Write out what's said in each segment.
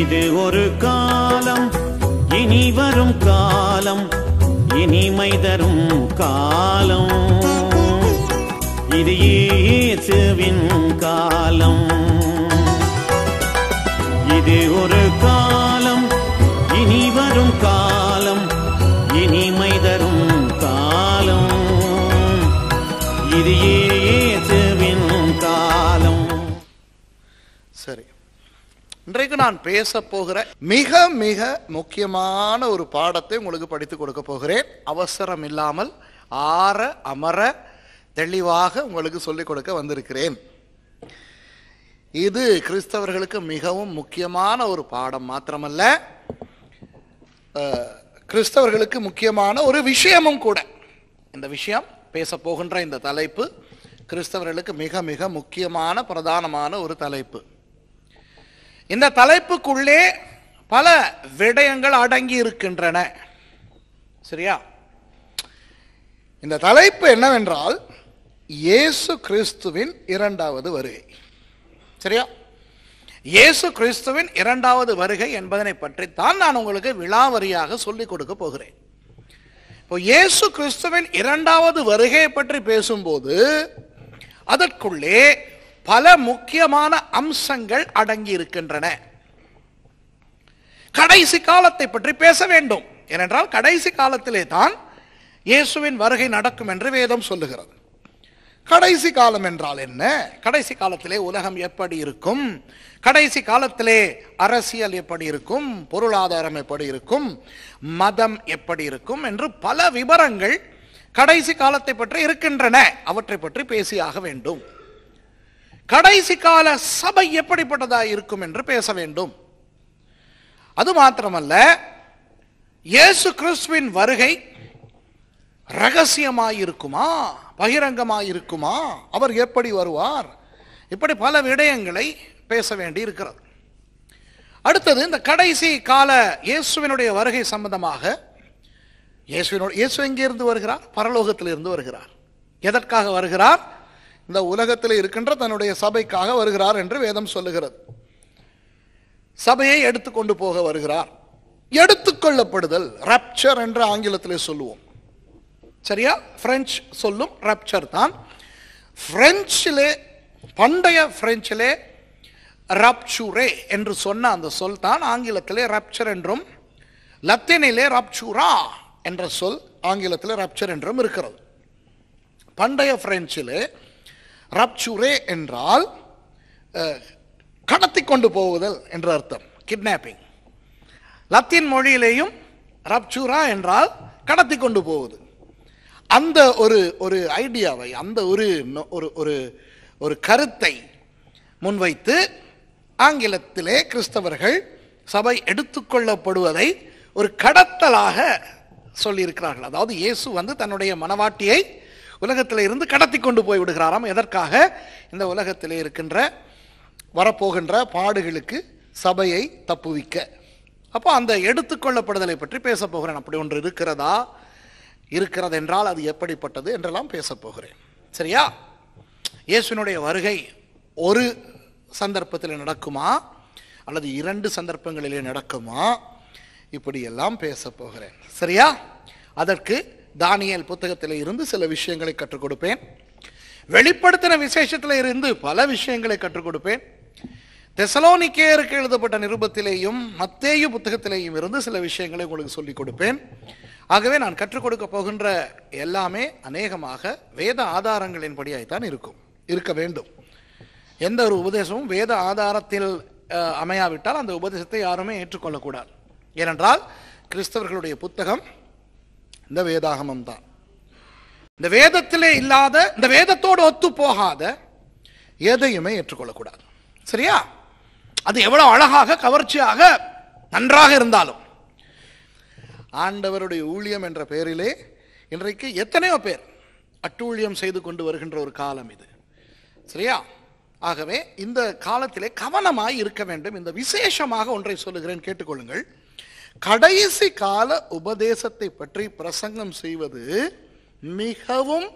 இது ஒரு காலம் இனி வரும் காலம் இனிமை தரும் காலம் இது இயேசுவின் காலம் இது ஒரு காலம் இனி வரும் காலம் இன்றைக்கு நான் பேச போகிற மிக மிக முக்கியமான ஒரு பாடத்தை உங்களுக்கு படித்து கொடுக்க போகிறேன் அவசரம் இல்லாமல் ஆற அமர தெளிவாக உங்களுக்கு சொல்லிக் கொடுக்க வந்திருக்கிறேன் இது கிறிஸ்தவர்களுக்கு மிகவும் முக்கியமான ஒரு பாடம் மாத்திரமல்ல கிறிஸ்தவர்களுக்கு முக்கியமான ஒரு விஷயமும் கூட இந்த விஷயம் பேச போகின்ற இந்த தலைப்பு கிறிஸ்தவர்களுக்கு மிக மிக முக்கியமான பிரதானமான ஒரு தலைப்பு இந்த தலைப்புக்குள்ளே பல விடயங்கள் அடங்கி இருக்கின்றன சரியா இந்த தலைப்பு என்னவென்றால் இயேசு கிறிஸ்துவின் இரண்டாவது வருகை சரியா இயேசு கிறிஸ்துவின் இரண்டாவது வருகை என்பதனை பற்றி தான் நான் உங்களுக்கு விழாவரியாக சொல்லிக் கொடுக்க போகிறேன் இப்போ இயேசு கிறிஸ்துவின் இரண்டாவது வருகையை பற்றி பேசும்போது அதற்குள்ளே பல முக்கியமான அம்சங்கள் அடங்கி இருக்கின்றன கடைசி காலத்தை பற்றி பேச வேண்டும் ஏனென்றால் கடைசி காலத்திலே தான் இயேசுவின் வருகை நடக்கும் என்று வேதம் சொல்லுகிறது கடைசி காலம் என்றால் என்ன கடைசி காலத்திலே உலகம் எப்படி இருக்கும் கடைசி காலத்திலே அரசியல் எப்படி இருக்கும் பொருளாதாரம் எப்படி இருக்கும் மதம் எப்படி இருக்கும் என்று பல விவரங்கள் கடைசி காலத்தை பற்றி இருக்கின்றன அவற்றை பற்றி பேசியாக வேண்டும் கடைசி கால சபை எப்படிப்பட்டதாக இருக்கும் என்று பேச வேண்டும் அது மாத்திரமல்ல இயேசு கிறிஸ்துவின் வருகை பகிரங்கமாக பகிரங்கமாயிருக்குமா அவர் எப்படி வருவார் இப்படி பல விடயங்களை பேச வேண்டி இருக்கிறது அடுத்தது இந்த கடைசி கால இயேசுவினுடைய வருகை சம்பந்தமாக இயேசுவினோட இயேசு எங்கே இருந்து வருகிறார் பரலோகத்தில் இருந்து வருகிறார் எதற்காக வருகிறார் இந்த உலகத்தில் இருக்கின்ற தன்னுடைய சபைக்காக வருகிறார் என்று வேதம் சொல்லுகிறது சபையை எடுத்துக்கொண்டு போக வருகிறார் எடுத்துக்கொள்ளப்படுதல் ரப்சர் என்று ஆங்கிலத்தில் சொல்லுவோம் சரியா பிரெஞ்சு சொல்லும் ரப்சர் தான் பிரெஞ்சிலே பண்டைய பிரெஞ்சிலே ரப்சூரே என்று சொன்ன அந்த சொல் தான் ஆங்கிலத்திலே ரப்சர் என்றும் லத்தீனிலே ரப்சூரா என்ற சொல் ஆங்கிலத்தில் ரப்சர் என்றும் இருக்கிறது பண்டைய பிரெஞ்சிலே ரப்சுரே என்றால் கடத்தி கொண்டு போகுதல் என்ற அர்த்தம் கிட்னாப்பிங் லத்தீன் மொழியிலேயும் ரப்சுரா என்றால் கடத்தி கொண்டு போகுது அந்த ஒரு ஒரு ஐடியாவை அந்த ஒரு ஒரு ஒரு கருத்தை முன்வைத்து ஆங்கிலத்திலே கிறிஸ்தவர்கள் சபை எடுத்துக்கொள்ளப்படுவதை ஒரு கடத்தலாக சொல்லியிருக்கிறார்கள் அதாவது இயேசு வந்து தன்னுடைய மனவாட்டியை உலகத்தில் இருந்து கடத்தி கொண்டு போய் விடுகிறாராம் எதற்காக இந்த உலகத்தில் இருக்கின்ற வரப்போகின்ற பாடுகளுக்கு சபையை தப்புவிக்க அப்போ அந்த எடுத்துக்கொள்ளப்படுதலை பற்றி பேசப்போகிறேன் அப்படி ஒன்று இருக்கிறதா இருக்கிறது என்றால் அது எப்படிப்பட்டது என்றெல்லாம் பேசப்போகிறேன் போகிறேன் சரியா இயேசுனுடைய வருகை ஒரு சந்தர்ப்பத்தில் நடக்குமா அல்லது இரண்டு சந்தர்ப்பங்களிலே நடக்குமா இப்படியெல்லாம் பேச போகிறேன் சரியா அதற்கு தானியல் புத்தகத்தில் இருந்து சில விஷயங்களை கற்றுக் கொடுப்பேன் வெளிப்படுத்தின விசேஷத்தில் இருந்து பல விஷயங்களை கற்றுக் கொடுப்பேன் தெசலோனிக்கேருக்கு எழுதப்பட்ட நிருபத்திலேயும் மத்தேயு புத்தகத்திலேயும் இருந்து சில விஷயங்களை உங்களுக்கு சொல்லிக் கொடுப்பேன் ஆகவே நான் கற்றுக் கொடுக்க போகின்ற எல்லாமே அநேகமாக வேத ஆதாரங்களின் இருக்கும் இருக்க வேண்டும் எந்த ஒரு உபதேசமும் வேத ஆதாரத்தில் அமையாவிட்டால் அந்த உபதேசத்தை யாருமே ஏற்றுக்கொள்ளக்கூடாது ஏனென்றால் கிறிஸ்தவர்களுடைய புத்தகம் இந்த வேதாகமம் தான் இந்த வேதத்திலே இல்லாத இந்த வேதத்தோடு ஒத்து போகாத எதையுமே ஏற்றுக்கொள்ளக்கூடாது சரியா அது எவ்வளவு அழகாக கவர்ச்சியாக நன்றாக இருந்தாலும் ஆண்டவருடைய ஊழியம் என்ற பெயரிலே இன்றைக்கு எத்தனையோ பேர் அட்டூழியம் செய்து கொண்டு வருகின்ற ஒரு காலம் இது சரியா ஆகவே இந்த காலத்திலே கவனமாய் இருக்க வேண்டும் இந்த விசேஷமாக ஒன்றை சொல்லுகிறேன் கேட்டுக்கொள்ளுங்கள் கடைசி கால உபதேசத்தை பற்றி பிரசங்கம் செய்வது மிகவும்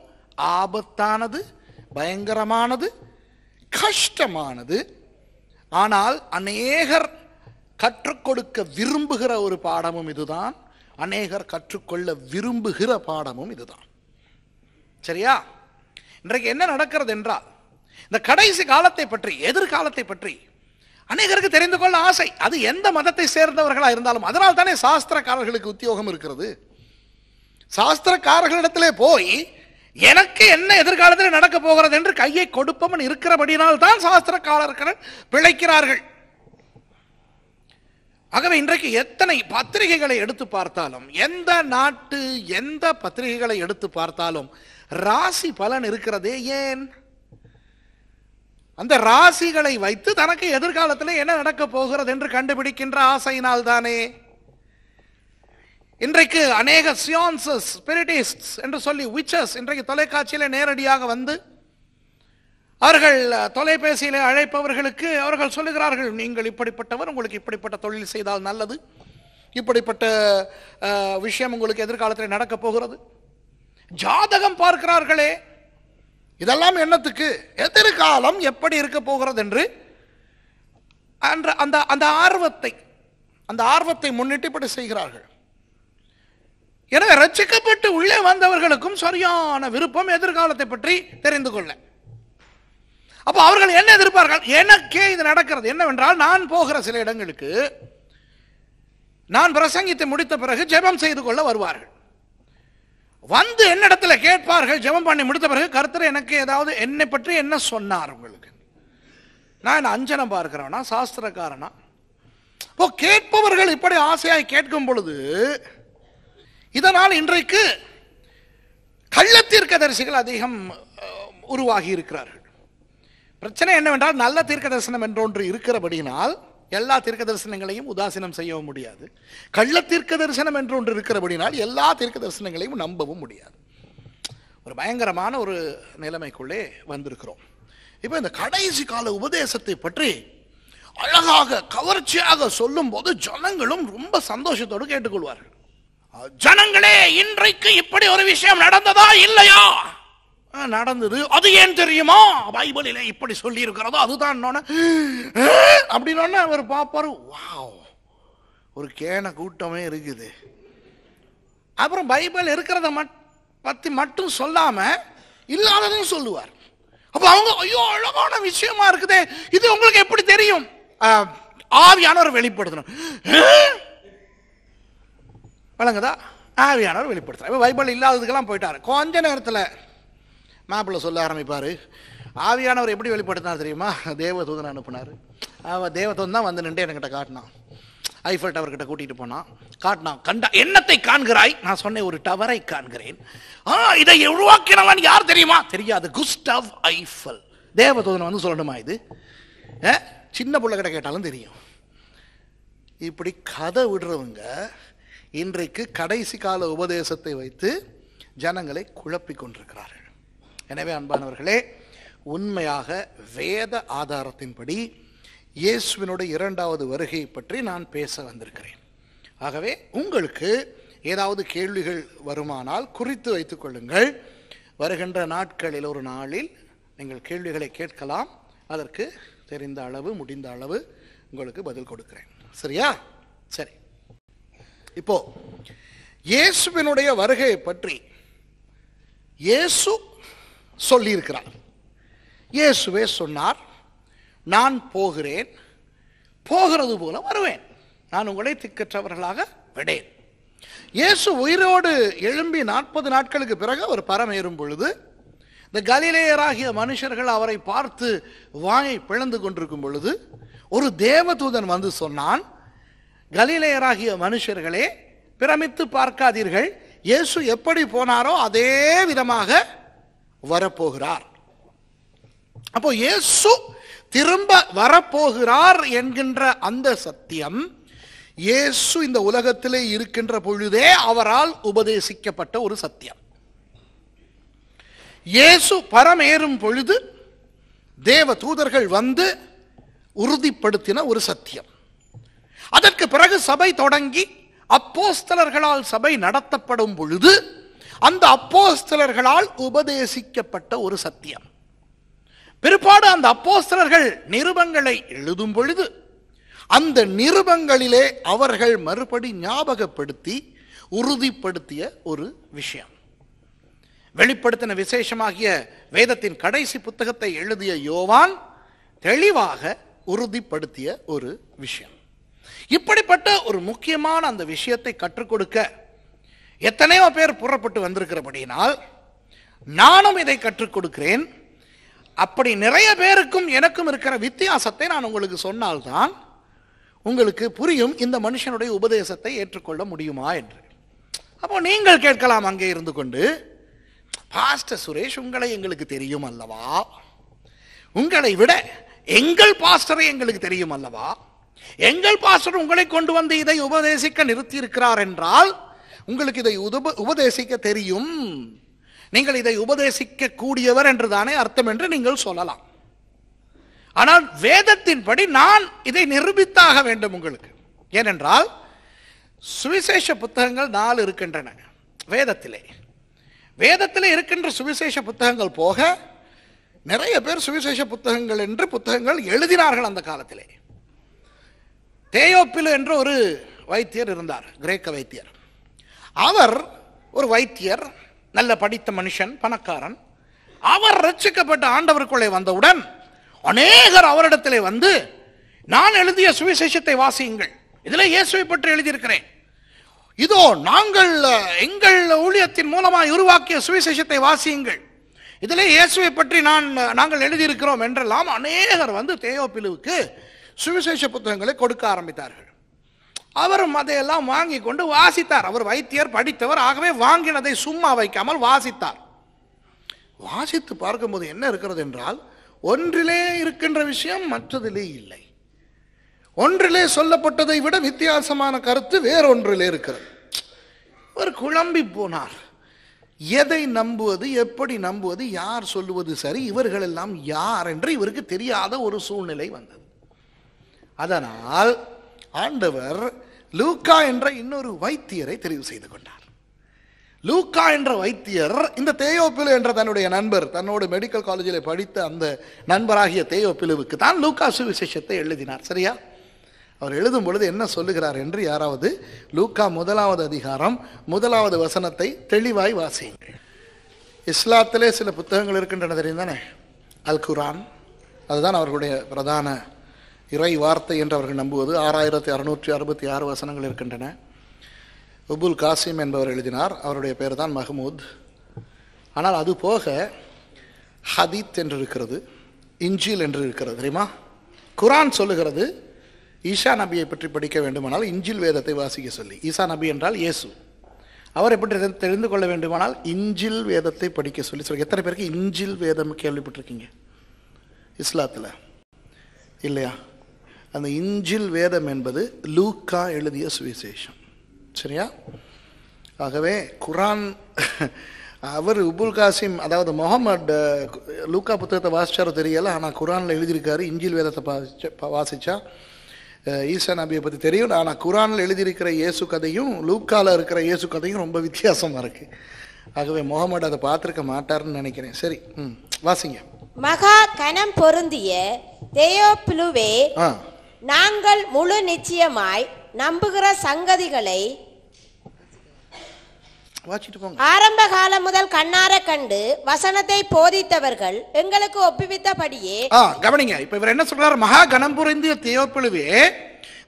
ஆபத்தானது பயங்கரமானது கஷ்டமானது ஆனால் அநேகர் கற்றுக் கொடுக்க விரும்புகிற ஒரு பாடமும் இதுதான் அநேகர் கற்றுக்கொள்ள விரும்புகிற பாடமும் இதுதான் சரியா இன்றைக்கு என்ன நடக்கிறது என்றால் இந்த கடைசி காலத்தை பற்றி எதிர்காலத்தை பற்றி அநேகருக்கு தெரிந்து கொள்ள ஆசை அது எந்த மதத்தை சேர்ந்தவர்களாக இருந்தாலும் அதனால் தானே சாஸ்திரக்காரர்களுக்கு உத்தியோகம் இருக்கிறது சாஸ்திரக்காரர்களிடத்திலே போய் எனக்கு என்ன எதிர்காலத்தில் நடக்க போகிறது என்று கையை கொடுப்பவன் இருக்கிறபடினால் தான் சாஸ்திரக்காரர்கள் பிழைக்கிறார்கள் ஆகவே இன்றைக்கு எத்தனை பத்திரிகைகளை எடுத்து பார்த்தாலும் எந்த நாட்டு எந்த பத்திரிகைகளை எடுத்து பார்த்தாலும் ராசி பலன் இருக்கிறதே ஏன் அந்த ராசிகளை வைத்து தனக்கு எதிர்காலத்தில் என்ன நடக்க போகிறது என்று கண்டுபிடிக்கின்ற ஆசையினால் தானே இன்றைக்கு அநேக சியான்சஸ் ஸ்பிரிட்டிஸ்ட் என்று சொல்லி விச்சஸ் இன்றைக்கு தொலைக்காட்சியில் நேரடியாக வந்து அவர்கள் தொலைபேசியில் அழைப்பவர்களுக்கு அவர்கள் சொல்லுகிறார்கள் நீங்கள் இப்படிப்பட்டவர் உங்களுக்கு இப்படிப்பட்ட தொழில் செய்தால் நல்லது இப்படிப்பட்ட விஷயம் உங்களுக்கு எதிர்காலத்தில் நடக்கப் போகிறது ஜாதகம் பார்க்கிறார்களே இதெல்லாம் என்னத்துக்கு எதிர்காலம் எப்படி இருக்க போகிறது என்று அன்ற அந்த அந்த ஆர்வத்தை அந்த ஆர்வத்தை முன்னிட்டு இப்படி செய்கிறார்கள் எனவே ரச்சிக்கப்பட்டு உள்ளே வந்தவர்களுக்கும் சரியான விருப்பம் எதிர்காலத்தை பற்றி தெரிந்து கொள்ள அப்போ அவர்கள் என்ன எதிர்ப்பார்கள் எனக்கே இது நடக்கிறது என்னவென்றால் நான் போகிற சில இடங்களுக்கு நான் பிரசங்கித்து முடித்த பிறகு ஜெபம் செய்து கொள்ள வருவார்கள் வந்து என்னிடத்துல கேட்பார்கள் ஜெபம் பண்ணி முடித்த பிறகு கருத்தர் எனக்கு ஏதாவது என்னை பற்றி என்ன சொன்னார் உங்களுக்கு நான் என்ன அஞ்சனம் பார்க்கிறவனா சாஸ்திரக்காரனா இப்போ கேட்பவர்கள் இப்படி ஆசையாய் கேட்கும் பொழுது இதனால் இன்றைக்கு கள்ளத்தீர்க்கதரிசிகள் அதிகம் உருவாகி இருக்கிறார்கள் பிரச்சனை என்னவென்றால் நல்ல தீர்க்க தரிசனம் என்றொன்று இருக்கிறபடியினால் எல்லா தீர்க்க தரிசனங்களையும் உதாசீனம் செய்யவும் முடியாது கள்ள தீர்க்க தரிசனம் என்று ஒன்று இருக்கிறபடினால் எல்லா தீர்க்க தரிசனங்களையும் நம்பவும் முடியாது ஒரு பயங்கரமான ஒரு நிலைமைக்குள்ளே வந்திருக்கிறோம் இப்போ இந்த கடைசி கால உபதேசத்தை பற்றி அழகாக கவர்ச்சியாக சொல்லும் போது ஜனங்களும் ரொம்ப சந்தோஷத்தோடு கேட்டுக்கொள்வார்கள் ஜனங்களே இன்றைக்கு இப்படி ஒரு விஷயம் நடந்ததா இல்லையா நடந்தது அது ஏன் தெரியுமா பைபிளில் இப்படி சொல்லி இருக்கிறதோ அதுதான் அப்படின்னு அவர் பார்ப்பார் வாவ் ஒரு கேன கூட்டமே இருக்குது அப்புறம் பைபிள் இருக்கிறத மட் பற்றி மட்டும் சொல்லாமல் இல்லாததையும் சொல்லுவார் அப்போ அவங்க ஐயோ அழகான விஷயமா இருக்குதே இது உங்களுக்கு எப்படி தெரியும் ஆவியானவர் வெளிப்படுத்தணும் வழங்குதா ஆவியானவர் வெளிப்படுத்துறாரு பைபிள் இல்லாததுக்கெல்லாம் போயிட்டார் கொஞ்ச நேரத்தில் மாப்பிள்ளை சொல்ல ஆரம்பிப்பார் ஆவியானவர் எப்படி வெளிப்படுத்தினார் தெரியுமா தேவதூதனை அனுப்புனார் அவன் தேவதூதன் தான் வந்து நின்று எனக்கிட்ட காட்டினான் ஐஃபல் டவர்கிட்ட கூட்டிகிட்டு போனான் காட்டினான் கண்டா என்னத்தை காண்கிறாய் நான் சொன்னேன் ஒரு டவரை காண்கிறேன் ஆ இதை உருவாக்கினவன் யார் தெரியுமா தெரியாது குஸ்டாவ் ஐஃபல் தேவதூதன் வந்து சொல்லணுமா இது சின்ன பிள்ளை கிட்ட கேட்டாலும் தெரியும் இப்படி கதை விடுறவங்க இன்றைக்கு கடைசி கால உபதேசத்தை வைத்து ஜனங்களை குழப்பி கொண்டிருக்கிறார்கள் எனவே அன்பானவர்களே உண்மையாக வேத ஆதாரத்தின்படி இயேசுவினுடைய இரண்டாவது வருகை பற்றி நான் பேச வந்திருக்கிறேன் ஆகவே உங்களுக்கு ஏதாவது கேள்விகள் வருமானால் குறித்து கொள்ளுங்கள் வருகின்ற நாட்களில் ஒரு நாளில் நீங்கள் கேள்விகளை கேட்கலாம் அதற்கு தெரிந்த அளவு முடிந்த அளவு உங்களுக்கு பதில் கொடுக்கிறேன் சரியா சரி இப்போ இயேசுவினுடைய வருகையை பற்றி இயேசு சொல்லியிருக்கிறார் இயேசுவே சொன்னார் நான் போகிறேன் போகிறது போல வருவேன் நான் உங்களை திக்கற்றவர்களாக விடேன் இயேசு உயிரோடு எழும்பி நாற்பது நாட்களுக்கு பிறகு அவர் பரமேறும் ஏறும் பொழுது இந்த கலிலேயராகிய மனுஷர்கள் அவரை பார்த்து வாயை பிளந்து கொண்டிருக்கும் பொழுது ஒரு தேவதூதன் வந்து சொன்னான் கலிலேயராகிய மனுஷர்களே பிரமித்து பார்க்காதீர்கள் இயேசு எப்படி போனாரோ அதே விதமாக வரப்போகிறார் அப்போ இயேசு திரும்ப வரப்போகிறார் என்கின்ற அந்த சத்தியம் இயேசு இந்த உலகத்திலே இருக்கின்ற பொழுதே அவரால் உபதேசிக்கப்பட்ட ஒரு சத்தியம் இயேசு பரமேறும் பொழுது தேவ தூதர்கள் வந்து உறுதிப்படுத்தின ஒரு சத்தியம் அதற்கு பிறகு சபை தொடங்கி அப்போஸ்தலர்களால் சபை நடத்தப்படும் பொழுது அந்த அப்போஸ்தலர்களால் உபதேசிக்கப்பட்ட ஒரு சத்தியம் பிற்பாடு அந்த அப்போஸ்தலர்கள் நிருபங்களை எழுதும் பொழுது அந்த நிருபங்களிலே அவர்கள் மறுபடி ஞாபகப்படுத்தி உறுதிப்படுத்திய ஒரு விஷயம் வெளிப்படுத்தின விசேஷமாகிய வேதத்தின் கடைசி புத்தகத்தை எழுதிய யோவான் தெளிவாக உறுதிப்படுத்திய ஒரு விஷயம் இப்படிப்பட்ட ஒரு முக்கியமான அந்த விஷயத்தை கற்றுக் கொடுக்க எத்தனையோ பேர் புறப்பட்டு வந்திருக்கிறபடியினால் நானும் இதை கற்றுக் கொடுக்கிறேன் அப்படி நிறைய பேருக்கும் எனக்கும் இருக்கிற வித்தியாசத்தை நான் உங்களுக்கு சொன்னால்தான் உங்களுக்கு புரியும் இந்த மனுஷனுடைய உபதேசத்தை ஏற்றுக்கொள்ள முடியுமா என்று அப்போ நீங்கள் கேட்கலாம் அங்கே இருந்து கொண்டு பாஸ்டர் சுரேஷ் உங்களை எங்களுக்கு தெரியும் அல்லவா உங்களை விட எங்கள் பாஸ்டரை எங்களுக்கு தெரியும் அல்லவா எங்கள் பாஸ்டர் உங்களை கொண்டு வந்து இதை உபதேசிக்க நிறுத்தி இருக்கிறார் என்றால் உங்களுக்கு இதை உதப உபதேசிக்க தெரியும் நீங்கள் இதை உபதேசிக்க கூடியவர் என்று தானே அர்த்தம் என்று நீங்கள் சொல்லலாம் ஆனால் வேதத்தின்படி நான் இதை நிரூபித்தாக வேண்டும் உங்களுக்கு ஏனென்றால் சுவிசேஷ புத்தகங்கள் நாலு இருக்கின்றன வேதத்திலே வேதத்தில் இருக்கின்ற சுவிசேஷ புத்தகங்கள் போக நிறைய பேர் சுவிசேஷ புத்தகங்கள் என்று புத்தகங்கள் எழுதினார்கள் அந்த காலத்திலே தேயோப்பிலு என்று ஒரு வைத்தியர் இருந்தார் கிரேக்க வைத்தியர் அவர் ஒரு வைத்தியர் நல்ல படித்த மனுஷன் பணக்காரன் அவர் ரட்சிக்கப்பட்ட ஆண்டவருக்குள்ளே வந்தவுடன் அநேகர் அவரிடத்திலே வந்து நான் எழுதிய சுவிசேஷத்தை வாசியுங்கள் இதில் இயேசுவை பற்றி எழுதியிருக்கிறேன் இதோ நாங்கள் எங்கள் ஊழியத்தின் மூலமாக உருவாக்கிய சுவிசேஷத்தை வாசியுங்கள் இதில் இயேசுவை பற்றி நான் நாங்கள் எழுதியிருக்கிறோம் என்றெல்லாம் அநேகர் வந்து தேயோப்பிலுவுக்கு சுவிசேஷ புத்தகங்களை கொடுக்க ஆரம்பித்தார்கள் அவரும் அதையெல்லாம் வாங்கி கொண்டு வாசித்தார் அவர் வைத்தியர் படித்தவர் ஆகவே வாங்கினதை சும்மா வைக்காமல் வாசித்தார் வாசித்து பார்க்கும்போது என்ன இருக்கிறது என்றால் ஒன்றிலே இருக்கின்ற விஷயம் மற்றதிலே இல்லை ஒன்றிலே சொல்லப்பட்டதை விட வித்தியாசமான கருத்து வேறொன்றிலே இருக்கிறது ஒரு குழம்பி போனார் எதை நம்புவது எப்படி நம்புவது யார் சொல்லுவது சரி இவர்கள் எல்லாம் யார் என்று இவருக்கு தெரியாத ஒரு சூழ்நிலை வந்தது அதனால் ஆண்டவர் லூக்கா என்ற இன்னொரு வைத்தியரை தெரிவு செய்து கொண்டார் லூக்கா என்ற வைத்தியர் இந்த தேயோப்பிலு என்ற தன்னுடைய நண்பர் தன்னோடு மெடிக்கல் காலேஜில் படித்த அந்த நண்பராகிய தேயோப்பிலுவுக்கு தான் லூக்கா சுவிசேஷத்தை எழுதினார் சரியா அவர் எழுதும் பொழுது என்ன சொல்லுகிறார் என்று யாராவது லூக்கா முதலாவது அதிகாரம் முதலாவது வசனத்தை தெளிவாய் வாசியுங்கள் இஸ்லாத்திலே சில புத்தகங்கள் இருக்கின்றன தெரியும் தானே அல் குரான் அதுதான் அவர்களுடைய பிரதான இறை வார்த்தை என்று அவர்கள் நம்புவது ஆறாயிரத்தி அறுநூற்றி அறுபத்தி ஆறு வசனங்கள் இருக்கின்றன உபுல் காசிம் என்பவர் எழுதினார் அவருடைய பேர் தான் மஹமூத் ஆனால் அது போக ஹதீத் என்று இருக்கிறது இஞ்சில் என்று இருக்கிறது தெரியுமா குரான் சொல்லுகிறது ஈஷா நபியை பற்றி படிக்க வேண்டுமானால் இஞ்சில் வேதத்தை வாசிக்க சொல்லி ஈசா நபி என்றால் இயேசு அவரை எப்படி தெரிந்து கொள்ள வேண்டுமானால் இஞ்சில் வேதத்தை படிக்க சொல்லி சொல்லி எத்தனை பேருக்கு இஞ்சில் வேதம் கேள்விப்பட்டிருக்கீங்க இஸ்லாத்தில் இல்லையா அந்த இஞ்சில் வேதம் என்பது லூக்கா எழுதிய சுவிசேஷம் சரியா ஆகவே குரான் அவர் உபுல் காசிம் அதாவது முகமது லூக்கா புத்தகத்தை வாசிச்சாரோ தெரியல ஆனால் குரானில் எழுதியிருக்காரு இஞ்சில் வேதத்தை வாசிச்சா வாசித்தா ஈசா நபியை பற்றி தெரியும் ஆனால் குரானில் எழுதியிருக்கிற இயேசு கதையும் லூக்காவில் இருக்கிற இயேசு கதையும் ரொம்ப வித்தியாசமாக இருக்குது ஆகவே முகமது அதை பார்த்துருக்க மாட்டார்னு நினைக்கிறேன் சரி ம் வாசிங்க மகா கனம் பொருந்திய பிளுவே நாங்கள் முழு நிச்சயமாய் நம்புகிற சங்கதிகளை ஆரம்ப காலம் முதல் கண்ணார கண்டு வசனத்தை போதித்தவர்கள் எங்களுக்கு ஒப்புவித்தபடியே கவனிங்க இப்ப இவர் என்ன சொல்றாரு மகா கணம்புரிந்திய தேவப்பிழுவே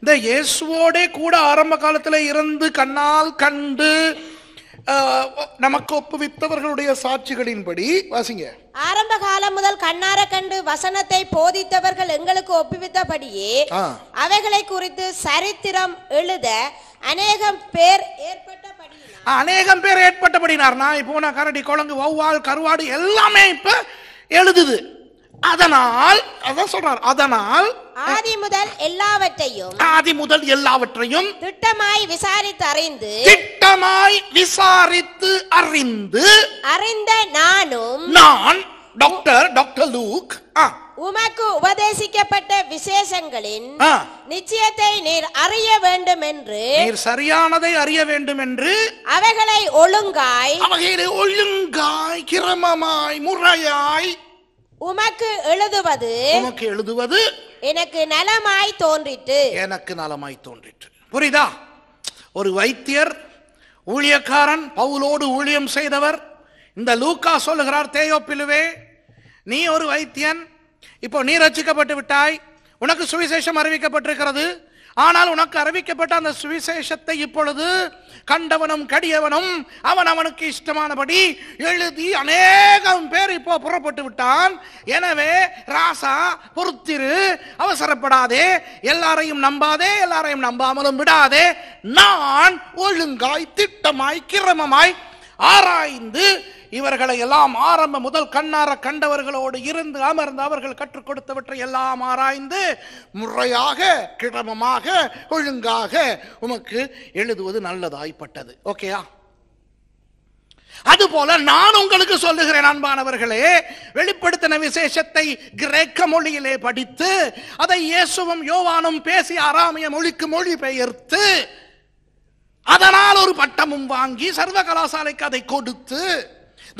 இந்த இயேசுவோட கூட ஆரம்ப காலத்துல இருந்து கண்ணால் கண்டு நமக்கு ஒப்புவித்தவர்களுடைய சாட்சிகளின்படி வாசிங்க ஆரம்ப காலம் முதல் கண்ணார கண்டு வசனத்தை போதித்தவர்கள் எங்களுக்கு ஒப்புவித்தபடியே அவைகளை குறித்து சரித்திரம் எழுத அநேகம் பேர் ஏற்பட்டபடி அநேகம் பேர் ஏற்பட்டபடினார்னா இப்போ நான் கரடி குழங்கு வௌவால் கருவாடு எல்லாமே இப்ப எழுதுது அதனால் அதான் சொல்றார் அதனால் ஆதி முதல் எல்லாவற்றையும் ஆதி முதல் எல்லாவற்றையும் திட்டமாய் விசாரித்து அறிந்து திட்டமாய் விசாரித்து அறிந்து அறிந்த நானும் நான் டாக்டர் டாக்டர் லூக் உமக்கு உபதேசிக்கப்பட்ட விசேஷங்களின் நிச்சயத்தை நீர் அறிய வேண்டும் என்று நீர் சரியானதை அறிய வேண்டும் என்று அவைகளை ஒழுங்காய் அவைகளை ஒழுங்காய் கிரமமாய் முறையாய் உமக்கு எழுதுவது உமக்கு எழுதுவது எனக்கு நலமாய் தோன்றிட்டு எனக்கு நலமாய் தோன்றிட்டு புரியுதா ஒரு வைத்தியர் ஊழியக்காரன் பவுலோடு ஊழியம் செய்தவர் இந்த லூக்கா சொல்லுகிறார் தேயோ பிலுவே நீ ஒரு வைத்தியன் இப்போ நீ ரச்சிக்கப்பட்டு விட்டாய் உனக்கு சுவிசேஷம் அறிவிக்கப்பட்டிருக்கிறது ஆனால் உனக்கு அறிவிக்கப்பட்ட அந்த சுவிசேஷத்தை இப்பொழுது கண்டவனும் கடியவனும் அவன் அவனுக்கு இஷ்டமானபடி எழுதி அநேகம் பேர் இப்போ புறப்பட்டு விட்டான் எனவே ராசா பொறுத்திரு அவசரப்படாதே எல்லாரையும் நம்பாதே எல்லாரையும் நம்பாமலும் விடாதே நான் ஒழுங்காய் திட்டமாய் கிரமமாய் ஆராய்ந்து இவர்களை எல்லாம் ஆரம்ப முதல் கண்ணார கண்டவர்களோடு இருந்து அமர்ந்து அவர்கள் கற்றுக் கொடுத்தவற்றை எல்லாம் ஆராய்ந்து முறையாக கிடமமாக ஒழுங்காக உமக்கு எழுதுவது நல்லதாய்ப்பட்டது ஓகேயா அதுபோல நான் உங்களுக்கு சொல்லுகிறேன் அன்பானவர்களே வெளிப்படுத்தின விசேஷத்தை கிரேக்க மொழியிலே படித்து அதை இயேசுவும் யோவானும் பேசி ஆராமிய மொழிக்கு மொழி பெயர்த்து அதனால் ஒரு பட்டமும் வாங்கி சர்வ கலாசாலைக்கு அதை கொடுத்து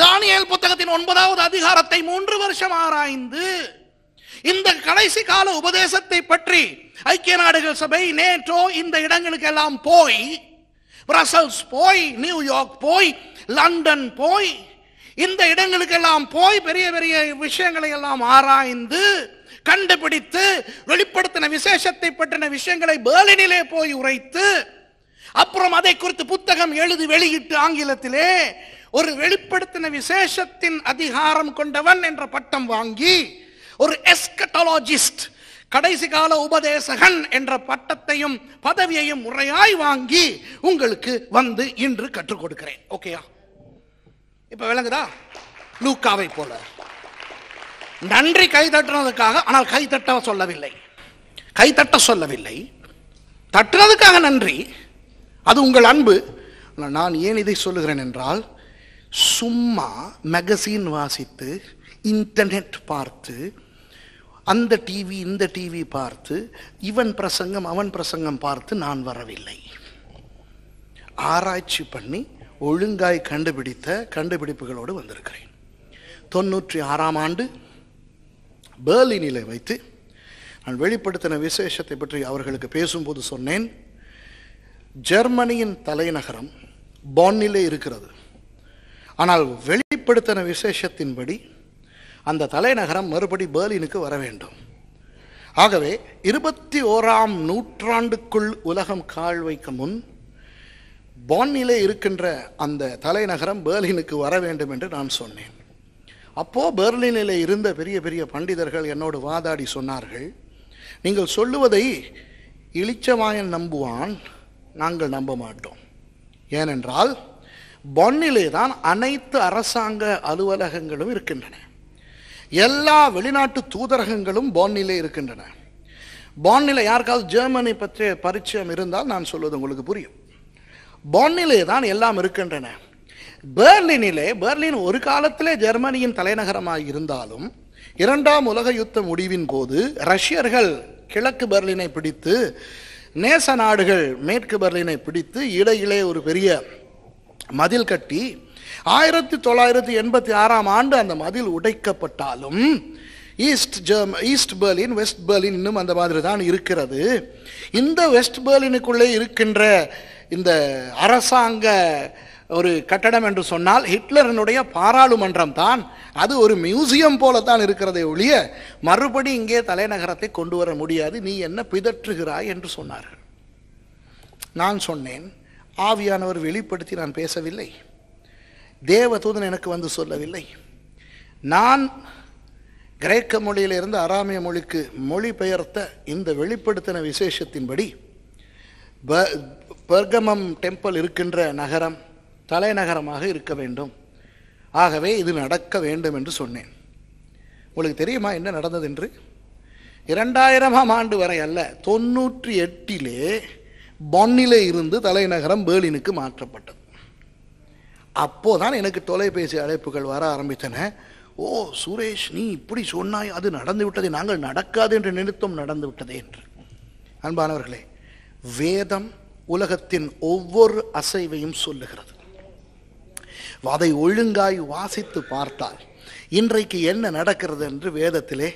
தானியல் புத்தகத்தின் ஒன்பதாவது அதிகாரத்தை மூன்று வருஷம் ஆராய்ந்து இந்த கடைசி கால உபதேசத்தை பற்றி ஐக்கிய நாடுகள் சபை நேற்றோ இந்த இடங்களுக்கு எல்லாம் போய் பிரசல்ஸ் போய் நியூயார்க் போய் லண்டன் போய் இந்த இடங்களுக்கெல்லாம் போய் பெரிய பெரிய விஷயங்களை எல்லாம் ஆராய்ந்து கண்டுபிடித்து வெளிப்படுத்தின விசேஷத்தை பற்றின விஷயங்களை பேலினிலே போய் உரைத்து அப்புறம் அதை குறித்து புத்தகம் எழுதி வெளியிட்டு ஆங்கிலத்திலே ஒரு வெளிப்படுத்தின விசேஷத்தின் அதிகாரம் கொண்டவன் என்ற பட்டம் வாங்கி ஒரு எஸ்கட்டாலஜிஸ்ட் கடைசி கால உபதேசகன் என்ற பட்டத்தையும் பதவியையும் முறையாய் வாங்கி உங்களுக்கு வந்து இன்று கற்றுக் கொடுக்கிறேன் ஓகேயா இப்ப விளங்குதா லூக்காவை போல நன்றி கை தட்டுனதுக்காக ஆனால் கை தட்ட சொல்லவில்லை கை தட்ட சொல்லவில்லை தட்டுனதுக்காக நன்றி அது உங்கள் அன்பு நான் ஏன் இதை சொல்லுகிறேன் என்றால் சும்மா மேகசின் வாசித்து இன்டர்நெட் பார்த்து அந்த டிவி இந்த டிவி பார்த்து இவன் பிரசங்கம் அவன் பிரசங்கம் பார்த்து நான் வரவில்லை ஆராய்ச்சி பண்ணி ஒழுங்காய் கண்டுபிடித்த கண்டுபிடிப்புகளோடு வந்திருக்கிறேன் தொண்ணூற்றி ஆறாம் ஆண்டு பேர்லினில் வைத்து நான் வெளிப்படுத்தின விசேஷத்தை பற்றி அவர்களுக்கு பேசும்போது சொன்னேன் ஜெர்மனியின் தலைநகரம் பான்னிலே இருக்கிறது ஆனால் வெளிப்படுத்தின விசேஷத்தின்படி அந்த தலைநகரம் மறுபடி பேர்லினுக்கு வர வேண்டும் ஆகவே இருபத்தி ஓராம் நூற்றாண்டுக்குள் உலகம் கால் வைக்க முன் பான்னிலே இருக்கின்ற அந்த தலைநகரம் பேர்லினுக்கு வர வேண்டும் என்று நான் சொன்னேன் அப்போது பெர்லினில் இருந்த பெரிய பெரிய பண்டிதர்கள் என்னோடு வாதாடி சொன்னார்கள் நீங்கள் சொல்லுவதை இளிச்சமாயன் நம்புவான் நாங்கள் நம்ப மாட்டோம் ஏனென்றால் பொன்னிலே தான் அனைத்து அரசாங்க அலுவலகங்களும் இருக்கின்றன எல்லா வெளிநாட்டு தூதரகங்களும் பொன்னிலே இருக்கின்றன பொன்னிலே யாருக்காவது ஜெர்மனி பற்றிய பரிச்சயம் இருந்தால் நான் சொல்வது உங்களுக்கு புரியும் பொன்னிலே தான் எல்லாம் இருக்கின்றன பெர்லினிலே பெர்லின் ஒரு காலத்திலே ஜெர்மனியின் தலைநகரமாக இருந்தாலும் இரண்டாம் உலக யுத்த முடிவின் போது ரஷ்யர்கள் கிழக்கு பெர்லினை பிடித்து நேச நாடுகள் மேற்கு பெர்லினை பிடித்து இடையிலே ஒரு பெரிய மதில் கட்டி ஆயிரத்தி தொள்ளாயிரத்தி எண்பத்தி ஆறாம் ஆண்டு அந்த மதில் உடைக்கப்பட்டாலும் ஈஸ்ட் ஜெர்ம ஈஸ்ட் பெர்லின் வெஸ்ட் பெர்லின் இன்னும் அந்த மாதிரி தான் இருக்கிறது இந்த வெஸ்ட் பெர்லினுக்குள்ளே இருக்கின்ற இந்த அரசாங்க ஒரு கட்டடம் என்று சொன்னால் ஹிட்லரனுடைய பாராளுமன்றம் தான் அது ஒரு மியூசியம் போலத்தான் இருக்கிறதை ஒழிய மறுபடி இங்கே தலைநகரத்தை கொண்டு வர முடியாது நீ என்ன பிதற்றுகிறாய் என்று சொன்னார்கள் நான் சொன்னேன் ஆவியானவர் வெளிப்படுத்தி நான் பேசவில்லை தேவதூதன் எனக்கு வந்து சொல்லவில்லை நான் கிரேக்க மொழியிலிருந்து அராமிய மொழிக்கு மொழி பெயர்த்த இந்த வெளிப்படுத்தின விசேஷத்தின்படி பர்கமம் டெம்பிள் இருக்கின்ற நகரம் தலைநகரமாக இருக்க வேண்டும் ஆகவே இது நடக்க வேண்டும் என்று சொன்னேன் உங்களுக்கு தெரியுமா என்ன நடந்தது என்று இரண்டாயிரமாம் ஆண்டு வரை அல்ல தொண்ணூற்றி எட்டிலே பொன்னிலே இருந்து தலைநகரம் பேர்லினுக்கு மாற்றப்பட்டது அப்போதான் எனக்கு தொலைபேசி அழைப்புகள் வர ஆரம்பித்தன ஓ சுரேஷ் நீ இப்படி சொன்னாய் அது நடந்து விட்டதே நாங்கள் நடக்காது என்று நினைத்தோம் நடந்து விட்டதே என்று அன்பானவர்களே வேதம் உலகத்தின் ஒவ்வொரு அசைவையும் சொல்லுகிறது அதை ஒழுங்காய் வாசித்து பார்த்தால் இன்றைக்கு என்ன நடக்கிறது என்று வேதத்திலே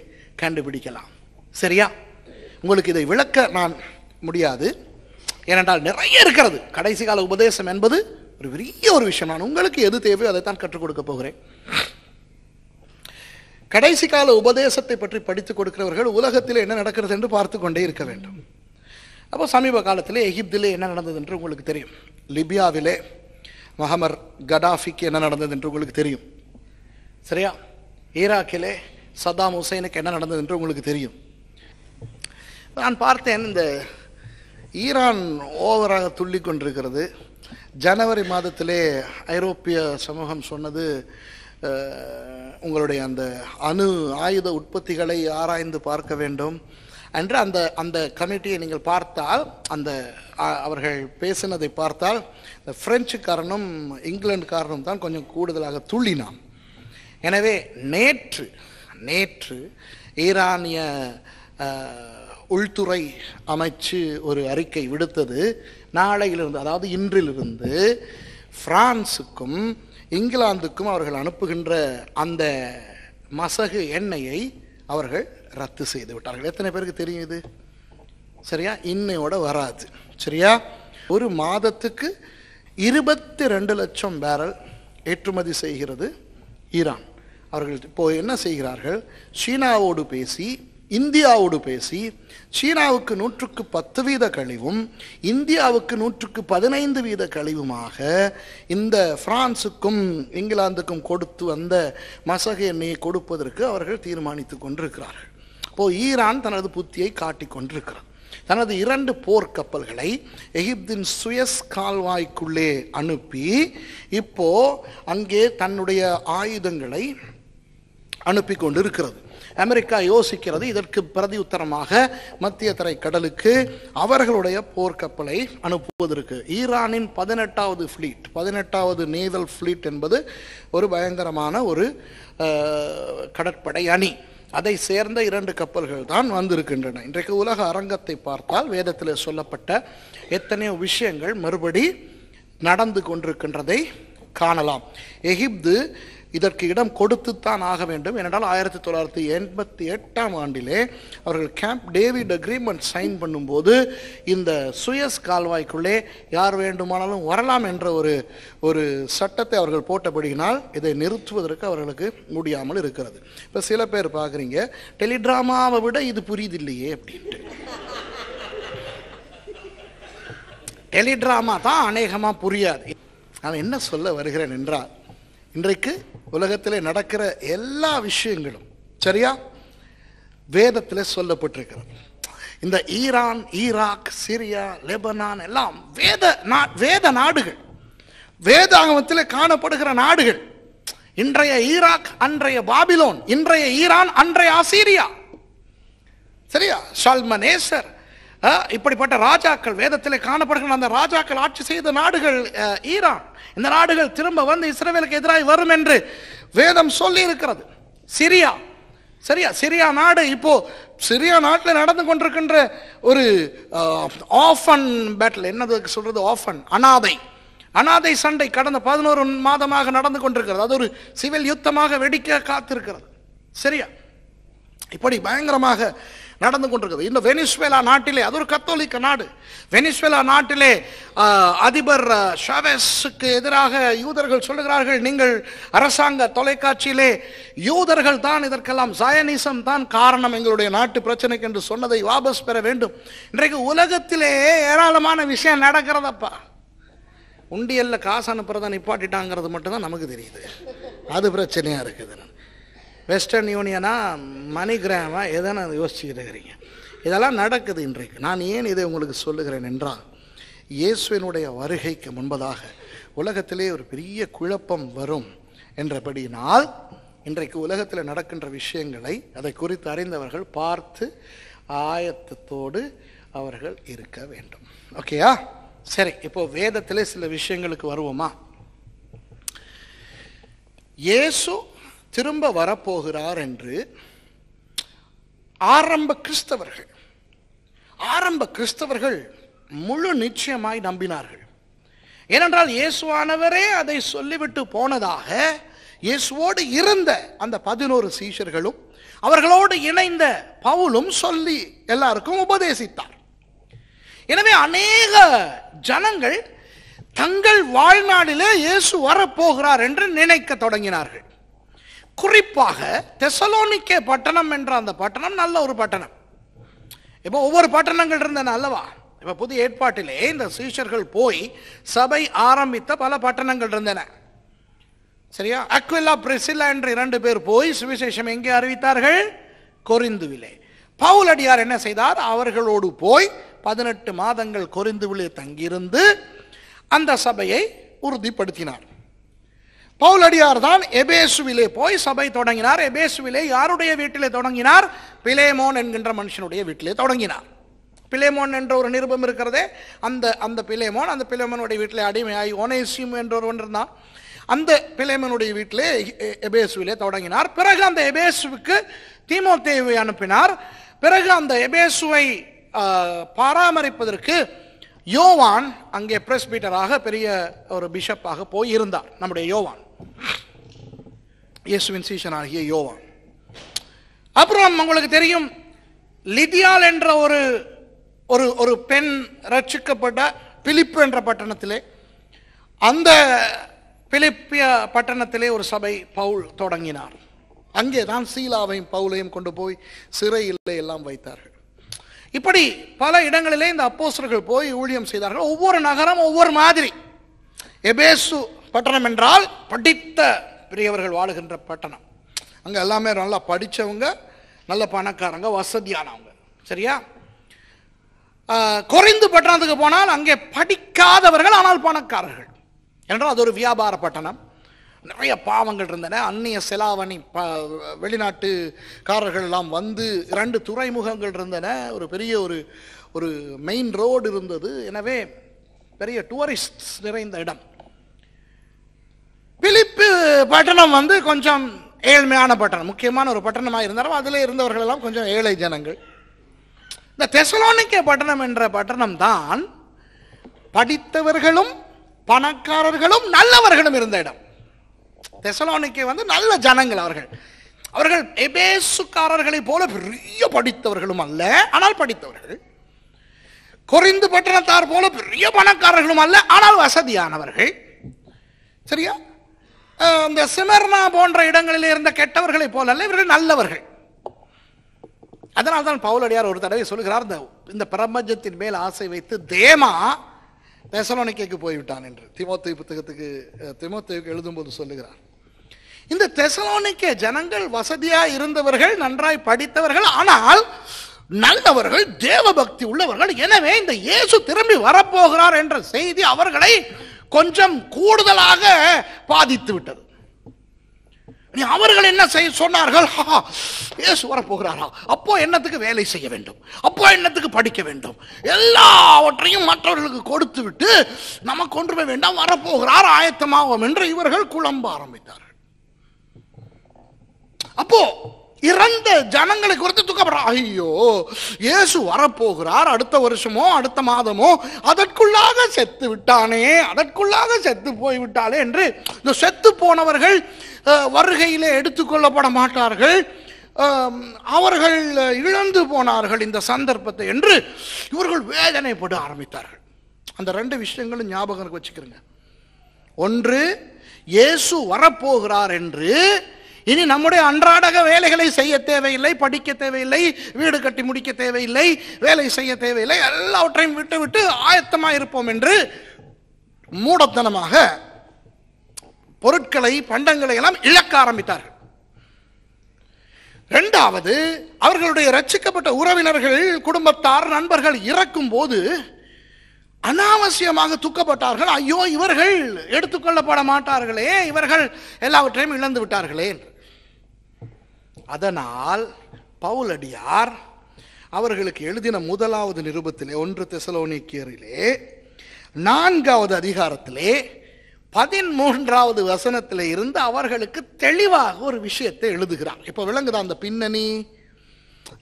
கண்டுபிடிக்கலாம் சரியா உங்களுக்கு இதை விளக்க நான் முடியாது ஏனென்றால் நிறைய இருக்கிறது கடைசி கால உபதேசம் என்பது ஒரு பெரிய ஒரு விஷயம் நான் உங்களுக்கு எது தேவையோ அதைத்தான் கற்றுக் கொடுக்க போகிறேன் கடைசி கால உபதேசத்தை பற்றி படித்துக் கொடுக்கிறவர்கள் உலகத்தில் என்ன நடக்கிறது என்று பார்த்து கொண்டே இருக்க வேண்டும் அப்போ சமீப காலத்தில் எகிப்திலே என்ன நடந்தது என்று உங்களுக்கு தெரியும் லிபியாவிலே மஹமர் கடாஃபிக்கு என்ன நடந்தது என்று உங்களுக்கு தெரியும் சரியா ஈராக்கிலே சதாம் ஹுசைனுக்கு என்ன நடந்தது என்று உங்களுக்கு தெரியும் நான் பார்த்தேன் இந்த ஈரான் ஓவராக துள்ளி கொண்டிருக்கிறது ஜனவரி மாதத்திலே ஐரோப்பிய சமூகம் சொன்னது உங்களுடைய அந்த அணு ஆயுத உற்பத்திகளை ஆராய்ந்து பார்க்க வேண்டும் என்று அந்த அந்த கமிட்டியை நீங்கள் பார்த்தால் அந்த அவர்கள் பேசினதை பார்த்தால் இந்த பிரெஞ்சுக்காரனும் இங்கிலாந்துக்காரனும் தான் கொஞ்சம் கூடுதலாக துள்ளினான் எனவே நேற்று நேற்று ஈரானிய உள்துறை அமைச்சு ஒரு அறிக்கை விடுத்தது நாளையிலிருந்து அதாவது இன்றிலிருந்து பிரான்ஸுக்கும் இங்கிலாந்துக்கும் அவர்கள் அனுப்புகின்ற அந்த மசகு எண்ணெயை அவர்கள் ரத்து செய்து விட்டார்கள் எத்தனை பேருக்கு தெரியும் இது சரியா இன்னையோட வராது சரியா ஒரு மாதத்துக்கு இருபத்தி ரெண்டு லட்சம் பேரல் ஏற்றுமதி செய்கிறது ஈரான் அவர்கள் இப்போ என்ன செய்கிறார்கள் சீனாவோடு பேசி இந்தியாவோடு பேசி சீனாவுக்கு நூற்றுக்கு பத்து வீத கழிவும் இந்தியாவுக்கு நூற்றுக்கு பதினைந்து வீத கழிவுமாக இந்த பிரான்சுக்கும் இங்கிலாந்துக்கும் கொடுத்து வந்த மசக எண்ணெயை கொடுப்பதற்கு அவர்கள் தீர்மானித்து கொண்டிருக்கிறார்கள் இப்போது ஈரான் தனது புத்தியை காட்டி கொண்டிருக்கிறார் தனது இரண்டு போர்க்கப்பல்களை எகிப்தின் சுயஸ் கால்வாய்க்குள்ளே அனுப்பி இப்போ அங்கே தன்னுடைய ஆயுதங்களை அனுப்பி கொண்டிருக்கிறது அமெரிக்கா யோசிக்கிறது இதற்கு பிரதி உத்தரமாக மத்திய தரை கடலுக்கு அவர்களுடைய போர்க்கப்பலை அனுப்புவதற்கு ஈரானின் பதினெட்டாவது ஃப்ளீட் பதினெட்டாவது நேதல் ஃப்ளீட் என்பது ஒரு பயங்கரமான ஒரு கடற்படை அணி அதை சேர்ந்த இரண்டு கப்பல்கள் தான் வந்திருக்கின்றன இன்றைக்கு உலக அரங்கத்தை பார்த்தால் வேதத்தில் சொல்லப்பட்ட எத்தனையோ விஷயங்கள் மறுபடி நடந்து கொண்டிருக்கின்றதை காணலாம் எகிப்து இதற்கு இடம் கொடுத்துத்தான் ஆக வேண்டும் ஏனென்றால் ஆயிரத்தி தொள்ளாயிரத்தி எண்பத்தி எட்டாம் ஆண்டிலே அவர்கள் கேம்ப் டேவிட் அக்ரிமெண்ட் சைன் பண்ணும்போது இந்த சுயஸ் கால்வாய்க்குள்ளே யார் வேண்டுமானாலும் வரலாம் என்ற ஒரு ஒரு சட்டத்தை அவர்கள் போட்டபடியினால் இதை நிறுத்துவதற்கு அவர்களுக்கு முடியாமல் இருக்கிறது இப்போ சில பேர் பார்க்குறீங்க டெலிட்ராமாவை விட இது புரியுதில்லையே அப்படின்ட்டு டெலிட்ராமா தான் அநேகமாக புரியாது நான் என்ன சொல்ல வருகிறேன் என்றால் இன்றைக்கு உலகத்திலே நடக்கிற எல்லா விஷயங்களும் சரியா வேதத்தில் சொல்லப்பட்டிருக்கிறது இந்த ஈரான் ஈராக் சிரியா லெபனான் எல்லாம் வேத நா வேத நாடுகள் வேதாகமத்தில் காணப்படுகிற நாடுகள் இன்றைய ஈராக் அன்றைய பாபிலோன் இன்றைய ஈரான் அன்றைய ஆசிரியா சரியா சல்மனேசர் இப்படிப்பட்ட ராஜாக்கள் வேதத்தில் காணப்படுகிற அந்த ராஜாக்கள் ஆட்சி செய்த நாடுகள் ஈரான் இந்த நாடுகள் திரும்ப வந்து இஸ்ரேலுக்கு எதிராக வரும் என்று வேதம் சொல்லி இருக்கிறது சிரியா சரியா சிரியா நாடு இப்போ சிரியா நாட்டில் நடந்து கொண்டிருக்கின்ற ஒரு ஆஃபன் பேட்டில் என்னது சொல்றது ஆஃபன் அனாதை அனாதை சண்டை கடந்த பதினோரு மாதமாக நடந்து கொண்டிருக்கிறது அது ஒரு சிவில் யுத்தமாக வெடிக்க காத்திருக்கிறது சரியா இப்படி பயங்கரமாக நடந்து கொண்டிருக்குது இந்த வெனிஸ்வேலா நாட்டிலே அது ஒரு கத்தோலிக்க நாடு வெனிஸ்வேலா நாட்டிலே அதிபர் ஷாவேஸுக்கு எதிராக யூதர்கள் சொல்லுகிறார்கள் நீங்கள் அரசாங்க தொலைக்காட்சியிலே யூதர்கள் தான் இதற்கெல்லாம் சயனிசம் தான் காரணம் எங்களுடைய நாட்டு பிரச்சனைக்கு என்று சொன்னதை வாபஸ் பெற வேண்டும் இன்றைக்கு உலகத்திலே ஏராளமான விஷயம் நடக்கிறதப்பா உண்டியல்ல காசு அனுப்புறதை நிப்பாட்டிட்டாங்கிறது மட்டும்தான் நமக்கு தெரியுது அது பிரச்சனையாக இருக்குது வெஸ்டர்ன் யூனியனா மணிகிராமா எதுன்னு யோசிச்சுக்கிட்டு இருக்கிறீங்க இதெல்லாம் நடக்குது இன்றைக்கு நான் ஏன் இதை உங்களுக்கு சொல்லுகிறேன் என்றால் இயேசுவினுடைய வருகைக்கு முன்பதாக உலகத்திலே ஒரு பெரிய குழப்பம் வரும் என்றபடியினால் இன்றைக்கு உலகத்தில் நடக்கின்ற விஷயங்களை அதை குறித்து அறிந்தவர்கள் பார்த்து ஆயத்தத்தோடு அவர்கள் இருக்க வேண்டும் ஓகேயா சரி இப்போ வேதத்திலே சில விஷயங்களுக்கு வருவோமா இயேசு திரும்ப வரப்போகிறார் என்று ஆரம்ப கிறிஸ்தவர்கள் ஆரம்ப கிறிஸ்தவர்கள் முழு நிச்சயமாய் நம்பினார்கள் ஏனென்றால் இயேசுவானவரே அதை சொல்லிவிட்டு போனதாக இயேசுவோடு இருந்த அந்த பதினோரு சீஷர்களும் அவர்களோடு இணைந்த பவுலும் சொல்லி எல்லாருக்கும் உபதேசித்தார் எனவே அநேக ஜனங்கள் தங்கள் வாழ்நாளிலே இயேசு வரப்போகிறார் என்று நினைக்க தொடங்கினார்கள் குறிப்பாக தெசலோனிக்கே பட்டணம் என்ற அந்த பட்டணம் நல்ல ஒரு பட்டணம் இப்போ ஒவ்வொரு பட்டணங்கள் இருந்தன அல்லவா இப்போ புது ஏற்பாட்டிலே இந்த சீஷர்கள் போய் சபை ஆரம்பித்த பல பட்டணங்கள் இருந்தன சரியா அக்வில்லா பிரிசிலா என்று இரண்டு பேர் போய் சுவிசேஷம் எங்கே அறிவித்தார்கள் கொரிந்துவிலே பவுலடியார் என்ன செய்தார் அவர்களோடு போய் பதினெட்டு மாதங்கள் கொரிந்துவிலே தங்கியிருந்து அந்த சபையை உறுதிப்படுத்தினார் பவுலடியார் தான் எபேசுவிலே போய் சபை தொடங்கினார் எபேசுவிலே யாருடைய வீட்டிலே தொடங்கினார் பிலேமோன் என்கின்ற மனுஷனுடைய வீட்டிலே தொடங்கினார் பிலேமோன் என்ற ஒரு நிருபம் இருக்கிறதே அந்த அந்த பிலேமோன் அந்த பிலேமோனுடைய வீட்டிலே அடிமையாகி ஒனேசியம் என்ற ஒன்று இருந்தான் அந்த பிலேமனுடைய வீட்டிலே எபேசுவிலே தொடங்கினார் பிறகு அந்த எபேசுவுக்கு தீமோத்தேவை அனுப்பினார் பிறகு அந்த எபேசுவை பராமரிப்பதற்கு யோவான் அங்கே பீட்டராக பெரிய ஒரு பிஷப்பாக போய் இருந்தார் நம்முடைய யோவான் இயேசுவின் சீசனாகிய யோவான் அப்புறம் உங்களுக்கு தெரியும் லிதியால் என்ற ஒரு ஒரு ஒரு பெண் ரட்சிக்கப்பட்ட பிலிப்பு என்ற பட்டணத்திலே அந்த பிலிப்பிய பட்டணத்திலே ஒரு சபை பவுல் தொடங்கினார் அங்கே தான் சீலாவையும் பவுலையும் கொண்டு போய் சிறையில் எல்லாம் வைத்தார்கள் இப்படி பல இடங்களிலே இந்த அப்போஸ்டர்கள் போய் ஊழியம் செய்தார்கள் ஒவ்வொரு நகரம் ஒவ்வொரு மாதிரி எபேசு பட்டணம் என்றால் படித்த பெரியவர்கள் வாழுகின்ற பட்டணம் அங்கே எல்லாமே நல்லா படித்தவங்க நல்ல பணக்காரங்க வசதியானவங்க சரியா குறைந்து பட்டணத்துக்கு போனால் அங்கே படிக்காதவர்கள் ஆனால் பணக்காரர்கள் என்றால் அது ஒரு வியாபார பட்டணம் நிறைய பாவங்கள் இருந்தன அந்நிய செலாவணி ப வெளிநாட்டுக்காரர்கள் எல்லாம் வந்து இரண்டு துறைமுகங்கள் இருந்தன ஒரு பெரிய ஒரு ஒரு மெயின் ரோடு இருந்தது எனவே பெரிய டூரிஸ்ட் நிறைந்த இடம் பிலிப்பு பட்டணம் வந்து கொஞ்சம் ஏழ்மையான பட்டணம் முக்கியமான ஒரு பட்டணமாக இருந்தாலும் அதில் இருந்தவர்கள் எல்லாம் கொஞ்சம் ஏழை ஜனங்கள் இந்த தெசலோனிக்க பட்டணம் என்ற பட்டணம் தான் படித்தவர்களும் பணக்காரர்களும் நல்லவர்களும் இருந்த இடம் தெசலோனிக்கு வந்து நல்ல ஜனங்கள் அவர்கள் அவர்கள் எபேசுக்காரர்களை போல பெரிய படித்தவர்களும் அல்ல ஆனால் படித்தவர்கள் குறைந்து பட்டணத்தார் போல பெரிய பணக்காரர்களும் அல்ல ஆனால் வசதியானவர்கள் சரியா இந்த சிமர்னா போன்ற இடங்களில் இருந்த கெட்டவர்களை போல அல்ல இவர்கள் நல்லவர்கள் அதனால் தான் பவுலடியார் ஒரு தடவை சொல்கிறார் இந்த இந்த பிரபஞ்சத்தின் மேல் ஆசை வைத்து தேமா தெசலோனிக்கைக்கு போய்விட்டான் என்று திமுத்தேவ் புத்தகத்துக்கு எழுதும் எழுதும்போது சொல்லுகிறார் இந்த தெசலோனிக்க ஜனங்கள் வசதியாக இருந்தவர்கள் நன்றாய் படித்தவர்கள் ஆனால் நல்லவர்கள் தேவ பக்தி உள்ளவர்கள் எனவே இந்த இயேசு திரும்பி வரப்போகிறார் என்ற செய்தி அவர்களை கொஞ்சம் கூடுதலாக பாதித்து விட்டது அவர்கள் என்ன செய்ய சொன்னார்கள் இயேசு வரப்போகிறாரா அப்போ என்னத்துக்கு வேலை செய்ய வேண்டும் அப்போ என்னத்துக்கு படிக்க வேண்டும் எல்லாவற்றையும் மற்றவர்களுக்கு கொடுத்து விட்டு நமக்கு ஒன்றுமே வேண்டாம் வரப்போகிறார் ஆயத்தமாகும் என்று இவர்கள் குழம்ப ஆரம்பித்தார் அப்போ இறந்த ஜனங்களை குறித்து துக்கப்படுறான் ஐயோ இயேசு வரப்போகிறார் அடுத்த வருஷமோ அடுத்த மாதமோ அதற்குள்ளாக செத்து விட்டானே அதற்குள்ளாக செத்து போய்விட்டாலே என்று இந்த செத்து போனவர்கள் வருகையிலே எடுத்துக்கொள்ளப்பட மாட்டார்கள் அவர்கள் இழந்து போனார்கள் இந்த சந்தர்ப்பத்தை என்று இவர்கள் வேதனைப்பட ஆரம்பித்தார்கள் அந்த ரெண்டு விஷயங்களும் ஞாபகம் வச்சுக்கிறேங்க ஒன்று இயேசு வரப்போகிறார் என்று இனி நம்முடைய அன்றாடக வேலைகளை செய்ய தேவையில்லை படிக்க தேவையில்லை வீடு கட்டி முடிக்க தேவையில்லை வேலை செய்ய தேவையில்லை எல்லாவற்றையும் விட்டு விட்டு ஆயத்தமாக இருப்போம் என்று மூடத்தனமாக பொருட்களை பண்டங்களை எல்லாம் இழக்க ஆரம்பித்தார்கள் இரண்டாவது அவர்களுடைய ரச்சிக்கப்பட்ட உறவினர்கள் குடும்பத்தார் நண்பர்கள் இறக்கும் போது அனாவசியமாக துக்கப்பட்டார்கள் ஐயோ இவர்கள் எடுத்துக்கொள்ளப்பட மாட்டார்களே இவர்கள் எல்லாவற்றையும் இழந்து விட்டார்களே என்று அதனால் பவுலடியார் அவர்களுக்கு எழுதின முதலாவது நிருபத்திலே ஒன்று தெசலோனிக்கியரிலே நான்காவது அதிகாரத்திலே பதிமூன்றாவது வசனத்தில் இருந்து அவர்களுக்கு தெளிவாக ஒரு விஷயத்தை எழுதுகிறார் இப்போ விளங்குதா அந்த பின்னணி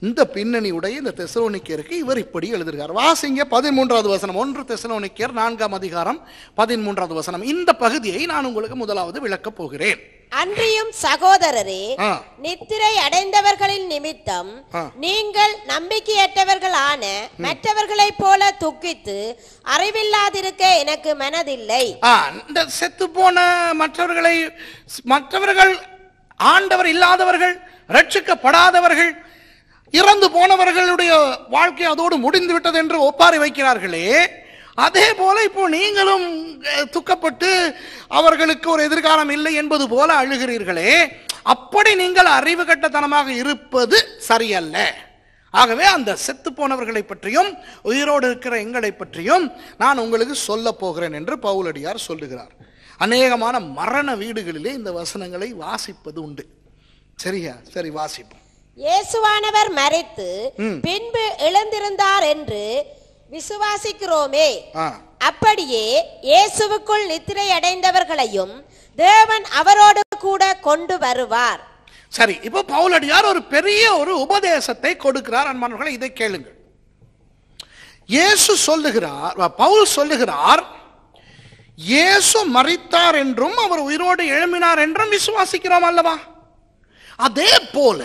இந்த பின்னணியுடைய இந்த தெசலோனிக்கருக்கு இவர் இப்படி எழுதுகிறார் வாசிங்க பதிமூன்றாவது வசனம் ஒன்று தெசலோனிக்கியர் நான்காம் அதிகாரம் பதிமூன்றாவது வசனம் இந்த பகுதியை நான் உங்களுக்கு முதலாவது விளக்கப் போகிறேன் அன்றியும் சகோதரரே நித்திரை அடைந்தவர்களின் நிமித்தம் நீங்கள் நம்பிக்கையற்றவர்கள் ஆன மற்றவர்களை போல துக்கித்து அறிவில்லாதிருக்க எனக்கு மனதில்லை இந்த செத்து போன மற்றவர்களை மற்றவர்கள் ஆண்டவர் இல்லாதவர்கள் ரட்சிக்கப்படாதவர்கள் இறந்து போனவர்களுடைய வாழ்க்கை அதோடு முடிந்து விட்டது என்று ஒப்பாரி வைக்கிறார்களே அதே போல இப்போ நீங்களும் துக்கப்பட்டு அவர்களுக்கு ஒரு எதிர்காலம் இல்லை என்பது போல அழுகிறீர்களே அப்படி நீங்கள் அறிவு கட்டத்தனமாக இருப்பது சரியல்ல ஆகவே அந்த செத்து போனவர்களை பற்றியும் உயிரோடு இருக்கிற எங்களை பற்றியும் நான் உங்களுக்கு சொல்ல போகிறேன் என்று பவுலடியார் சொல்லுகிறார் அநேகமான மரண வீடுகளிலே இந்த வசனங்களை வாசிப்பது உண்டு சரியா சரி வாசிப்போம் இயேசுவானவர் மறைத்து பின்பு எழுந்திருந்தார் என்று விசுவாசிக்கிறோமே அப்படியே இயேசுவுக்குள் நித்திரை அடைந்தவர்களையும் தேவன் அவரோடு கூட கொண்டு வருவார் சரி இப்போ பவுலடியார் ஒரு பெரிய ஒரு உபதேசத்தை கொடுக்கிறார் அன்பானவர்களை இதை கேளுங்கள் இயேசு சொல்லுகிறார் பவுல் சொல்லுகிறார் இயேசு மறித்தார் என்றும் அவர் உயிரோடு எழுமினார் என்றும் விசுவாசிக்கிறோம் அல்லவா அதே போல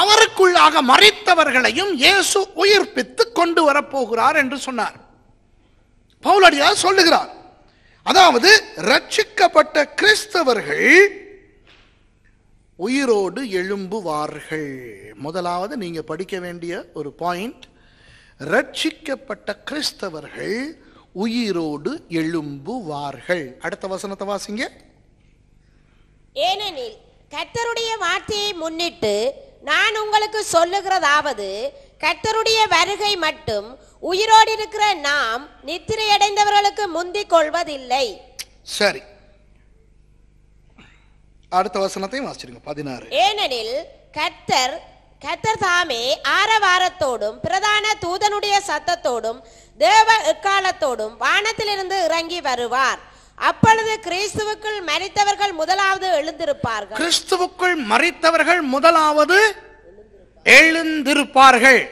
அவருக்குள்ளாக மறைத்தவர்களையும் இயேசு உயிர்ப்பித்து கொண்டு வரப்போகிறார் என்று சொன்னார் பவுலடியார் சொல்லுகிறார் அதாவது ரட்சிக்கப்பட்ட கிறிஸ்தவர்கள் உயிரோடு எழும்புவார்கள் முதலாவது நீங்க படிக்க வேண்டிய ஒரு பாயிண்ட் ரட்சிக்கப்பட்ட கிறிஸ்தவர்கள் உயிரோடு எழும்புவார்கள் அடுத்த வசனத்தை வாசிங்க ஏனெனில் கத்தருடைய வார்த்தையை முன்னிட்டு நான் உங்களுக்கு சொல்லுகிறதாவது கர்த்தருடைய வருகை மட்டும் உயிரோடு இருக்கிற நாம் நித்திரையடைந்தவர்களுக்கு முந்திக் கொள்வதில்லை சரி அடுத்த வசனத்தையும் வாசிச்சிருங்க பதினாறு ஏனெனில் கர்த்தர் கர்த்தர் தாமே ஆரவாரத்தோடும் பிரதான தூதனுடைய சத்தத்தோடும் தேவ எக்காலத்தோடும் வானத்திலிருந்து இறங்கி வருவார் அப்பொழுது கிறிஸ்துவுக்குள் மறித்தவர்கள் முதலாவது எழுந்திருப்பார்கள் கிறிஸ்துவுக்குள் மறித்தவர்கள் முதலாவது எழுந்திருப்பார்கள்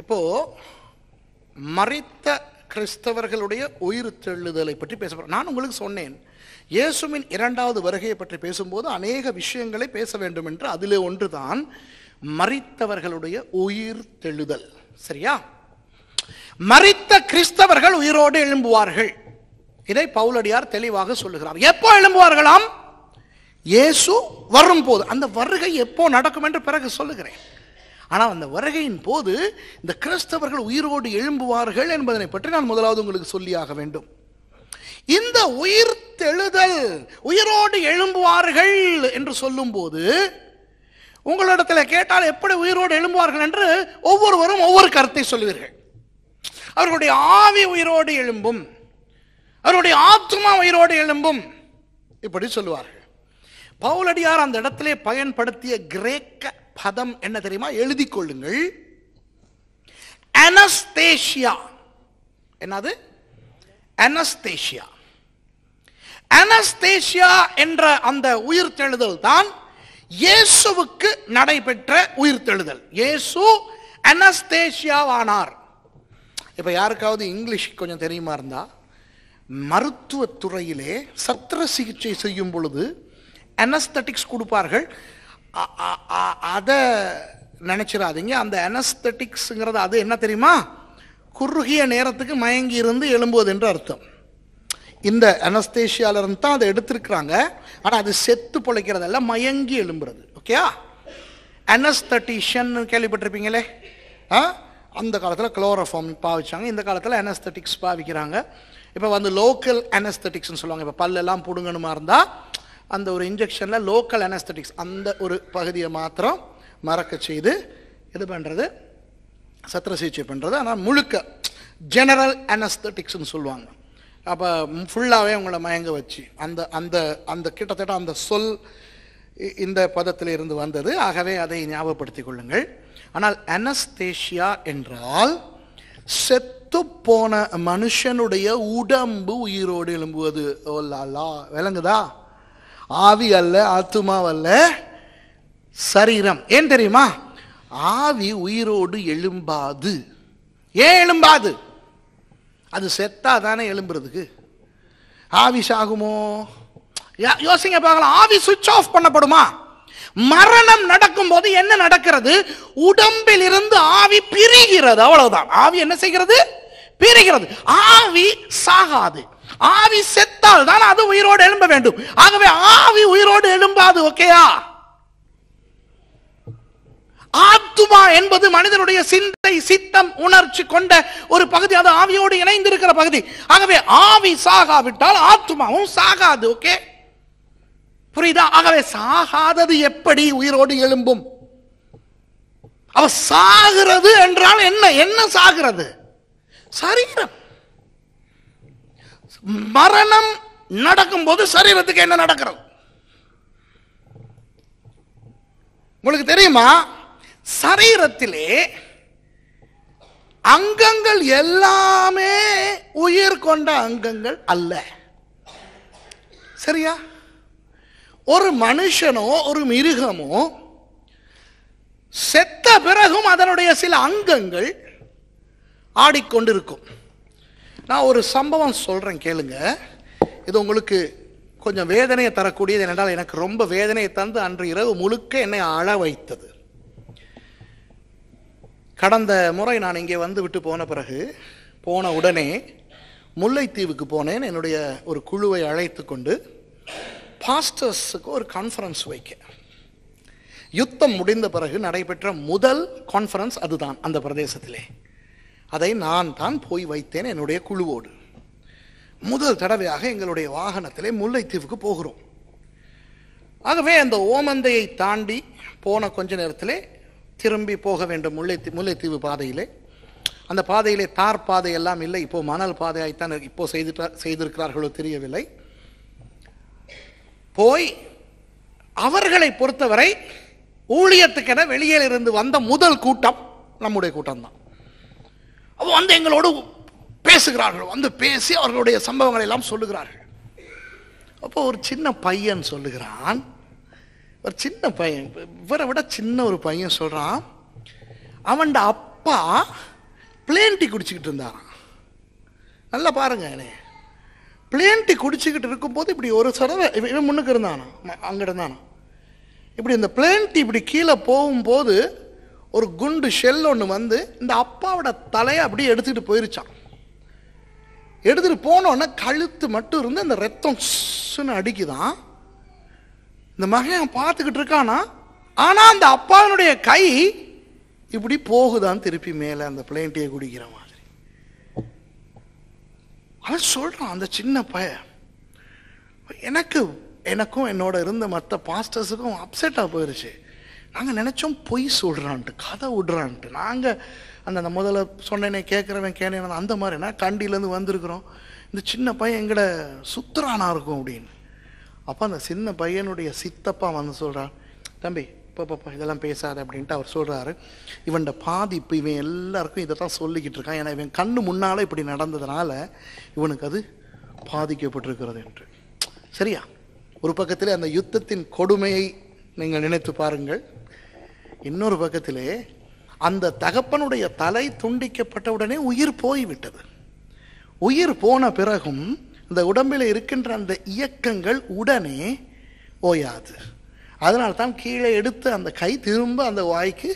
இப்போ மறித்த கிறிஸ்தவர்களுடைய உயிர் தெழுதலை பற்றி பேச நான் உங்களுக்கு சொன்னேன் இயேசுவின் இரண்டாவது வருகையை பற்றி பேசும்போது அநேக விஷயங்களை பேச வேண்டும் என்று அதிலே ஒன்றுதான் மறித்தவர்களுடைய உயிர் தெழுதல் சரியா மறித்த கிறிஸ்தவர்கள் உயிரோடு எழும்புவார்கள் இதை பவுலடியார் தெளிவாக சொல்லுகிறார் எப்போ எழும்புவார்களாம் இயேசு வரும் போது அந்த வருகை எப்போ நடக்கும் என்று பிறகு சொல்லுகிறேன் ஆனால் அந்த வருகையின் போது இந்த கிறிஸ்தவர்கள் உயிரோடு எழும்புவார்கள் என்பதனை பற்றி நான் முதலாவது உங்களுக்கு சொல்லியாக வேண்டும் இந்த உயிர் தெழுதல் உயிரோடு எழும்புவார்கள் என்று சொல்லும்போது உங்களிடத்தில் கேட்டால் எப்படி உயிரோடு எழும்புவார்கள் என்று ஒவ்வொருவரும் ஒவ்வொரு கருத்தை சொல்வீர்கள் அவர்களுடைய ஆவி உயிரோடு எழும்பும் அவருடைய ஆத்மா உயிரோடு எழும்பும் இப்படி சொல்லுவார்கள் பவுலடியார் அந்த இடத்திலே பயன்படுத்திய கிரேக்க பதம் என்ன தெரியுமா எழுதி கொள்ளுங்கள் அனஸ்தேஷியா என்னது அனஸ்தேஷியா அனஸ்தேஷியா என்ற அந்த உயிர் தெழுதல் தான் இயேசுவுக்கு நடைபெற்ற உயிர் தெழுதல் இயேசு அனஸ்தேஷியாவானார் இப்போ யாருக்காவது இங்கிலீஷ் கொஞ்சம் தெரியுமா இருந்தால் மருத்துவத்துறையிலே சத்திர சிகிச்சை செய்யும் பொழுது அனஸ்தட்டிக்ஸ் கொடுப்பார்கள் அதை நினச்சிடாதீங்க அந்த அனஸ்தட்டிக்ஸுங்கிறது அது என்ன தெரியுமா குறுகிய நேரத்துக்கு மயங்கி இருந்து எழும்புவது என்று அர்த்தம் இந்த அனஸ்தேஷியாலருந்து தான் அதை எடுத்திருக்கிறாங்க ஆனால் அது செத்து பிழைக்கிறதல்ல மயங்கி எழும்புறது ஓகேயா அனஸ்தட்டிஷன் கேள்விப்பட்டிருப்பீங்களே ஆ அந்த காலத்தில் குளோரோஃபார்ம் பாவிச்சாங்க இந்த காலத்தில் அனஸ்தட்டிக்ஸ் பாவிக்கிறாங்க இப்போ வந்து லோக்கல் அனஸ்தட்டிக்ஸ்னு சொல்லுவாங்க இப்போ பல்லெல்லாம் பிடுங்கணுமா இருந்தால் அந்த ஒரு இன்ஜெக்ஷனில் லோக்கல் அனஸ்தட்டிக்ஸ் அந்த ஒரு பகுதியை மாத்திரம் மறக்க செய்து இது பண்ணுறது சத்திர சிகிச்சை பண்ணுறது ஆனால் முழுக்க ஜெனரல் அனஸ்தட்டிக்ஸ்னு சொல்லுவாங்க அப்போ ஃபுல்லாகவே உங்களை மயங்க வச்சு அந்த அந்த அந்த கிட்டத்தட்ட அந்த சொல் இந்த பதத்தில் இருந்து வந்தது ஆகவே அதை ஞாபகப்படுத்திக் கொள்ளுங்கள் ஆனால் அனஸ்தேஷியா என்றால் செத்து போன மனுஷனுடைய உடம்பு உயிரோடு எழும்புவது ஓல்லாலா விளங்குதா ஆவி அல்ல ஆத்துமாவல்ல சரீரம் ஏன் தெரியுமா ஆவி உயிரோடு எழும்பாது ஏன் எழும்பாது அது செத்தா தானே எழும்புறதுக்கு ஆவி சாகுமோ யோசிங்க பார்க்கலாம் ஆவி சுவிட்ச் ஆஃப் பண்ணப்படுமா மரணம் நடக்கும் போது என்ன நடக்கிறது உடம்பில் இருந்து ஆவி பிரிகிறது அவ்வளவுதான் ஆவி என்ன செய்கிறது பிரிகிறது ஆவி சாகாது ஆவி செத்தால் தான் அது உயிரோடு எழும்ப வேண்டும் ஆகவே ஆவி உயிரோடு எழும்பாது ஓகேயா ஆத்துமா என்பது மனிதனுடைய சிந்தை சித்தம் உணர்ச்சி கொண்ட ஒரு பகுதி அது ஆவியோடு இணைந்திருக்கிற பகுதி ஆகவே ஆவி சாகாவிட்டால் ஆத்துமாவும் சாகாது ஓகே புரியுதா ஆகவே சாகாதது எப்படி உயிரோடு எழும்பும் அவ சாகிறது என்றால் என்ன என்ன சாகிறது சரீரம் மரணம் நடக்கும்போது சரீரத்துக்கு என்ன நடக்கிறது உங்களுக்கு தெரியுமா சரீரத்திலே அங்கங்கள் எல்லாமே உயிர் கொண்ட அங்கங்கள் அல்ல சரியா ஒரு மனுஷனோ ஒரு மிருகமோ செத்த பிறகும் அதனுடைய சில அங்கங்கள் ஆடிக்கொண்டிருக்கும் நான் ஒரு சம்பவம் சொல்கிறேன் கேளுங்க இது உங்களுக்கு கொஞ்சம் வேதனையை தரக்கூடியது என்னென்றால் எனக்கு ரொம்ப வேதனையை தந்து அன்று இரவு முழுக்க என்னை அழ வைத்தது கடந்த முறை நான் இங்கே வந்து விட்டு போன பிறகு போன உடனே முல்லைத்தீவுக்கு போனேன் என்னுடைய ஒரு குழுவை அழைத்து கொண்டு பாஸ்டர்ஸுக்கு ஒரு கான்ஃபரன்ஸ் வைக்க யுத்தம் முடிந்த பிறகு நடைபெற்ற முதல் கான்ஃபரன்ஸ் அதுதான் அந்த பிரதேசத்திலே அதை நான் தான் போய் வைத்தேன் என்னுடைய குழுவோடு முதல் தடவையாக எங்களுடைய வாகனத்திலே முல்லைத்தீவுக்கு போகிறோம் ஆகவே அந்த ஓமந்தையை தாண்டி போன கொஞ்ச நேரத்திலே திரும்பி போக வேண்டும் முல்லைத்தீ முல்லைத்தீவு பாதையிலே அந்த பாதையிலே தார் பாதை எல்லாம் இல்லை இப்போ மணல் பாதையாய்த்தான் இப்போ செய்துட்டா செய்திருக்கிறார்களோ தெரியவில்லை போய் அவர்களை பொறுத்தவரை ஊழியத்துக்கென வெளியில் இருந்து வந்த முதல் கூட்டம் நம்முடைய கூட்டம் தான் வந்து எங்களோடு பேசுகிறார்கள் வந்து பேசி அவர்களுடைய சம்பவங்களை எல்லாம் சொல்லுகிறார்கள் அப்போ ஒரு சின்ன பையன் சொல்லுகிறான் ஒரு சின்ன பையன் இவரை விட சின்ன ஒரு பையன் சொல்கிறான் அவன்ட அப்பா பிளேன் டீ குடிச்சுக்கிட்டு இருந்தான் நல்லா பாருங்க பிளேன் டீ குடிச்சுக்கிட்டு இருக்கும்போது இப்படி ஒரு சடவை இவன் முன்னுக்கு இருந்தானா அங்கே இருந்தானா இப்படி இந்த பிளேன் டீ இப்படி கீழே போகும்போது ஒரு குண்டு ஷெல் ஒன்று வந்து இந்த அப்பாவோட தலையை அப்படியே எடுத்துக்கிட்டு போயிருச்சான் எடுத்துகிட்டு போனோடனே கழுத்து மட்டும் இருந்து இந்த ரத்தம் சுன்னு அடிக்குதான் இந்த மகன் பார்த்துக்கிட்டு இருக்கானா ஆனால் அந்த அப்பாவினுடைய கை இப்படி போகுதான் திருப்பி மேலே அந்த பிளேன் டீயை குடிக்கிறவன் அவன் சொல்கிறான் அந்த சின்ன பையன் எனக்கு எனக்கும் என்னோட இருந்த மற்ற பாஸ்டர்ஸுக்கும் அப்செட்டாக போயிடுச்சு நாங்கள் நினச்சோம் பொய் சொல்கிறான்ட்டு கதை விடுறான்ட்டு நாங்கள் அந்த அந்த முதல்ல சொன்னேனே கேட்குறவன் கேனேன் அந்த மாதிரினா கண்டிலேருந்து வந்திருக்கிறோம் இந்த சின்ன பையன் எங்கட சுத்துறானா இருக்கும் அப்படின்னு அப்போ அந்த சின்ன பையனுடைய சித்தப்பா வந்து சொல்கிறான் தம்பி இப்போ இதெல்லாம் பேசாது அப்படின்ட்டு அவர் சொல்கிறாரு இவன் பாதிப்பு இவன் எல்லாருக்கும் இதை தான் சொல்லிக்கிட்டு இருக்கான் ஏன்னா இவன் கண்ணு முன்னால் இப்படி நடந்ததுனால இவனுக்கு அது பாதிக்கப்பட்டிருக்கிறது என்று சரியா ஒரு பக்கத்தில் அந்த யுத்தத்தின் கொடுமையை நீங்கள் நினைத்து பாருங்கள் இன்னொரு பக்கத்திலே அந்த தகப்பனுடைய தலை துண்டிக்கப்பட்ட உடனே உயிர் போய்விட்டது உயிர் போன பிறகும் இந்த உடம்பில் இருக்கின்ற அந்த இயக்கங்கள் உடனே ஓயாது அதனால தான் கீழே எடுத்து அந்த கை திரும்ப அந்த வாய்க்கு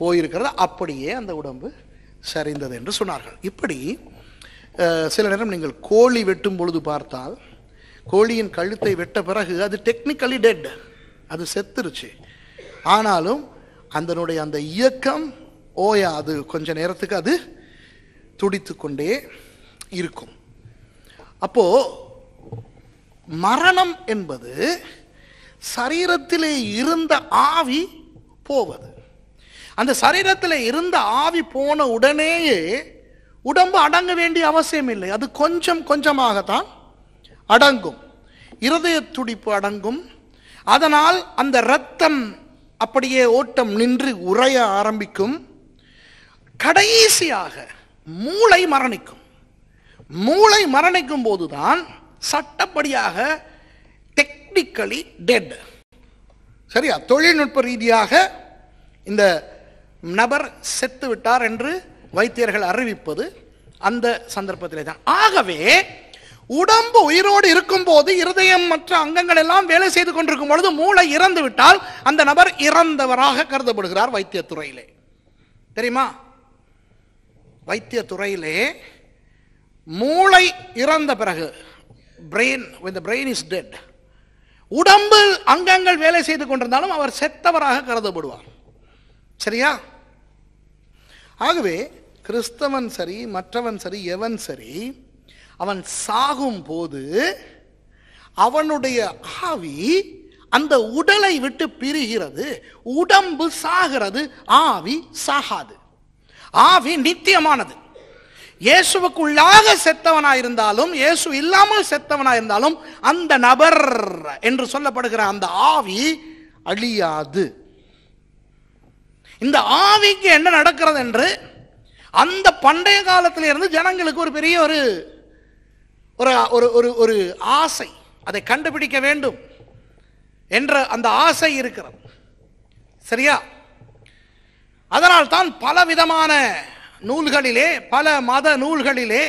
போயிருக்கிறது அப்படியே அந்த உடம்பு சரிந்தது என்று சொன்னார்கள் இப்படி சில நேரம் நீங்கள் கோழி வெட்டும் பொழுது பார்த்தால் கோழியின் கழுத்தை வெட்ட பிறகு அது டெக்னிக்கலி டெட் அது செத்துருச்சு ஆனாலும் அதனுடைய அந்த இயக்கம் ஓயா அது கொஞ்ச நேரத்துக்கு அது துடித்து கொண்டே இருக்கும் அப்போது மரணம் என்பது சரீரத்திலே இருந்த ஆவி போவது அந்த சரீரத்தில் இருந்த ஆவி போன உடனேயே உடம்பு அடங்க வேண்டிய அவசியம் இல்லை அது கொஞ்சம் கொஞ்சமாகத்தான் அடங்கும் இருதய துடிப்பு அடங்கும் அதனால் அந்த இரத்தம் அப்படியே ஓட்டம் நின்று உரைய ஆரம்பிக்கும் கடைசியாக மூளை மரணிக்கும் மூளை மரணிக்கும் போதுதான் சட்டப்படியாக டெக்னிக்கலி டெட் சரியா தொழில்நுட்ப ரீதியாக இந்த நபர் செத்து விட்டார் என்று வைத்தியர்கள் அறிவிப்பது அந்த சந்தர்ப்பத்திலே தான் ஆகவே உடம்பு உயிரோடு இருக்கும் போது இருதயம் மற்ற அங்கங்கள் எல்லாம் வேலை செய்து கொண்டிருக்கும் பொழுது மூளை இறந்து விட்டால் அந்த நபர் இறந்தவராக கருதப்படுகிறார் வைத்தியத்துறையிலே தெரியுமா வைத்தியத்துறையிலே மூளை இறந்த பிறகு brain when the brain is உடம்பு அங்கங்கள் வேலை செய்து கொண்டிருந்தாலும் அவர் செத்தவராக கருதப்படுவார் சரியா ஆகவே கிறிஸ்தவன் சரி மற்றவன் சரி எவன் சரி அவன் சாகும் போது அவனுடைய ஆவி அந்த உடலை விட்டு பிரிகிறது உடம்பு சாகிறது ஆவி சாகாது ஆவி நித்தியமானது இயேசுவுக்குள்ளாக செத்தவனா இருந்தாலும் இயேசு இல்லாமல் செத்தவனா இருந்தாலும் அந்த நபர் என்று சொல்லப்படுகிற அந்த ஆவி அழியாது இந்த ஆவிக்கு என்ன நடக்கிறது என்று அந்த பண்டைய காலத்தில் இருந்து ஜனங்களுக்கு ஒரு பெரிய ஒரு ஒரு ஒரு ஒரு ஆசை அதை கண்டுபிடிக்க வேண்டும் என்ற அந்த ஆசை இருக்கிறது சரியா அதனால் தான் பல விதமான நூல்களிலே பல மத நூல்களிலே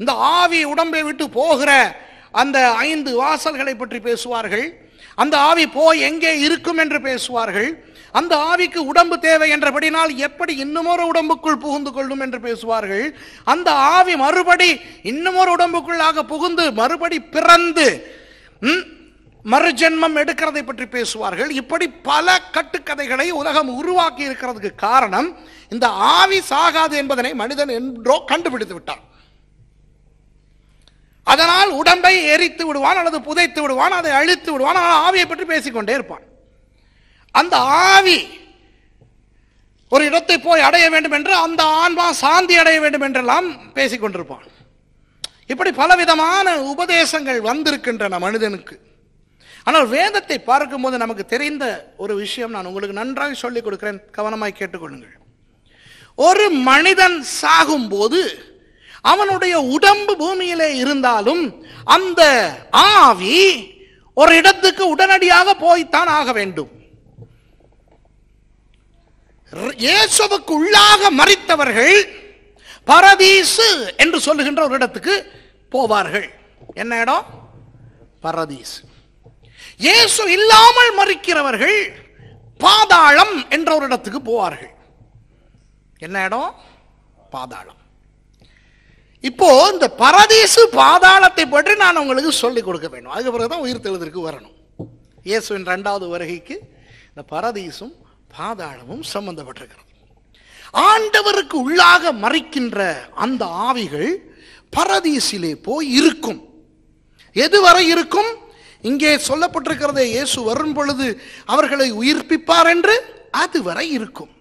இந்த ஆவி உடம்பை விட்டு போகிற அந்த ஐந்து வாசல்களை பற்றி பேசுவார்கள் அந்த ஆவி போய் எங்கே இருக்கும் என்று பேசுவார்கள் அந்த ஆவிக்கு உடம்பு தேவை என்றபடினால் எப்படி இன்னுமொரு உடம்புக்குள் புகுந்து கொள்ளும் என்று பேசுவார்கள் அந்த ஆவி மறுபடி இன்னுமொரு உடம்புக்குள்ளாக புகுந்து மறுபடி பிறந்து மறுஜென்மம் எடுக்கிறதை பற்றி பேசுவார்கள் இப்படி பல கட்டுக்கதைகளை உலகம் உருவாக்கி இருக்கிறதுக்கு காரணம் இந்த ஆவி சாகாது என்பதனை மனிதன் என்றோ கண்டுபிடித்து விட்டான் அதனால் உடம்பை எரித்து விடுவான் அல்லது புதைத்து விடுவான் அதை அழித்து விடுவான் ஆனால் ஆவியை பற்றி பேசிக்கொண்டே இருப்பான் அந்த ஆவி ஒரு இடத்தை போய் அடைய வேண்டும் என்று அந்த ஆன்மா சாந்தி அடைய வேண்டும் என்றெல்லாம் பேசிக்கொண்டிருப்பான் இப்படி பலவிதமான உபதேசங்கள் வந்திருக்கின்றன மனிதனுக்கு ஆனால் வேதத்தை பார்க்கும்போது நமக்கு தெரிந்த ஒரு விஷயம் நான் உங்களுக்கு நன்றாக சொல்லிக் கொடுக்கிறேன் கவனமாய் கேட்டுக்கொள்ளுங்கள் ஒரு மனிதன் சாகும்போது அவனுடைய உடம்பு பூமியிலே இருந்தாலும் அந்த ஆவி ஒரு இடத்துக்கு உடனடியாக போய்த்தான் ஆக வேண்டும் இயேசுவுக்கு உள்ளாக மறித்தவர்கள் பரதீசு என்று சொல்லுகின்ற ஒரு இடத்துக்கு போவார்கள் என்ன இடம் பரதீசு இயேசு இல்லாமல் மறிக்கிறவர்கள் பாதாளம் என்ற ஒரு இடத்துக்கு போவார்கள் என்ன இடம் பாதாளம் இப்போ இந்த பரதீசு பாதாளத்தை பற்றி நான் உங்களுக்கு சொல்லிக் கொடுக்க வேண்டும் அதுக்கு பிறகுதான் உயிர் தெழுதற்கு வரணும் இயேசுவின் ரெண்டாவது வருகைக்கு இந்த பரதீசும் பாதாளமும் சம்பந்தப்பட்டிருக்கிறது ஆண்டவருக்கு உள்ளாக மறிக்கின்ற அந்த ஆவிகள் பரதீசிலே போய் இருக்கும் எதுவரை இருக்கும் இங்கே சொல்லப்பட்டிருக்கிறதே இயேசு வரும் பொழுது அவர்களை உயிர்ப்பிப்பார் என்று அதுவரை இருக்கும்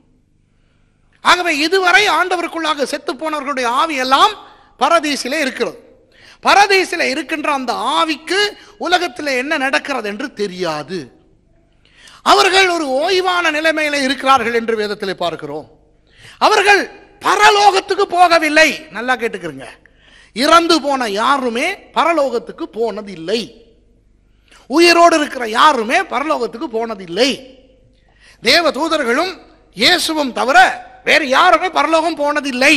ஆகவே இதுவரை ஆண்டவருக்குள்ளாக செத்து போனவர்களுடைய ஆவி எல்லாம் பரதீசிலே இருக்கிறது பரதீசில் இருக்கின்ற அந்த ஆவிக்கு உலகத்தில் என்ன நடக்கிறது என்று தெரியாது அவர்கள் ஒரு ஓய்வான நிலைமையில இருக்கிறார்கள் என்று வேதத்தில் பார்க்கிறோம் அவர்கள் பரலோகத்துக்கு போகவில்லை நல்லா கேட்டுக்கிறீங்க இறந்து போன யாருமே பரலோகத்துக்கு போனதில்லை உயிரோடு இருக்கிற யாருமே பரலோகத்துக்கு போனதில்லை தேவ தூதர்களும் இயேசுவும் தவிர வேறு யாருமே பரலோகம் போனதில்லை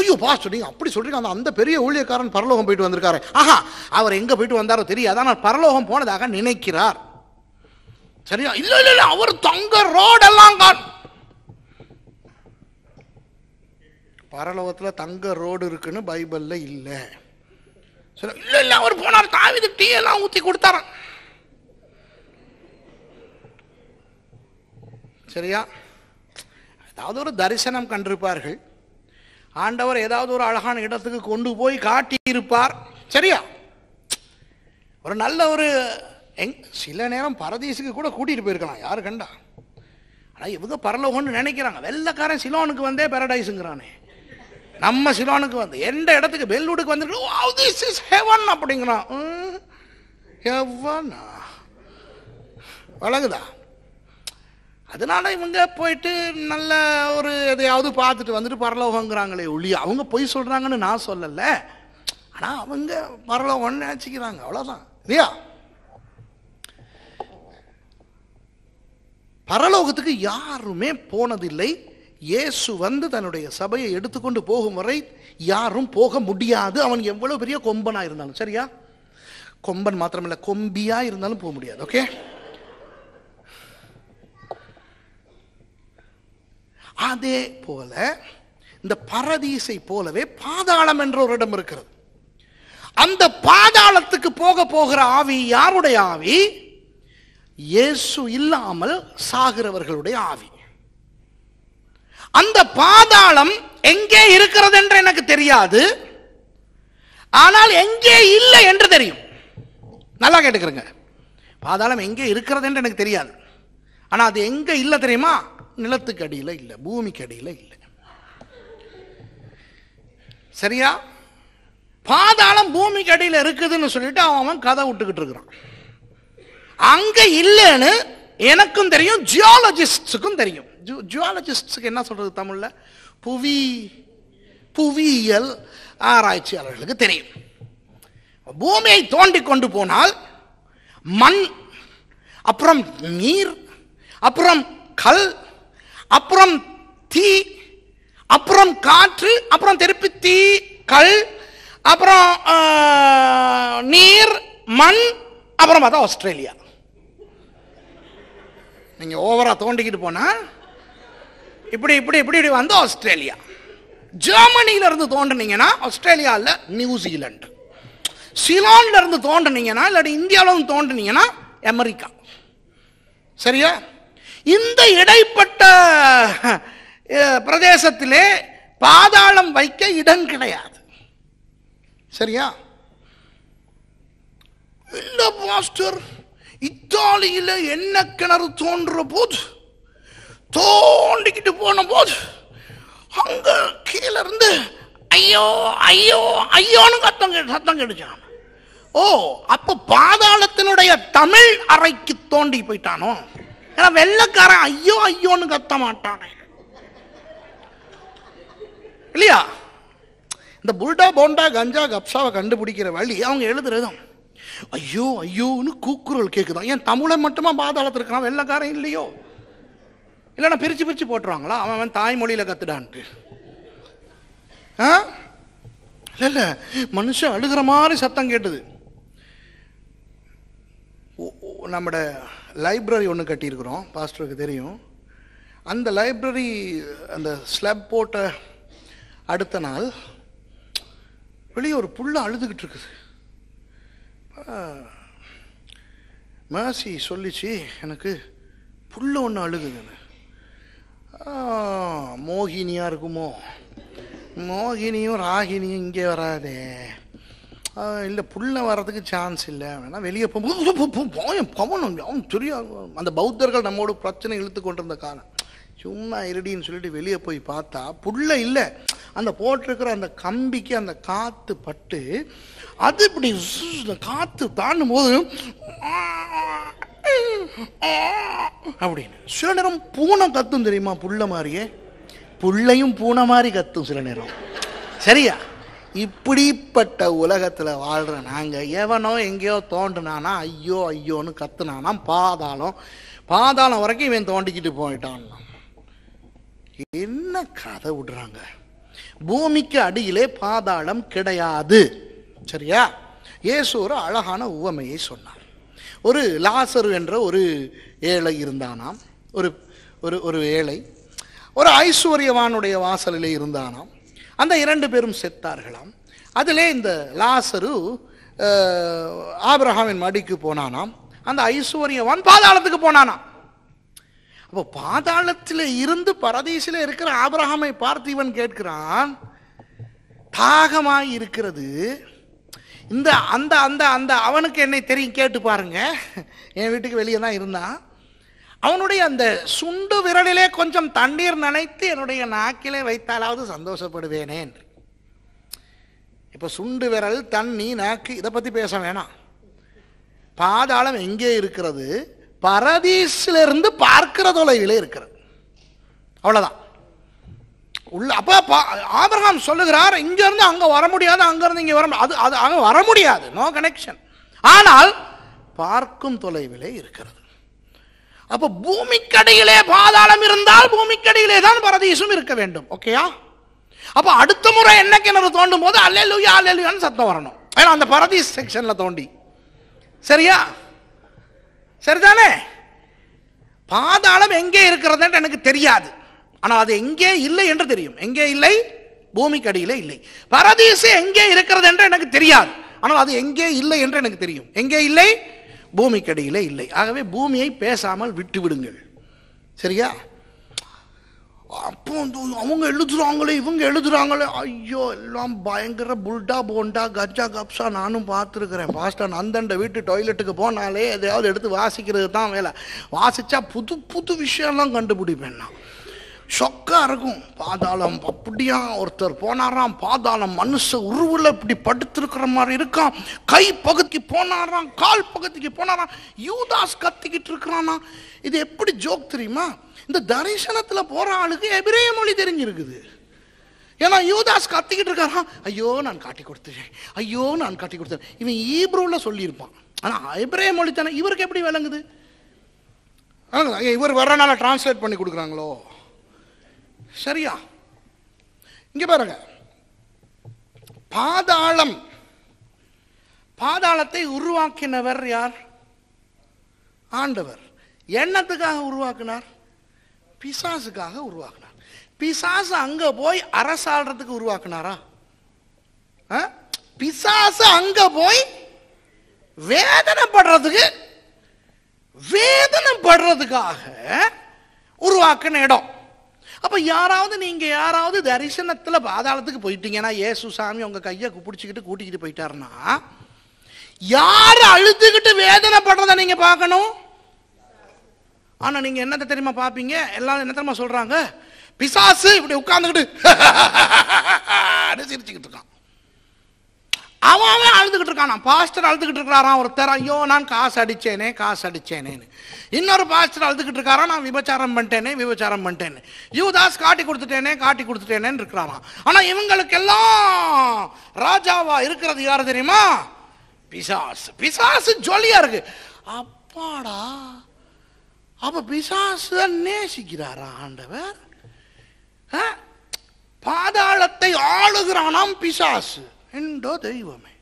ஐயோ பா நீங்கள் அப்படி சொல்றீங்க அந்த அந்த பெரிய ஊழியக்காரன் பரலோகம் போயிட்டு வந்திருக்காரு ஆஹா அவர் எங்கே போயிட்டு வந்தாரோ தெரியாது ஆனால் பரலோகம் போனதாக நினைக்கிறார் சரியா இல்லை இல்லை இல்லை அவர் தங்க ரோடெல்லாம் காட்டும் பரலோகத்தில் தங்க ரோடு இருக்குன்னு பைபிளில் இல்லை சில இல்லை அவர் போனார் தாவிது டீ எல்லாம் ஊற்றி கொடுத்தாரான் சரியா ஏதாவது ஒரு தரிசனம் கண்டிருப்பார்கள் ஆண்டவர் ஏதாவது ஒரு அழகான இடத்துக்கு கொண்டு போய் காட்டியிருப்பார் சரியா ஒரு நல்ல ஒரு எங் சில நேரம் பரதீசுக்கு கூட கூட்டிகிட்டு போயிருக்கலாம் யாரு கண்டா ஆனால் இவங்க பரலோகம்னு நினைக்கிறாங்க வெள்ளக்காரன் சிலோனுக்கு வந்தே பேரடைஸுங்கிறானே நம்ம சிலோனுக்கு வந்து எந்த இடத்துக்கு பெல்லூடுக்கு வந்துட்டு அப்படிங்கிறான் வழங்குதா அதனால இவங்க போயிட்டு நல்ல ஒரு எதையாவது பார்த்துட்டு வந்துட்டு பரலோகங்கிறாங்களே ஒளி அவங்க பொய் சொல்கிறாங்கன்னு நான் சொல்லலை ஆனால் அவங்க பரலோகம்னு நினச்சிக்கிறாங்க அவ்வளோதான் இல்லையா பரலோகத்துக்கு யாருமே போனதில்லை இயேசு வந்து தன்னுடைய சபையை எடுத்துக்கொண்டு போகும் வரை யாரும் போக முடியாது அவன் எவ்வளோ பெரிய கொம்பனாக இருந்தாலும் சரியா கொம்பன் மாத்திரமில்ல கொம்பியாக இருந்தாலும் போக முடியாது ஓகே அதே போல இந்த பரதீசை போலவே பாதாளம் என்ற ஒரு இடம் இருக்கிறது அந்த பாதாளத்துக்கு போக போகிற ஆவி யாருடைய ஆவி இயேசு இல்லாமல் சாகிறவர்களுடைய ஆவி அந்த பாதாளம் எங்கே இருக்கிறது என்று எனக்கு தெரியாது ஆனால் எங்கே இல்லை என்று தெரியும் நல்லா கேட்டுக்கிறங்க பாதாளம் எங்கே இருக்கிறது என்று எனக்கு தெரியாது ஆனால் அது எங்கே இல்லை தெரியுமா நிலத்துக்கு அடியில் இல்லை பூமிக்கு அடியில் இல்லை சரியா பாதாளம் பூமிக்கு அடியில் இருக்குதுன்னு சொல்லிட்டு அவன் அவன் கதை விட்டுக்கிட்டு இருக்கிறான் அங்கே இல்லைன்னு எனக்கும் தெரியும் ஜியாலஜிஸ்டுக்கும் தெரியும் ஜூ ஜுவாலஜிஸ்டுக்கு என்ன சொல்கிறது தமிழில் புவி புவியியல் ஆராய்ச்சியாளர்களுக்கு தெரியும் பூமியை தோண்டி கொண்டு போனால் மண் அப்புறம் நீர் அப்புறம் கல் அப்புறம் தீ அப்புறம் காற்று அப்புறம் திருப்பி தீ கல் அப்புறம் நீர் மண் அப்புறம் பார்த்தா ஆஸ்திரேலியா நீங்கள் ஓவராக தோண்டிக்கிட்டு போனால் இப்படி இப்படி இப்படி இப்படி வந்து ஆஸ்திரேலியா ஜெர்மனியில இருந்து தோண்டினீங்கன்னா ஆஸ்திரேலியாவில் நியூசிலாண்டு சிலான்ல இருந்து தோண்டினீங்கன்னா இல்லாட்டி இருந்து தோன்றினீங்கன்னா அமெரிக்கா சரியா இந்த இடைப்பட்ட பிரதேசத்திலே பாதாளம் வைக்க இடம் கிடையாது சரியா இல்லை பாஸ்டர் இத்தாலியில் என்ன கிணறு தோன்ற போது தோண்டிக்கிட்டு போன போது அங்க கீழே இருந்து ஐயோ ஐயோ ஐயோன்னு கத்தம் சத்தம் கிடைச்சான் ஓ அப்போ பாதாளத்தினுடைய தமிழ் அறைக்கு தோண்டி போயிட்டானோ ஏன்னா வெள்ளக்காரன் ஐயோ ஐயோன்னு கத்த மாட்டானே இல்லையா இந்த புல்டா போண்டா கஞ்சா கப்சாவை கண்டுபிடிக்கிற வழி அவங்க எழுதுறதும் ஐயோ ஐயோன்னு கூக்குரல் கேட்குதான் ஏன் தமிழை மட்டுமா பாதாளத்தில் இருக்கிறான் வெள்ளக்காரன் இல்லையோ இல்லைன்னா பிரித்து பிரித்து போட்டுருவாங்களா அவன் அவன் தாய்மொழியில் கற்றுடான்ட்டு ஆ இல்லை இல்லை மனுஷன் அழுகிற மாதிரி சத்தம் கேட்டுது நம்மட லைப்ரரி ஒன்று கட்டியிருக்கிறோம் பாஸ்டருக்கு தெரியும் அந்த லைப்ரரி அந்த ஸ்லப் போட்ட அடுத்த நாள் வெளியே ஒரு புல்லு அழுதுகிட்டு இருக்குது மேசி சொல்லிச்சு எனக்கு புல்லு ஒன்று அழுகுதுன்னு மோகினியாக இருக்குமோ மோகினியும் ராகினியும் இங்கே வராதே இல்லை புள்ள வர்றதுக்கு சான்ஸ் இல்லை வேணா வெளியே போயும் கவனம் அவன் தெரியாது அந்த பௌத்தர்கள் நம்மோட பிரச்சனை இழுத்து கொண்டிருந்த காலம் சும்மா இருடின்னு சொல்லிட்டு வெளியே போய் பார்த்தா புள்ள இல்லை அந்த போட்டிருக்கிற அந்த கம்பிக்கு அந்த காற்று பட்டு அது இப்படி காற்று தாண்டும் போது அப்படின்னு சில நேரம் பூனை கத்தும் தெரியுமா புள்ள மாதிரியே புள்ளையும் பூனை மாதிரி கத்தும் சில நேரம் சரியா இப்படிப்பட்ட உலகத்தில் வாழ்கிற நாங்கள் எவனோ எங்கேயோ தோண்டுனானா ஐயோ ஐயோன்னு கத்துனானா பாதாளம் பாதாளம் வரைக்கும் இவன் தோண்டிக்கிட்டு போயிட்டான் என்ன கதை விடுறாங்க பூமிக்கு அடியிலே பாதாளம் கிடையாது சரியா இயேசு ஒரு அழகான உவமையை சொன்னார் ஒரு லாசரு என்ற ஒரு ஏழை இருந்தானாம் ஒரு ஒரு ஒரு ஏழை ஒரு ஐஸ்வர்யவானுடைய வாசலிலே இருந்தானாம் அந்த இரண்டு பேரும் செத்தார்களாம் அதிலே இந்த லாசரு ஆபிரஹாமின் மடிக்கு போனானாம் அந்த ஐஸ்வர்யவான் பாதாளத்துக்கு போனானாம் அப்போ பாதாளத்தில் இருந்து பரதீசில் இருக்கிற ஆபிரஹாமை பார்த்து இவன் கேட்கிறான் தாகமாய் இருக்கிறது இந்த அந்த அந்த அந்த அவனுக்கு என்னை தெரியும் கேட்டு பாருங்க என் வீட்டுக்கு வெளியே தான் இருந்தான் அவனுடைய அந்த சுண்டு விரலிலே கொஞ்சம் தண்ணீர் நனைத்து என்னுடைய நாக்கிலே வைத்தாலாவது சந்தோஷப்படுவேனேன் இப்போ சுண்டு விரல் தண்ணி நாக்கு இதை பற்றி பேச வேணாம் பாதாளம் எங்கே இருக்கிறது பரதீஸிலிருந்து பார்க்கிற தொலைவிலே இருக்கிறது அவ்வளோதான் உள்ள அப்போ ஆபிரகாம் சொல்லுகிறார் இங்கேருந்து அங்கே வர முடியாது அங்கேருந்து இங்கே வர அது அது அங்கே வர முடியாது நோ கனெக்ஷன் ஆனால் பார்க்கும் தொலைவிலே இருக்கிறது அப்போ பூமிக்கடையிலே பாதாளம் இருந்தால் பூமிக்கடையிலே தான் பரதீசும் இருக்க வேண்டும் ஓகேயா அப்போ அடுத்த முறை என்ன கிணறு தோண்டும் போது அல்லேலுயா அல்லேலுயான்னு சத்தம் வரணும் ஏன்னா அந்த பரதீஸ் செக்ஷனில் தோண்டி சரியா சரிதானே பாதாளம் எங்கே இருக்கிறதுன்ட்டு எனக்கு தெரியாது ஆனால் அது எங்கே இல்லை என்று தெரியும் எங்கே இல்லை பூமிக்கு அடியிலே இல்லை பரதீசு எங்கே இருக்கிறது என்று எனக்கு தெரியாது ஆனால் அது எங்கே இல்லை என்று எனக்கு தெரியும் எங்கே இல்லை பூமிக்கு அடியிலே இல்லை ஆகவே பூமியை பேசாமல் விட்டு விடுங்கள் சரியா அப்போ அவங்க எழுதுறாங்களே இவங்க எழுதுறாங்களே ஐயோ எல்லாம் பயங்கர புல்டா போண்டா கஜா கப்சா நானும் பார்த்துருக்குறேன் பாஸ்டா அந்தண்ட வீட்டு டாய்லெட்டுக்கு போனாலே எதையாவது எடுத்து வாசிக்கிறது தான் வேலை வாசித்தா புது புது விஷயம்லாம் கண்டுபிடிப்பேன் நான் சொக்கா இருக்கும் பாதாளம் அப்படியா ஒருத்தர் போனாராம் பாதாளம் மனுஷ உருவில் இப்படி படுத்திருக்கிற மாதிரி இருக்கான் கை பகுதிக்கு போனாராம் கால் பகுதிக்கு போனாராம் யூதாஸ் கத்திக்கிட்டு இருக்கிறானா இது எப்படி ஜோக் தெரியுமா இந்த தரிசனத்தில் போகிற ஆளுக்கு எபிரே மொழி தெரிஞ்சிருக்குது ஏன்னா யூதாஸ் கத்திக்கிட்டு இருக்காராம் ஐயோ நான் காட்டி கொடுத்துட்டேன் ஐயோ நான் காட்டி கொடுத்தேன் இவன் ஈப்ரூவில் சொல்லியிருப்பான் ஆனால் எபிரே மொழி தானே இவருக்கு எப்படி விளங்குது இவர் வர்றனால டிரான்ஸ்லேட் பண்ணி கொடுக்குறாங்களோ சரியா இங்க பாருங்க பாதாளம் பாதாளத்தை உருவாக்கினவர் யார் ஆண்டவர் எண்ணத்துக்காக உருவாக்கினார் பிசாசுக்காக உருவாக்கினார் பிசாசு அங்க போய் அரசாடுறதுக்கு உருவாக்குனாரா பிசாசு அங்க போய் வேதனைப்படுறதுக்கு வேதனைப்படுறதுக்காக உருவாக்கின இடம் அப்போ யாராவது நீங்கள் யாராவது தரிசனத்தில் பாதாளத்துக்கு போயிட்டீங்கன்னா ஏசு சாமி உங்கள் கையை பிடிச்சிக்கிட்டு கூட்டிக்கிட்டு போயிட்டாருன்னா யார் அழுத்துக்கிட்டு வேதனைப்படுறத நீங்கள் பார்க்கணும் ஆனால் நீங்கள் என்னத்தை தெரியுமா பார்ப்பீங்க எல்லாரும் என்ன தெரியுமா சொல்கிறாங்க பிசாசு இப்படி உட்காந்துக்கிட்டு சிரிச்சுக்கிட்டு இருக்கான் அவன் அழுதுகிட்டு இருக்கான் பாஸ்டர் அழுதுகிட்டு இருக்கிறாராம் ஒருத்தர் ஐயோ நான் காசு அடித்தேனே காசு அடிச்சேனேன்னு இன்னொரு பாஸ்டர் அழுதுகிட்டு இருக்காரா நான் விபச்சாரம் பண்ணிட்டேனே விபச்சாரம் பண்ணிட்டேன்னு யூதாஸ் காட்டி கொடுத்துட்டேனே காட்டி கொடுத்துட்டேனேன்னு இருக்கிறாராம் ஆனால் இவங்களுக்கெல்லாம் ராஜாவா இருக்கிறது யார் தெரியுமா பிசாசு பிசாசு ஜொலியாக இருக்கு அப்பாடா அப்போ பிசாசு நேசிக்கிறாரா ஆண்டவர் பாதாளத்தை ஆளுகிறானாம் பிசாசு எண்டோ தெய்வமே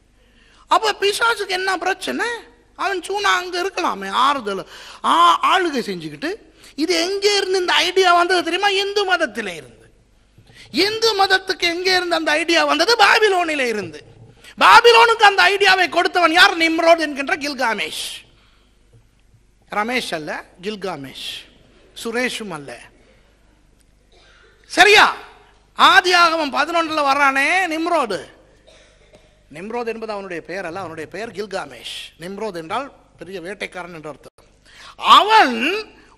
அப்போ பிசாசுக்கு என்ன பிரச்சனை அவன் சூனா அங்கே இருக்கலாமே ஆறுதல் ஆ ஆளுகை செஞ்சுக்கிட்டு இது எங்கே இருந்து இந்த ஐடியா வந்தது தெரியுமா இந்து மதத்தில் இருந்து இந்து மதத்துக்கு எங்கே இருந்து அந்த ஐடியா வந்தது பாபிலோனில் இருந்து பாபிலோனுக்கு அந்த ஐடியாவை கொடுத்தவன் யார் நிம்ரோட் என்கின்ற கில்காமேஷ் ரமேஷ் அல்ல கில்காமேஷ் சுரேஷும் அல்ல சரியா ஆதி ஆதியாகவும் பதினொன்றில் வர்றானே நிம்ரோடு நிம்ரோத் என்பது அவனுடைய பெயர் அல்ல அவனுடைய பெயர் கில்காமேஷ் நிம்ரோத் என்றால் பெரிய வேட்டைக்காரன் என்ற அர்த்தம் அவன்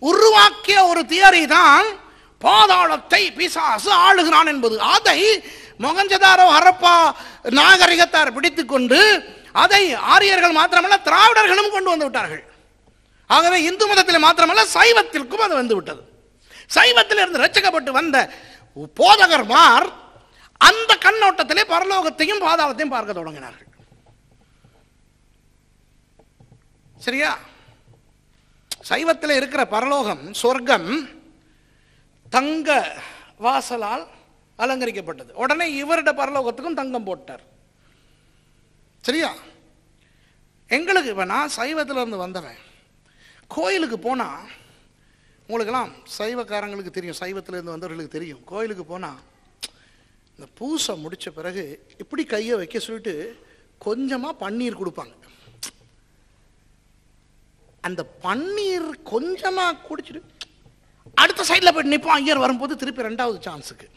உருவாக்கிய ஒரு தியரி தான் பாதாளத்தை பிசாசு ஆளுகிறான் என்பது அதை மொகஞ்சதாரோ ஹரப்பா நாகரிகத்தார் பிடித்துக் கொண்டு அதை ஆரியர்கள் மாத்திரமல்ல திராவிடர்களும் கொண்டு வந்து விட்டார்கள் ஆகவே இந்து மதத்தில் மாத்திரமல்ல சைவத்திற்கும் அது வந்து விட்டது சைவத்தில் இருந்து ரச்சிக்கப்பட்டு வந்த போதகர்மார் அந்த கண்ணோட்டத்திலே பரலோகத்தையும் பாதாளத்தையும் பார்க்க தொடங்கினார்கள் சரியா சைவத்தில் இருக்கிற பரலோகம் சொர்க்கம் தங்க வாசலால் அலங்கரிக்கப்பட்டது உடனே இவருடைய பரலோகத்துக்கும் தங்கம் போட்டார் சரியா எங்களுக்கு இப்போ நான் இருந்து வந்தவன் கோயிலுக்கு போனால் உங்களுக்கெல்லாம் சைவக்காரங்களுக்கு தெரியும் சைவத்திலேருந்து வந்தவர்களுக்கு தெரியும் கோயிலுக்கு போனால் இந்த பூசை முடித்த பிறகு இப்படி கையை வைக்க சொல்லிட்டு கொஞ்சமாக பன்னீர் கொடுப்பாங்க அந்த பன்னீர் கொஞ்சமாக குடிச்சிட்டு அடுத்த சைடில் போய் நிற்போம் ஐயர் வரும்போது திருப்பி ரெண்டாவது சான்ஸுக்கு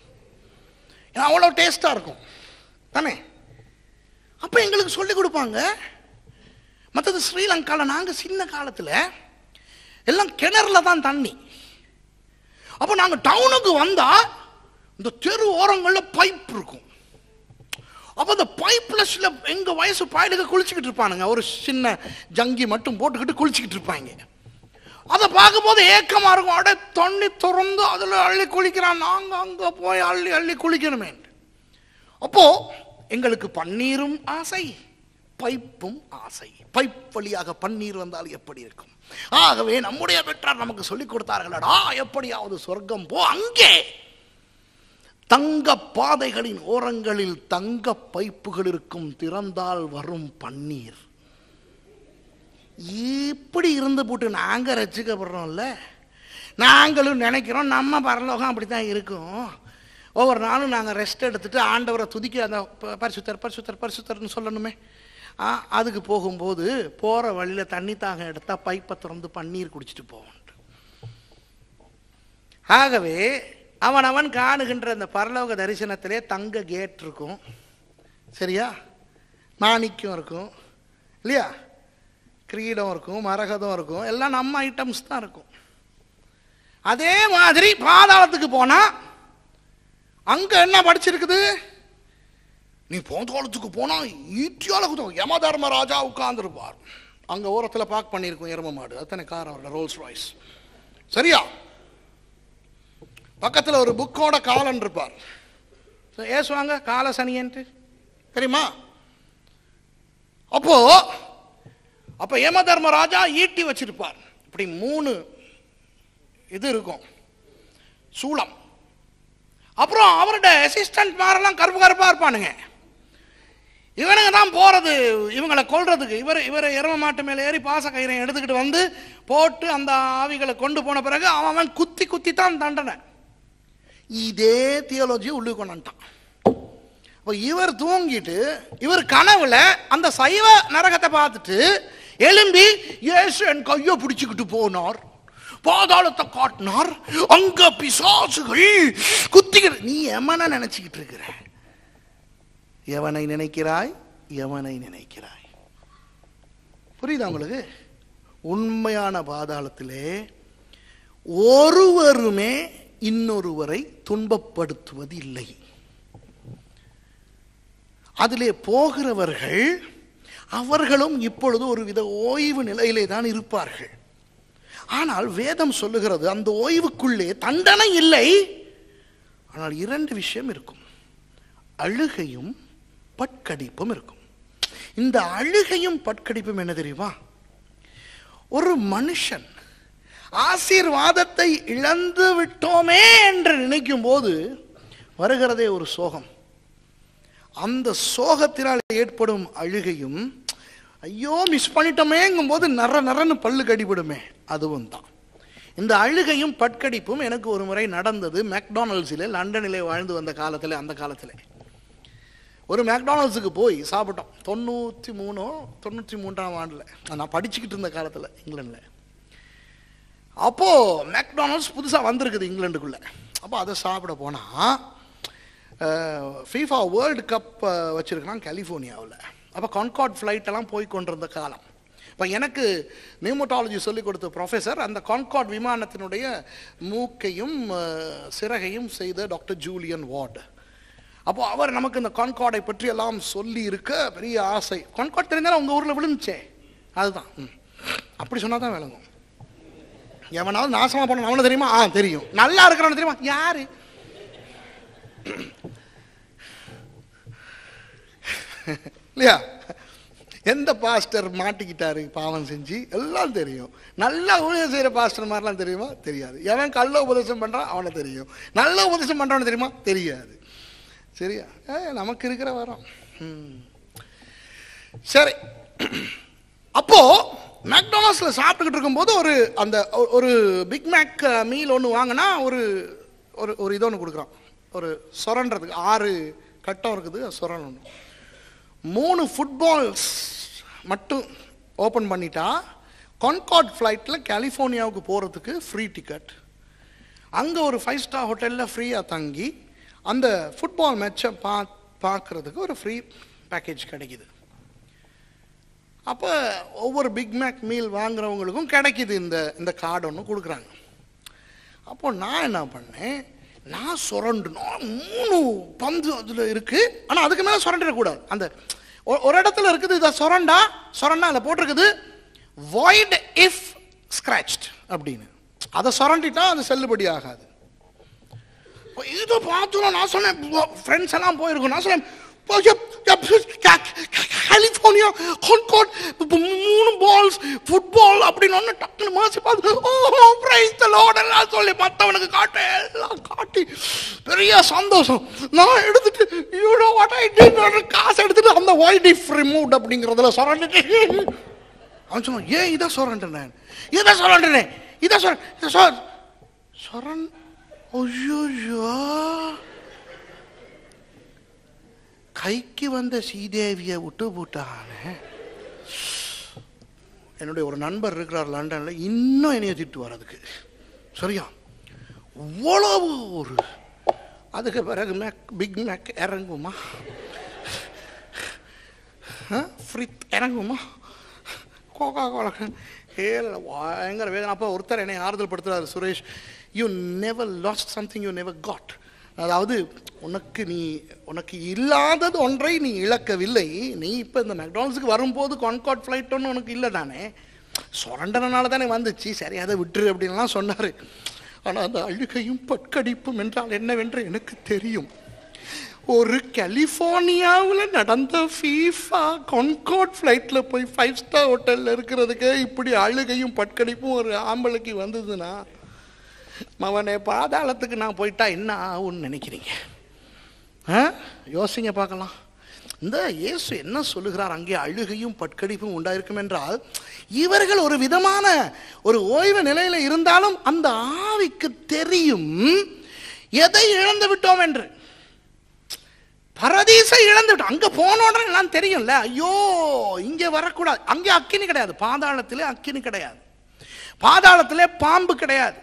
ஏன்னா அவ்வளோ டேஸ்ட்டாக இருக்கும் தானே அப்போ எங்களுக்கு சொல்லி கொடுப்பாங்க மற்றது ஸ்ரீலங்காவில் நாங்கள் சின்ன காலத்தில் எல்லாம் கிணறுல தான் தண்ணி அப்போ நாங்கள் டவுனுக்கு வந்தால் இந்த தெரு ஓரங்களில் பைப் இருக்கும் அப்போ அந்த பைப்பில் சில எங்கள் வயசு பாயலுக்கு குளிச்சுக்கிட்டு இருப்பானுங்க ஒரு சின்ன ஜங்கி மட்டும் போட்டுக்கிட்டு குளிச்சுக்கிட்டு இருப்பாங்க அதை பார்க்கும்போது ஏக்கமாக இருக்கும் அடே தண்ணி திறந்து அதில் அள்ளி குளிக்கிறான் நாங்கள் அங்கே போய் அள்ளி அள்ளி குளிக்கணுமே அப்போது எங்களுக்கு பன்னீரும் ஆசை பைப்பும் ஆசை பைப் வழியாக பன்னீர் வந்தால் எப்படி இருக்கும் ஆகவே நம்முடைய பெற்றார் நமக்கு சொல்லிக் கொடுத்தார்களடா எப்படியாவது சொர்க்கம் போ அங்கே தங்க பாதைகளின் ஓரங்களில் தங்க பைப்புகள் இருக்கும் திறந்தால் வரும் பன்னீர் இப்படி இருந்து போட்டு நாங்கள் ரசிக்கப்படுறோம்ல நாங்களும் நினைக்கிறோம் நம்ம பரலோகம் அப்படி தான் இருக்கும் ஒவ்வொரு நாளும் நாங்கள் ரெஸ்ட் எடுத்துகிட்டு ஆண்டவரை துதிக்க அந்த பரிசுத்தர் பரிசுத்தர் பரிசுத்தர்னு சொல்லணுமே அதுக்கு போகும்போது போகிற வழியில் தண்ணி தாகம் எடுத்தால் பைப்பை திறந்து பன்னீர் குடிச்சிட்டு போவோம் ஆகவே அவன் அவன் காணுகின்ற அந்த பரலோக தரிசனத்திலே தங்க கேட் இருக்கும் சரியா மாணிக்கம் இருக்கும் இல்லையா கிரீடம் இருக்கும் மரகதம் இருக்கும் எல்லாம் நம்ம ஐட்டம்ஸ் தான் இருக்கும் அதே மாதிரி பாதாளத்துக்கு போனால் அங்கே என்ன படிச்சிருக்குது நீ போந்தோளத்துக்கு போனால் ஈட்டியால் யம தர்ம ராஜா உட்கார்ந்துருப்பார் அங்கே ஓரத்தில் பார்க் பண்ணியிருக்கோம் எரும மாடு அத்தனை கார் அவரோட ரோல்ஸ் ராய்ஸ் சரியா பக்கத்தில் ஒரு புக்கோட காலன் இருப்பார் ஏசுவாங்க கால சனியன்ட்டு தெரியுமா அப்போ அப்போ ஏம தர்மராஜா ஈட்டி வச்சிருப்பார் இப்படி மூணு இது இருக்கும் சூளம் அப்புறம் அவருடைய அசிஸ்டன்ட் மாதிரிலாம் கருப்பு கருப்பாக இருப்பானுங்க இவனுங்க தான் போகிறது இவங்களை கொள்றதுக்கு இவர் இவர் இரவ மாட்டு மேலே ஏறி பாச கயிறை எடுத்துக்கிட்டு வந்து போட்டு அந்த ஆவிகளை கொண்டு போன பிறகு அவன் குத்தி குத்தி தான் தண்டனை இதே தியோலஜி உள்ளே கொண்டான்ட்டான் அப்போ இவர் தூங்கிட்டு இவர் கனவுல அந்த சைவ நரகத்தை பார்த்துட்டு எழும்பி இயேசு என் கையை பிடிச்சுக்கிட்டு போனார் பாதாளத்தை காட்டினார் அங்க பிசாசுகள் குத்திக்கிற நீ எமனை நினைச்சுக்கிட்டு இருக்கிற எவனை நினைக்கிறாய் எவனை நினைக்கிறாய் புரியுதா உங்களுக்கு உண்மையான பாதாளத்திலே ஒருவருமே இன்னொருவரை துன்பப்படுத்துவது இல்லை அதிலே போகிறவர்கள் அவர்களும் இப்பொழுது ஒரு வித ஓய்வு நிலையிலே தான் இருப்பார்கள் ஆனால் வேதம் சொல்லுகிறது அந்த ஓய்வுக்குள்ளே தண்டனை இல்லை ஆனால் இரண்டு விஷயம் இருக்கும் அழுகையும் பட்கடிப்பும் இருக்கும் இந்த அழுகையும் பட்கடிப்பும் என்ன தெரியுமா ஒரு மனுஷன் ஆசீர்வாதத்தை இழந்து விட்டோமே என்று நினைக்கும் போது வருகிறதே ஒரு சோகம் அந்த சோகத்தினால் ஏற்படும் அழுகையும் ஐயோ மிஸ் பண்ணிட்டோமேங்கும் போது நர நரன்னு பல்லு கடிபடுமே அதுவும் தான் இந்த அழுகையும் பட்கடிப்பும் எனக்கு ஒரு முறை நடந்தது மேக்டானல்ட்ஸில் லண்டனிலே வாழ்ந்து வந்த காலத்தில் அந்த காலத்தில் ஒரு மேக்டானல்ட்ஸுக்கு போய் சாப்பிட்டோம் தொண்ணூற்றி மூணோ தொண்ணூற்றி மூன்றாம் ஆண்டில் நான் படிச்சுக்கிட்டு இருந்த காலத்தில் இங்கிலாண்டில் அப்போது மேக்டானல்ட்ஸ் புதுசாக வந்திருக்குது இங்கிலாண்டுக்குள்ளே அப்போ அதை சாப்பிட போனால் ஃபீஃபா வேர்ல்டு கப் வச்சுருக்கலாம் கலிஃபோர்னியாவில் அப்போ கான்கார்ட் ஃப்ளைட்டெல்லாம் போய் கொண்டிருந்த காலம் இப்போ எனக்கு நியூமட்டாலஜி சொல்லிக் கொடுத்த ப்ரொஃபஸர் அந்த கான்கார்ட் விமானத்தினுடைய மூக்கையும் சிறகையும் செய்த டாக்டர் ஜூலியன் வார்டு அப்போது அவர் நமக்கு இந்த கான்கார்டை பற்றி எல்லாம் சொல்லி இருக்க பெரிய ஆசை கான்கார்ட் தெரிஞ்சாலும் உங்கள் ஊரில் விழுந்துச்சே அதுதான் அப்படி சொன்னால் தான் விளங்கும் எவனாவது நாசமா போன அவனை தெரியுமா ஆ தெரியும் நல்லா இருக்கிறவன் தெரியுமா யாரு இல்லையா எந்த பாஸ்டர் மாட்டிக்கிட்டாரு பாவம் செஞ்சு எல்லாம் தெரியும் நல்லா ஊழியம் செய்கிற பாஸ்டர் மாதிரிலாம் தெரியுமா தெரியாது எவன் கள்ள உபதேசம் பண்ணுறான் அவனை தெரியும் நல்ல உபதேசம் பண்ணுறவனு தெரியுமா தெரியாது சரியா ஏ நமக்கு இருக்கிற வரம் சரி அப்போது மேக்டோனல்ஸில் சாப்பிட்டுக்கிட்டு இருக்கும்போது ஒரு அந்த ஒரு பிக் மேக் மீல் ஒன்று வாங்கினா ஒரு ஒரு ஒரு இது ஒன்று கொடுக்குறான் ஒரு சொரன்றதுக்கு ஆறு கட்டம் இருக்குது சொரன் ஒன்று மூணு ஃபுட்பால்ஸ் மட்டும் ஓப்பன் பண்ணிட்டா கான்கார்ட் ஃப்ளைட்டில் கலிஃபோர்னியாவுக்கு போகிறதுக்கு ஃப்ரீ டிக்கெட் அங்கே ஒரு ஃபைவ் ஸ்டார் ஹோட்டலில் ஃப்ரீயாக தங்கி அந்த ஃபுட்பால் மேட்சை பா பார்க்குறதுக்கு ஒரு ஃப்ரீ பேக்கேஜ் கிடைக்கிது அப்போ ஒவ்வொரு பிக் மேக் மீல் வாங்குறவங்களுக்கும் கிடைக்கிது இந்த இந்த கார்டு ஒன்று கொடுக்குறாங்க அப்போ நான் என்ன பண்ணேன் நான் சுரண்டணும் மூணு பந்து அதில் இருக்குது ஆனால் அதுக்கு மேலே சுரண்டிடக்கூடாது அந்த ஒரு இடத்துல இருக்குது இதை சுரண்டா சுரண்டா அதில் போட்டிருக்குது வாய்ட் இஃப் ஸ்க்ராச்ட் அப்படின்னு அதை சுரண்டிட்டா அது செல்லுபடி ஆகாது இதை பார்த்து நான் சொன்னேன் ஃப்ரெண்ட்ஸ் எல்லாம் போயிருக்கோம் நான் சொன்னேன் கலிஃபோர்னியா கொன்காட் மூணு பால்ஸ் ஃபுட்பால் அப்படின்னு டக்குனு மாசி பார்த்து ஓ பிரைஸ் த எல்லாம் சொல்லி மற்றவனுக்கு காட்டு எல்லாம் காட்டி பெரிய சந்தோஷம் நான் எடுத்துட்டு யூனோ வாட் ஐ டிட் காசு எடுத்துட்டு அந்த ஒயிட் இஃப் ரிமூவ்ட் அப்படிங்கிறதுல சொரண்டுட்டு அவன் சொன்னான் ஏன் இதை சொரண்டுனேன் இதை சொரண்டுனேன் இதை சொர சொரன் ஐயோ கைக்கு வந்த ஸ்ரீதேவியை விட்டு போட்டானே என்னுடைய ஒரு நண்பர் இருக்கிறார் லண்டனில் இன்னும் என்னைய திட்டு வர்றதுக்கு சரியா இவ்வளவு ஒரு அதுக்கு பிறகு மேக் பிக் மேக் இறங்குமா ஃப்ரித் இறங்குமா கோகா கோலக ஏல பயங்கர வேதனை அப்போ ஒருத்தர் என்னை ஆறுதல் படுத்துறாரு Suresh you never lost something you never got அதாவது உனக்கு நீ உனக்கு இல்லாதது ஒன்றை நீ இழக்கவில்லை நீ இப்போ இந்த மெக்டானல்ஸுக்கு வரும்போது கான்கார்ட் ஃப்ளைட் ஒன்று உனக்கு இல்லை தானே சுரண்டனால தானே வந்துச்சு சரி அதை விட்டுரு அப்படின்லாம் சொன்னார் ஆனால் அந்த அழுகையும் பட்கடிப்பும் என்றால் என்னவென்று எனக்கு தெரியும் ஒரு கலிஃபோர்னியாவில் நடந்த ஃபீஃபா கொன்கோட் ஃப்ளைட்டில் போய் ஃபைவ் ஸ்டார் ஹோட்டலில் இருக்கிறதுக்கு இப்படி அழுகையும் பட்கடிப்பும் ஒரு ஆம்பளைக்கு வந்ததுன்னா மகனே பாதாளத்துக்கு நான் போயிட்டா என்ன ஆகும்னு நினைக்கிறீங்க ஆ யோசிங்க பார்க்கலாம் இந்த இயேசு என்ன சொல்லுகிறார் அங்கே அழுகையும் பட்கடிப்பும் உண்டாயிருக்கும் என்றால் இவர்கள் ஒரு விதமான ஒரு ஓய்வு நிலையில் இருந்தாலும் அந்த ஆவிக்கு தெரியும் எதை இழந்து விட்டோம் என்று பரதீசை இழந்து விட்டோம் அங்கே போன எல்லாம் தெரியும்ல ஐயோ இங்கே வரக்கூடாது அங்கே அக்கினி கிடையாது பாதாளத்திலே அக்கினி கிடையாது பாதாளத்திலே பாம்பு கிடையாது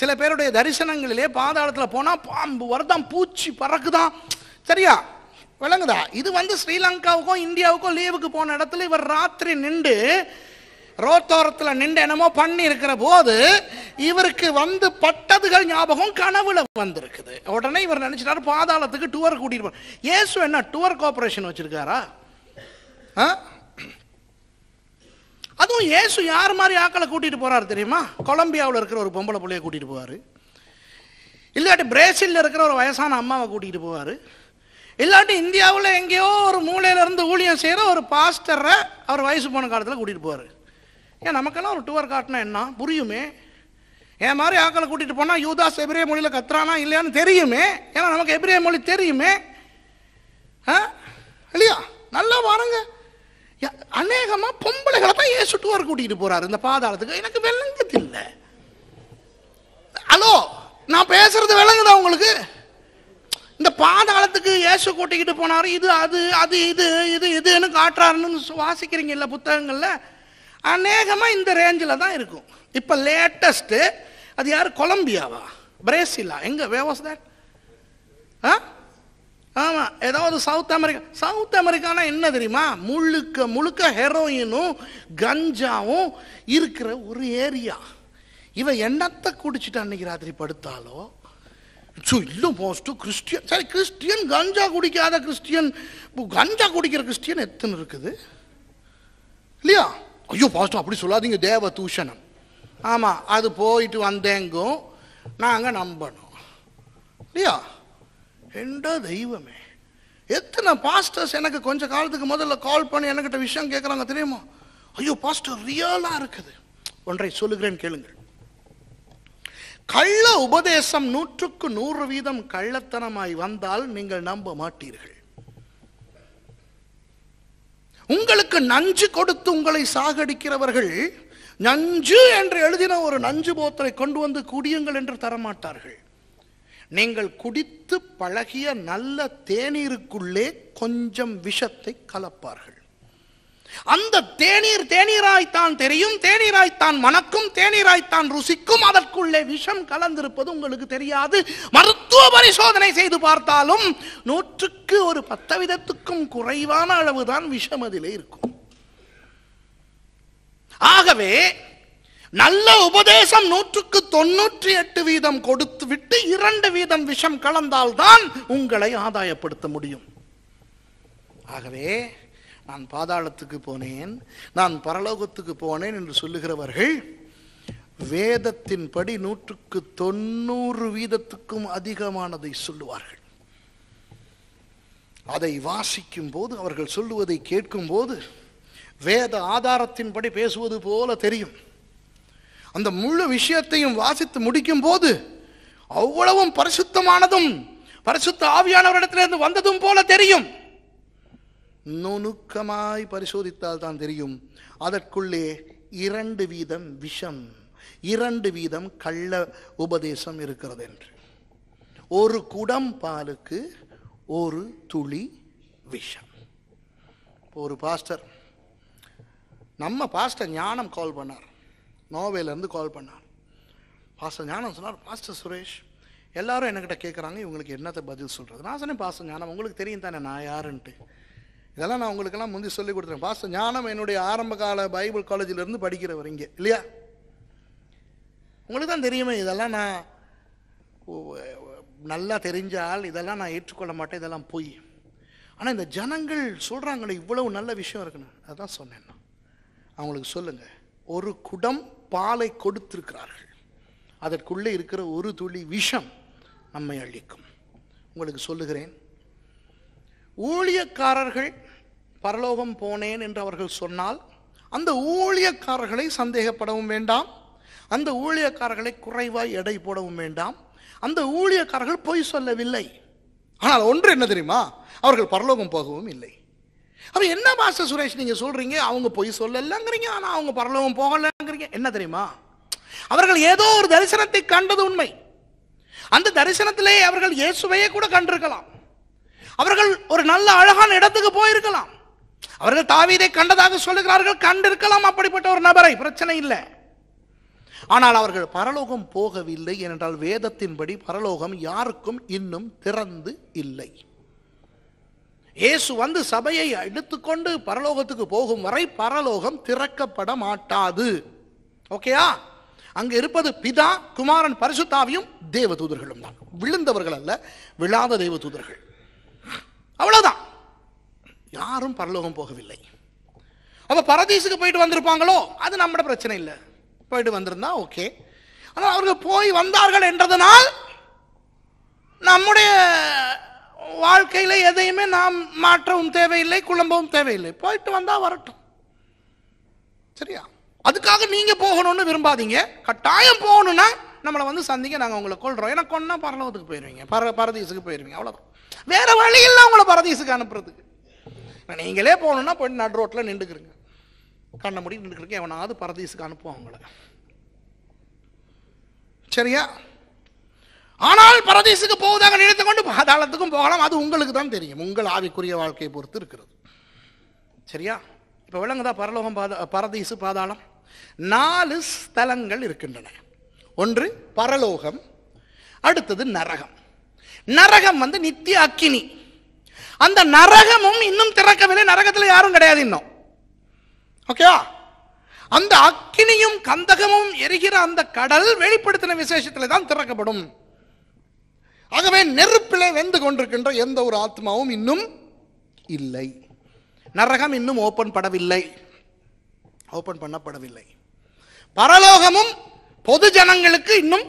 சில பேருடைய தரிசனங்களிலே பாதாளத்தில் போனால் பாம்பு வருதம் பூச்சி பறக்குதான் சரியா விளங்குதா இது வந்து ஸ்ரீலங்காவுக்கும் இந்தியாவுக்கும் லீவுக்கு போன இடத்துல இவர் ராத்திரி நின்று ரோத்தோரத்தில் நின்று என்னமோ பண்ணி இருக்கிற போது இவருக்கு வந்து பட்டதுகள் ஞாபகம் கனவுல வந்திருக்குது உடனே இவர் நினைச்சிட்டாரு பாதாளத்துக்கு டூர் கூட்டிட்டு போ ஏசு என்ன டூர் கோஆபரேஷன் வச்சிருக்காரா ஆ அதுவும் ஏசு யார் மாதிரி ஆக்களை கூட்டிகிட்டு போகிறாரு தெரியுமா கொலம்பியாவில் இருக்கிற ஒரு பொம்பளை பிள்ளைய கூட்டிகிட்டு போவார் இல்லாட்டி பிரேசிலில் இருக்கிற ஒரு வயசான அம்மாவை கூட்டிகிட்டு போவார் இல்லாட்டி இந்தியாவில் எங்கேயோ ஒரு மூலையிலேருந்து ஊழியம் செய்கிற ஒரு பாஸ்டரை அவர் வயசு போன காலத்தில் கூட்டிகிட்டு போவார் ஏன் நமக்கெல்லாம் ஒரு டூர் காட்டினா என்ன புரியுமே என் மாதிரி ஆக்களை கூட்டிகிட்டு போனால் யூதாஸ் எப்படியே மொழியில் கத்துறானா இல்லையான்னு தெரியுமே ஏன்னா நமக்கு எபிரே மொழி தெரியுமே ஆ இல்லையா நல்லா பாருங்கள் அநேகமாக பொம்பளைகளை தான் ஏசு டூர் கூட்டிகிட்டு போகிறாரு இந்த பாதாளத்துக்கு எனக்கு விளங்கது ஹலோ நான் பேசுறது விளங்குதா உங்களுக்கு இந்த பாதாளத்துக்கு ஏசு கூட்டிக்கிட்டு போனார் இது அது அது இது இது இதுன்னு காட்டுறாருன்னு வாசிக்கிறீங்க இல்லை புத்தகங்களில் அநேகமாக இந்த ரேஞ்சில் தான் இருக்கும் இப்போ லேட்டஸ்ட்டு அது யார் கொலம்பியாவா பிரேசிலா எங்கே வேவாஸ் தட் ஆ ஆமாம் ஏதாவது சவுத் அமெரிக்கா சவுத் அமெரிக்கானா என்ன தெரியுமா முழுக்க முழுக்க ஹெரோயினும் கஞ்சாவும் இருக்கிற ஒரு ஏரியா இவன் என்னத்தை குடிச்சிட்டு அன்னைக்கு ராத்திரி படுத்தாலோ ஸோ இல்லை மோஸ்ட்டு கிறிஸ்டியன் சரி கிறிஸ்டியன் கஞ்சா குடிக்காத கிறிஸ்டியன் கஞ்சா குடிக்கிற கிறிஸ்டியன் எத்தனை இருக்குது இல்லையா ஐயோ பாஸ்டர் அப்படி சொல்லாதீங்க தேவ தூஷணம் ஆமாம் அது போயிட்டு வந்தேங்கும் நாங்கள் நம்பணும் இல்லையா என்ன தெய்வமே எத்தனை பாஸ்டர்ஸ் எனக்கு கொஞ்ச காலத்துக்கு முதல்ல கால் பண்ணி என்கிட்ட விஷயம் கேட்குறாங்க தெரியுமா ஐயோ பாஸ்டர் ரியலாக இருக்குது ஒன்றை சொல்லுகிறேன் கேளுங்கள் கள்ள உபதேசம் நூற்றுக்கு நூறு வீதம் கள்ளத்தனமாய் வந்தால் நீங்கள் நம்ப மாட்டீர்கள் உங்களுக்கு நஞ்சு கொடுத்து உங்களை சாகடிக்கிறவர்கள் நஞ்சு என்று எழுதின ஒரு நஞ்சு போத்தரை கொண்டு வந்து குடியுங்கள் என்று தரமாட்டார்கள் நீங்கள் குடித்து பழகிய நல்ல தேநீருக்குள்ளே கொஞ்சம் விஷத்தை கலப்பார்கள் அந்த தேநீர் தேநீராய்த்தான் தெரியும் தேநீராய்த்தான் மணக்கும் தேநீராய்த்தான் ருசிக்கும் அதற்குள்ளே விஷம் கலந்திருப்பது உங்களுக்கு தெரியாது மருத்துவ பரிசோதனை செய்து பார்த்தாலும் நூற்றுக்கு ஒரு பத்து விதத்துக்கும் குறைவான அளவுதான் விஷம் அதிலே இருக்கும் ஆகவே நல்ல உபதேசம் நூற்றுக்கு தொன்னூற்றி எட்டு வீதம் கொடுத்து விட்டு இரண்டு வீதம் விஷம் கலந்தால்தான் உங்களை ஆதாயப்படுத்த முடியும் ஆகவே நான் பாதாளத்துக்கு போனேன் நான் பரலோகத்துக்கு போனேன் என்று சொல்லுகிறவர்கள் வேதத்தின்படி நூற்றுக்கு தொண்ணூறு வீதத்துக்கும் அதிகமானதை சொல்லுவார்கள் அதை வாசிக்கும் போது அவர்கள் சொல்லுவதை கேட்கும் போது வேத ஆதாரத்தின்படி பேசுவது போல தெரியும் அந்த முழு விஷயத்தையும் வாசித்து முடிக்கும் போது அவ்வளவும் பரிசுத்தமானதும் பரிசுத்த ஆவியானவரிடத்திலிருந்து வந்ததும் போல தெரியும் நுணுக்கமாய் பரிசோதித்தால் தான் தெரியும் அதற்குள்ளே இரண்டு வீதம் விஷம் இரண்டு வீதம் கள்ள உபதேசம் இருக்கிறது என்று ஒரு குடம் பாலுக்கு ஒரு துளி விஷம் ஒரு பாஸ்டர் நம்ம பாஸ்டர் ஞானம் கால் பண்ணார் நோவேலேருந்து கால் பண்ணார் பாஸ்டர் ஞானம் சொன்னார் பாஸ்டர் சுரேஷ் எல்லாரும் என்கிட்ட கேட்குறாங்க இவங்களுக்கு என்னத்தை பதில் சொல்கிறது நான் சொன்னேன் பாஸ்டர் ஞானம் உங்களுக்கு தெரியும் தானே நான் யாருன்ட்டு இதெல்லாம் நான் உங்களுக்கெல்லாம் முந்தி சொல்லி கொடுத்துருவேன் பாஸ்டர் ஞானம் என்னுடைய ஆரம்ப கால பைபிள் காலேஜிலேருந்து படிக்கிறவர் இங்கே இல்லையா உங்களுக்கு தான் தெரியுமே இதெல்லாம் நான் நல்லா தெரிஞ்சால் இதெல்லாம் நான் ஏற்றுக்கொள்ள மாட்டேன் இதெல்லாம் போய் ஆனால் இந்த ஜனங்கள் சொல்கிறாங்களே இவ்வளவு நல்ல விஷயம் இருக்குன்னு அதுதான் சொன்னேன் நான் அவங்களுக்கு சொல்லுங்கள் ஒரு குடம் பாலை கொடுத்திருக்கிறார்கள் அதற்குள்ளே இருக்கிற ஒரு துளி விஷம் நம்மை அழிக்கும் உங்களுக்கு சொல்லுகிறேன் ஊழியக்காரர்கள் பரலோகம் போனேன் என்று அவர்கள் சொன்னால் அந்த ஊழியக்காரர்களை சந்தேகப்படவும் வேண்டாம் அந்த ஊழியக்காரர்களை குறைவாய் எடை போடவும் வேண்டாம் அந்த ஊழியக்காரர்கள் பொய் சொல்லவில்லை ஆனால் ஒன்று என்ன தெரியுமா அவர்கள் பரலோகம் போகவும் இல்லை அப்போ என்ன மாஸ்டர் சுரேஷ் நீங்கள் சொல்கிறீங்க அவங்க பொய் சொல்லலங்கிறீங்க ஆனால் அவங்க பரலவம் போகலங்கிறீங்க என்ன தெரியுமா அவர்கள் ஏதோ ஒரு தரிசனத்தை கண்டது உண்மை அந்த தரிசனத்திலே அவர்கள் இயேசுவையே கூட கண்டிருக்கலாம் அவர்கள் ஒரு நல்ல அழகான இடத்துக்கு போயிருக்கலாம் அவர்கள் தாவீதை கண்டதாக சொல்லுகிறார்கள் கண்டிருக்கலாம் அப்படிப்பட்ட ஒரு நபரை பிரச்சனை இல்லை ஆனால் அவர்கள் பரலோகம் போகவில்லை ஏனென்றால் வேதத்தின்படி பரலோகம் யாருக்கும் இன்னும் திறந்து இல்லை இயேசு வந்து சபையை எடுத்துக்கொண்டு பரலோகத்துக்கு போகும் வரை பரலோகம் திறக்கப்பட மாட்டாது ஓகேயா அங்கு இருப்பது பிதா குமாரன் பரிசுத்தாவியும் தேவதூதர்களும் தான் விழுந்தவர்கள் அல்ல விழாத தூதர்கள் அவ்வளவுதான் யாரும் பரலோகம் போகவில்லை அப்போ பரதீசுக்கு போயிட்டு வந்திருப்பாங்களோ அது நம்ம பிரச்சனை இல்லை போயிட்டு வந்திருந்தா ஓகே ஆனால் அவர்கள் போய் வந்தார்கள் என்றதனால் நம்முடைய வாழ்க்கையில் எதையுமே நாம் மாற்றவும் தேவையில்லை குழம்பவும் தேவையில்லை போயிட்டு வந்தால் வரட்டும் சரியா அதுக்காக நீங்கள் போகணும்னு விரும்பாதீங்க கட்டாயம் போகணும்னா நம்மளை வந்து சந்திங்க நாங்கள் உங்களை கொள்கிறோம் எனக்கு கொன்னா பரலோகத்துக்கு போயிடுவீங்க பர பரதீசுக்கு போயிடுவீங்க அவ்வளோதான் வேறு வழி இல்லை உங்களை பரதீசுக்கு அனுப்புறதுக்கு நீங்களே போகணுன்னா போய் நடு ரோட்டில் நின்றுக்குறீங்க கண்ணை முடி நின்றுக்கிறதுக்கு எவனாவது பரதீசுக்கு அனுப்புவோம் அவங்கள சரியா ஆனால் பரதேசுக்கு போவதாக நினைத்துக் கொண்டு பாதாளத்துக்கும் போகலாம் அது உங்களுக்கு தான் தெரியும் உங்கள் ஆவிக்குரிய வாழ்க்கையை பொறுத்து இருக்கிறது சரியா இப்போ விளங்குதா பரலோகம் பாதா பரதீசு பாதாளம் நாலு ஸ்தலங்கள் இருக்கின்றன ஒன்று பரலோகம் அடுத்தது நரகம் நரகம் வந்து நித்திய அக்கினி அந்த நரகமும் இன்னும் திறக்கவில்லை நரகத்தில் யாரும் கிடையாது இன்னும் ஓகேவா அந்த அக்கினியும் கந்தகமும் எரிகிற அந்த கடல் வெளிப்படுத்தின விசேஷத்தில் தான் திறக்கப்படும் ஆகவே நெருப்பிலே வெந்து கொண்டிருக்கின்ற எந்த ஒரு ஆத்மாவும் இன்னும் இல்லை நரகம் இன்னும் ஓப்பன் படவில்லை ஓப்பன் பண்ணப்படவில்லை பரலோகமும் பொது ஜனங்களுக்கு இன்னும்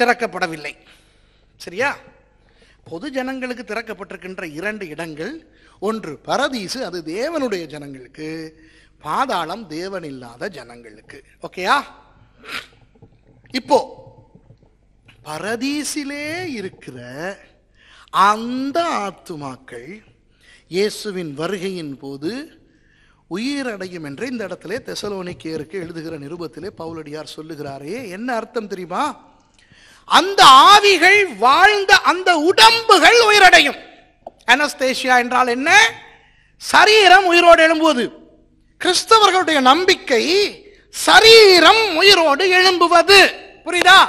திறக்கப்படவில்லை சரியா பொது ஜனங்களுக்கு திறக்கப்பட்டிருக்கின்ற இரண்டு இடங்கள் ஒன்று பரதீசு அது தேவனுடைய ஜனங்களுக்கு பாதாளம் தேவன் இல்லாத ஜனங்களுக்கு ஓகேயா இப்போ பரதீசிலே இருக்கிற அந்த ஆத்துமாக்கள் இயேசுவின் வருகையின் போது உயிரடையும் என்று இந்த இடத்துல தெசலோனிக்கேருக்கு எழுதுகிற நிருபத்திலே பவுலடியார் சொல்லுகிறாரே என்ன அர்த்தம் தெரியுமா அந்த ஆவிகள் வாழ்ந்த அந்த உடம்புகள் உயிரடையும் அனஸ்தேஷியா என்றால் என்ன சரீரம் உயிரோடு எழும்புவது கிறிஸ்தவர்களுடைய நம்பிக்கை சரீரம் உயிரோடு எழும்புவது புரியுதா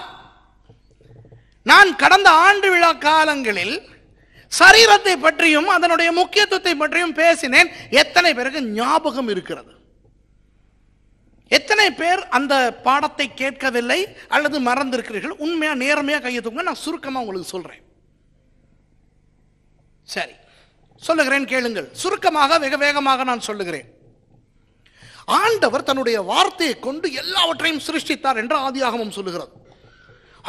நான் கடந்த ஆண்டு விழா காலங்களில் சரீரத்தை பற்றியும் அதனுடைய முக்கியத்துவத்தை பற்றியும் பேசினேன் எத்தனை பேருக்கு ஞாபகம் இருக்கிறது எத்தனை பேர் அந்த பாடத்தை கேட்கவில்லை அல்லது மறந்திருக்கிறீர்கள் உண்மையாக நேர்மையா கையை தூங்க நான் சுருக்கமாக உங்களுக்கு சொல்கிறேன் சரி சொல்லுகிறேன் கேளுங்கள் சுருக்கமாக வெக வேகமாக நான் சொல்லுகிறேன் ஆண்டவர் தன்னுடைய வார்த்தையை கொண்டு எல்லாவற்றையும் சிருஷ்டித்தார் என்று ஆதியாகமும் சொல்லுகிறது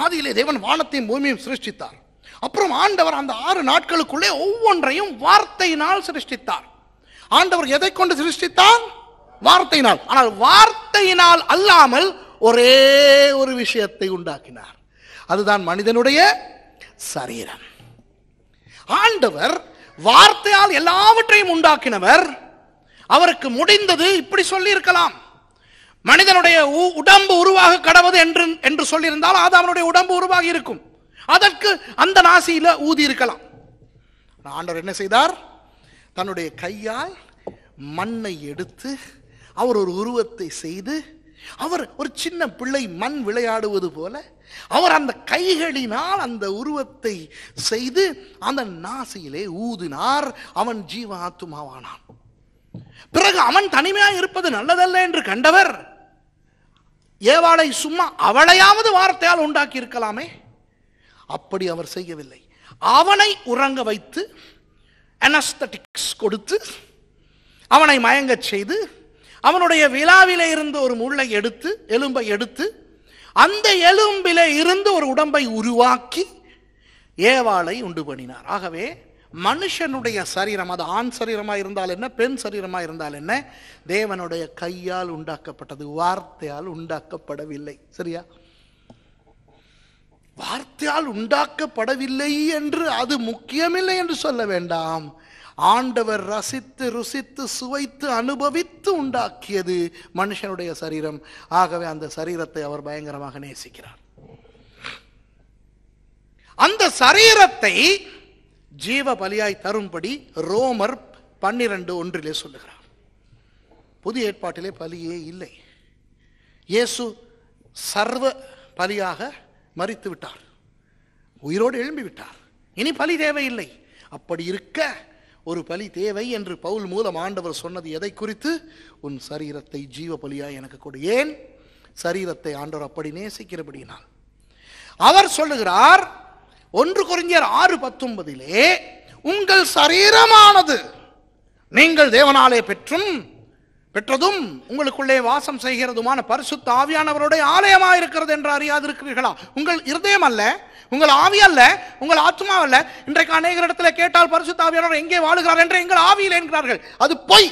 ஆதியிலே தேவன் வானத்தையும் பூமியும் சிருஷ்டித்தார் அப்புறம் ஆண்டவர் அந்த ஆறு நாட்களுக்குள்ளே ஒவ்வொன்றையும் வார்த்தையினால் சிருஷ்டித்தார் ஆண்டவர் எதை கொண்டு சிருஷ்டித்தார் வார்த்தையினால் ஆனால் வார்த்தையினால் அல்லாமல் ஒரே ஒரு விஷயத்தை உண்டாக்கினார் அதுதான் மனிதனுடைய சரீரம் ஆண்டவர் வார்த்தையால் எல்லாவற்றையும் உண்டாக்கினவர் அவருக்கு முடிந்தது இப்படி சொல்லி இருக்கலாம் மனிதனுடைய உடம்பு உருவாக கடவுது என்று என்று சொல்லியிருந்தால் ஆதாமனுடைய உடம்பு உருவாகி இருக்கும் அதற்கு அந்த நாசியில ஊதி இருக்கலாம் ஆண்டவர் என்ன செய்தார் தன்னுடைய கையால் மண்ணை எடுத்து அவர் ஒரு உருவத்தை செய்து அவர் ஒரு சின்ன பிள்ளை மண் விளையாடுவது போல அவர் அந்த கைகளினால் அந்த உருவத்தை செய்து அந்த நாசியிலே ஊதினார் அவன் ஜீவாத்துமாவானான் பிறகு அவன் தனிமையாக இருப்பது நல்லதல்ல என்று கண்டவர் ஏவாளை சும்மா அவளையாவது வார்த்தையால் உண்டாக்கி இருக்கலாமே அப்படி அவர் செய்யவில்லை அவனை உறங்க வைத்து அனஸ்தட்டிக்ஸ் கொடுத்து அவனை மயங்கச் செய்து அவனுடைய விழாவிலே இருந்து ஒரு முள்ளை எடுத்து எலும்பை எடுத்து அந்த எலும்பிலே இருந்து ஒரு உடம்பை உருவாக்கி ஏவாளை உண்டு பண்ணினார் ஆகவே மனுஷனுடைய சரீரம் அது ஆண் சரீரமாக இருந்தால் என்ன பெண் சரீரமாக இருந்தால் என்ன தேவனுடைய கையால் உண்டாக்கப்பட்டது வார்த்தையால் உண்டாக்கப்படவில்லை சரியா வார்த்தையால் உண்டாக்கப்படவில்லை என்று அது முக்கியமில்லை என்று சொல்ல வேண்டாம் ஆண்டவர் ரசித்து ருசித்து சுவைத்து அனுபவித்து உண்டாக்கியது மனுஷனுடைய சரீரம் ஆகவே அந்த சரீரத்தை அவர் பயங்கரமாக நேசிக்கிறார் அந்த சரீரத்தை ஜீவ பலியாய் தரும்படி ரோமர் பன்னிரண்டு ஒன்றிலே சொல்லுகிறார் புதிய ஏற்பாட்டிலே பலியே இல்லை இயேசு சர்வ பலியாக மறித்து விட்டார் உயிரோடு எழும்பி விட்டார் இனி பலி தேவையில்லை அப்படி இருக்க ஒரு பலி தேவை என்று பவுல் மூலம் ஆண்டவர் சொன்னது எதை குறித்து உன் சரீரத்தை ஜீவ பலியாய் எனக்கு கொடு ஏன் சரீரத்தை ஆண்டவர் அப்படி நேசிக்கிறபடினால் அவர் சொல்லுகிறார் ஒன்று குறிஞ்சர் ஆறு பத்தொன்பதிலே உங்கள் சரீரமானது நீங்கள் தேவனாலே பெற்றும் பெற்றதும் உங்களுக்குள்ளே வாசம் செய்கிறதுமான பரிசுத்த ஆவியானவருடைய ஆலயமாக இருக்கிறது என்று அறியாதிருக்கிறீர்களா உங்கள் இருதயம் அல்ல உங்கள் ஆவி அல்ல உங்கள் ஆத்மா அல்ல இன்றைக்கு அநேக இடத்துல கேட்டால் பரிசுத்த ஆவியானவர் எங்கே வாழுகிறார் என்று எங்கள் ஆவியில் என்கிறார்கள் அது பொய்